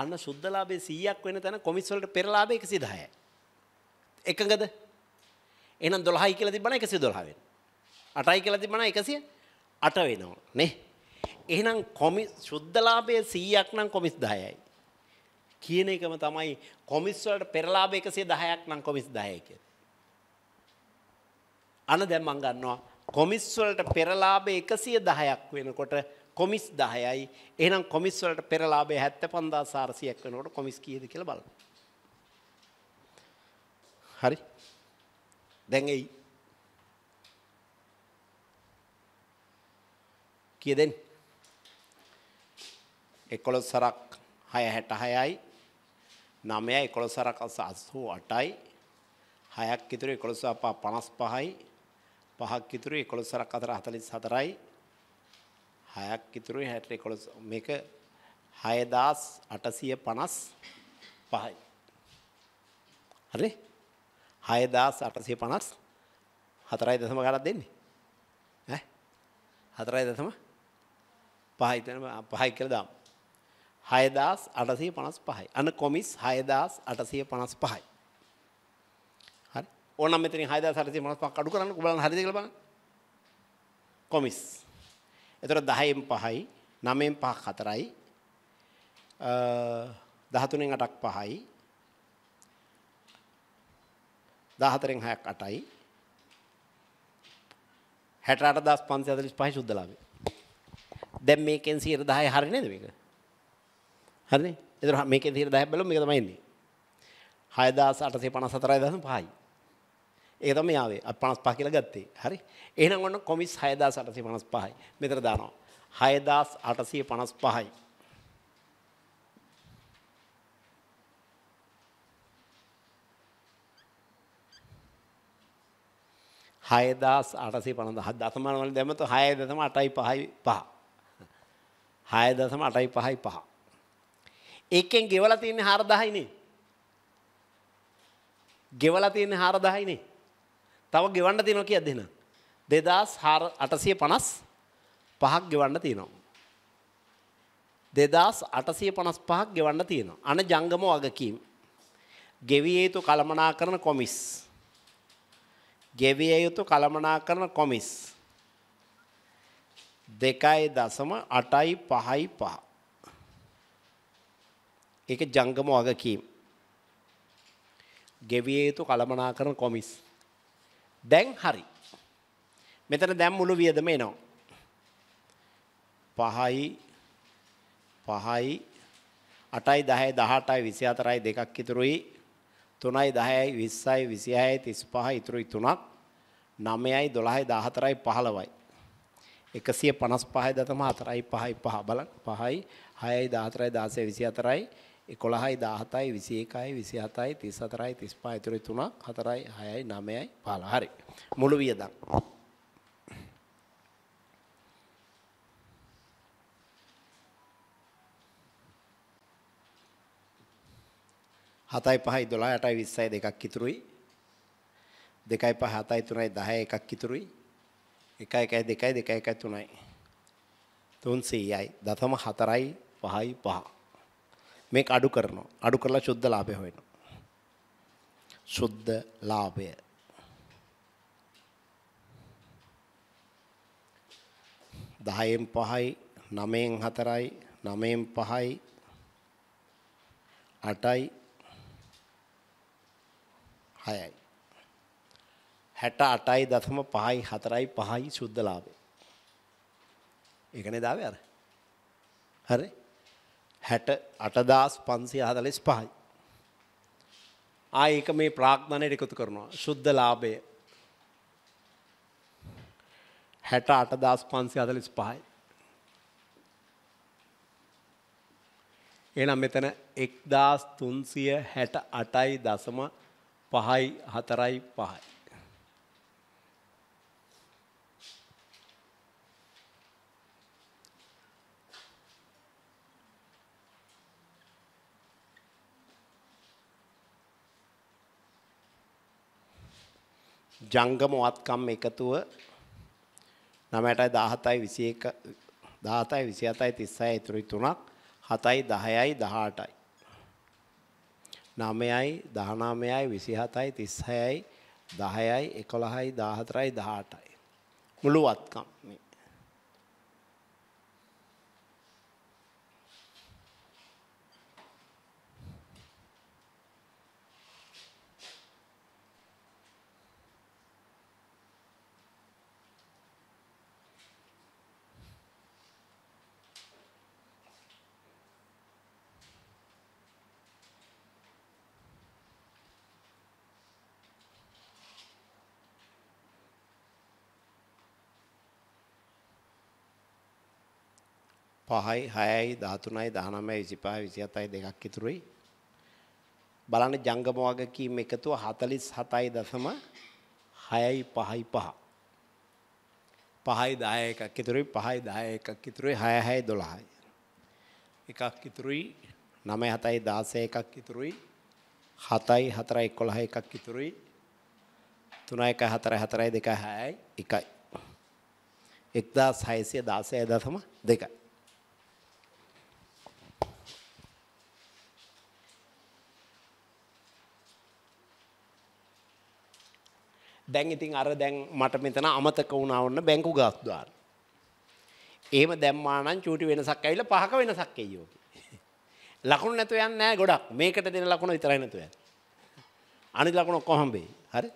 S1: අන්න සුද්ධලාභයේ 100ක් වෙන තැන කොමිස් වලට පෙරලාභ 110යි. එකඟද? එහෙනම් 12යි කියලා තිබ්බනම් 112 වෙනවා. 8යි කියලා තිබ්බනම් 108 වෙනවා නේ. එහෙනම් කොමිස් සුද්ධලාභයේ 100ක් නම් කොමිස් 10යි. කියන එකම තමයි කොමිස් වලට පෙරලාභ 110ක් නම් කොමිස් 10යි කියන්නේ. අන දැන් මම ගන්නවා කොමිස් වලට පෙර ලාභය 110ක් වෙනකොට කොමිස් 10යි. එහෙනම් කොමිස් වලට පෙර ලාභය 75400ක් වෙනකොට කොමිස් කීයද කියලා බලමු. හරි. දැන් එයි. කීයද එන්නේ? 11 සරක් 666යි 9 11 සරක් 88යි 6ක් ඉතුරු 11 55යි පහක් ඉතුරු 11ක් අතර 44යි හයක් ඉතුරු 60 11 මේක 6855යි හරි 6850 හතරයි දශම කාටද දෙන්නේ ඈ හතරයි දශම පහයි තන පහයි කියලා දාමු 6855යි අන්න කොමිස් 6855යි ඕනම් මෙතනින් 6455ක් අඩු කරන්න ඔබලන් හරියද කියලා බලන්න. කොමිස්. එතකොට 10න් 5යි 9න් 5ක් 4යි අ 13න් 8ක් 5යි 14න් 6ක් 8යි 68545 සුද්ධලාභය. දැන් මේකෙන් 10 හරි නේද මේක? හරිනේ? එතකොට මේකෙන් 10 බැලුවොත් මේක තමයි එන්නේ. 6854.5යි. ඒක තමයි ආවේ. අපි 55 කියලා ගත්තේ. හරි. එහෙනම් ඔන්න කොමිස් 6855යි. මෙතන දානවා. 6855යි. හයදස් අටසේ පනඳ හත් දසමන වල දැමත හය දසම අටයි පහයි පහ. හය දසම අටයි පහයි පහ. ඒකෙන් ගෙවල තියන්නේ හාරදහයිනේ. ගෙවල තියන්නේ හාරදහයිනේ. තව ගෙවන්න තියෙනවා කියද එහෙනම් 2855ක් ගෙවන්න තියෙනවා 2855ක් ගෙවන්න තියෙනවා අන ජංගම වගකීම් ගෙවිය යුතු කළමනාකරන කොමිස් ගෙවිය යුතු කළමනාකරන කොමිස් 2.855 ඒක ජංගම වගකීම් ගෙවිය යුතු කළමනාකරන කොමිස් දැන් හරි. මෙතන දැන් මුළු වියදම එනවා. 5යි 5යි 8යි 10යි 18යි 24යි දෙකක් ඉතුරුයි 3යි 10යි 20යි 26යි 35යි ඉතුරුයි 3ක් 9යි 12යි 14යි 15යි 155.4යි 5යි 5 බලන්න 5යි 6යි 14යි 16යි 24යි 11යි 17යි 21යි 27යි 34යි 35යි 3යි 3යි 4යි 6යි 9යි 15 හරි මුළු වියදම් හතයි පහයි දොලා යටයි විස්සයි දෙකක් ඉතුරුයි දෙකයි පහ හතයි තුනයි දහය එකක් ඉතුරුයි එකයි එකයි දෙකයි දෙකයි එකයි තුනයි තුන්සීයයි දසම හතරයි පහයි පහ මේක අඩු කරනවා. අඩු කරලා සුද්ධ ලාභය හොයනවා. සුද්ධ ලාභය. දහයෙන් පහයි නමයෙන් හතරයි නමයෙන් පහයි අටයි හයයි. හැට අටයි දසම පහයි හතරයි පහයි සුද්ධලාභය. ඒකනේ දාවේ අර. හරි? හැට අටදස් පන්සි හදලස් පහයි. ආයක මේ ප්‍රාග්ධනයට එකතු කරනවා ශුද්ධ ලාභය හැට අටදස් පන්සි හදලස් පහයි. එනම් මෙතන එක්දස් තුන්සිය හැට අටයි දසම පහයි හතරයි පහයි. ජංගම වත්කම් එකතුව 9යි 17යි 21 17යි 27යි 36යි ඉතුරු තුනක් 7යි 10යි 18යි 9යි 19යි 27යි 36යි 10යි 11යි 14යි 18යි මුළු වත්කම් මේ 5යි 6යි 13යි 19යි 25යි 27යි දෙකක් ඉතුරුයි. බලන්න ජංගම වගකීම් එකතුව 47.6යි 5යි 5. 5යි 10 එකක් ඉතුරුයි 5යි 10 එකක් ඉතුරුයි 6යි 12යි. එකක් ඉතුරුයි 9යි 7යි 16 එකක් ඉතුරුයි 7යි 4යි 11 එකක් ඉතුරුයි 3යි 1යි 4යි 4යි 2යි 6යි 1යි 1616.2 දැන් ඉතින් අර දැන් මට මෙතන අමතක වුණා වොන්න බැංකු ගාස්තු දාන්න. එහෙම දැම්මා නම් චූටි වෙනසක් ඇවිල්ලා පහක වෙනසක් එයි යෝකි. ලකුණු නැතුව යන්නේ නැහැ ගොඩක්. මේකට දෙන ලකුණ විතරයි නැතුව යන්නේ. අනිත් ලකුණු ඔක්කොම හම්බෙයි. හරි?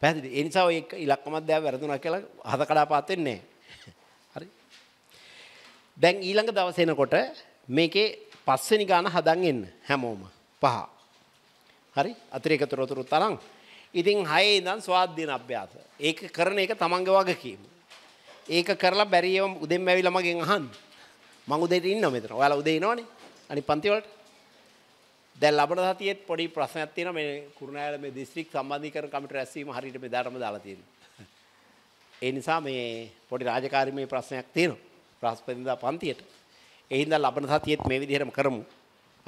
S1: පැහැදිලි. ඒ නිසා ඔය එක ඉලක්කමක් දැව වැරදුනා කියලා හද කඩාපාත් වෙන්නේ නැහැ. හරි? දැන් ඊළඟ දවසේ එනකොට මේකේ පස්වෙනි ගාන හදන් එන්න හැමෝම. පහ. හරි? අතිරේක තොරතුරු තරම් ඉතින් හයේ ඉඳන් ස්වාධ්‍යන අභ්‍යාස. ඒක කරන එක තමන්ගේ වගකීම. ඒක කරලා බැරියව උදෙන් ඇවිල්ලා මගෙන් අහන්න. මම උදේට ඉන්නවා මෙතන. ඔයාලා උදේ එනවනේ. අනිත් පන්ති වලට. දැන් ලබන සතියේත් පොඩි ප්‍රශ්නයක් තියෙනවා මේ කුරුණෑගල මේ දිස්ත්‍රික් සම්බන්ධීකරණ කමිටු රැස්වීම හරියට මෙදාටම දාලා තියෙනවා. ඒ නිසා මේ පොඩි රාජකාරීමේ ප්‍රශ්නයක් තියෙනවා. බ්‍රහස්පතින්දා පන්තියට. ඒ හින්දා ලබන සතියේත් මේ විදිහටම කරමු.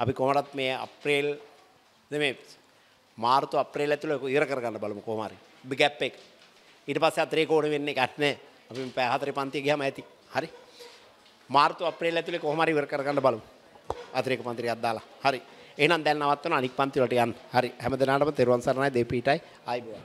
S1: අපි කොහොමවත් මේ අප්‍රේල් නෙමෙයි මාර්තු අප්‍රේල් ඇතුළේ ඉර කරගන්න බලමු කොහොම හරි බිග් ඇප් එක ඊට පස්සේ අතරේ කෝණ වෙන්නේ එකක් නැහැ අපි පැය හතරේ පන්තිය ගියාම ඇති හරි මාර්තු අප්‍රේල් ඇතුළේ කොහොම හරි ඉවර කරගන්න බලමු අතරේක පන්තිරියක් දාලා හරි එහෙනම් දැන් නවත්වන අනික් පන්ති වලට යන්න හරි හැමදෙනාටම තෙරුවන් සරණයි දෙපීටයි ආයිබෝයි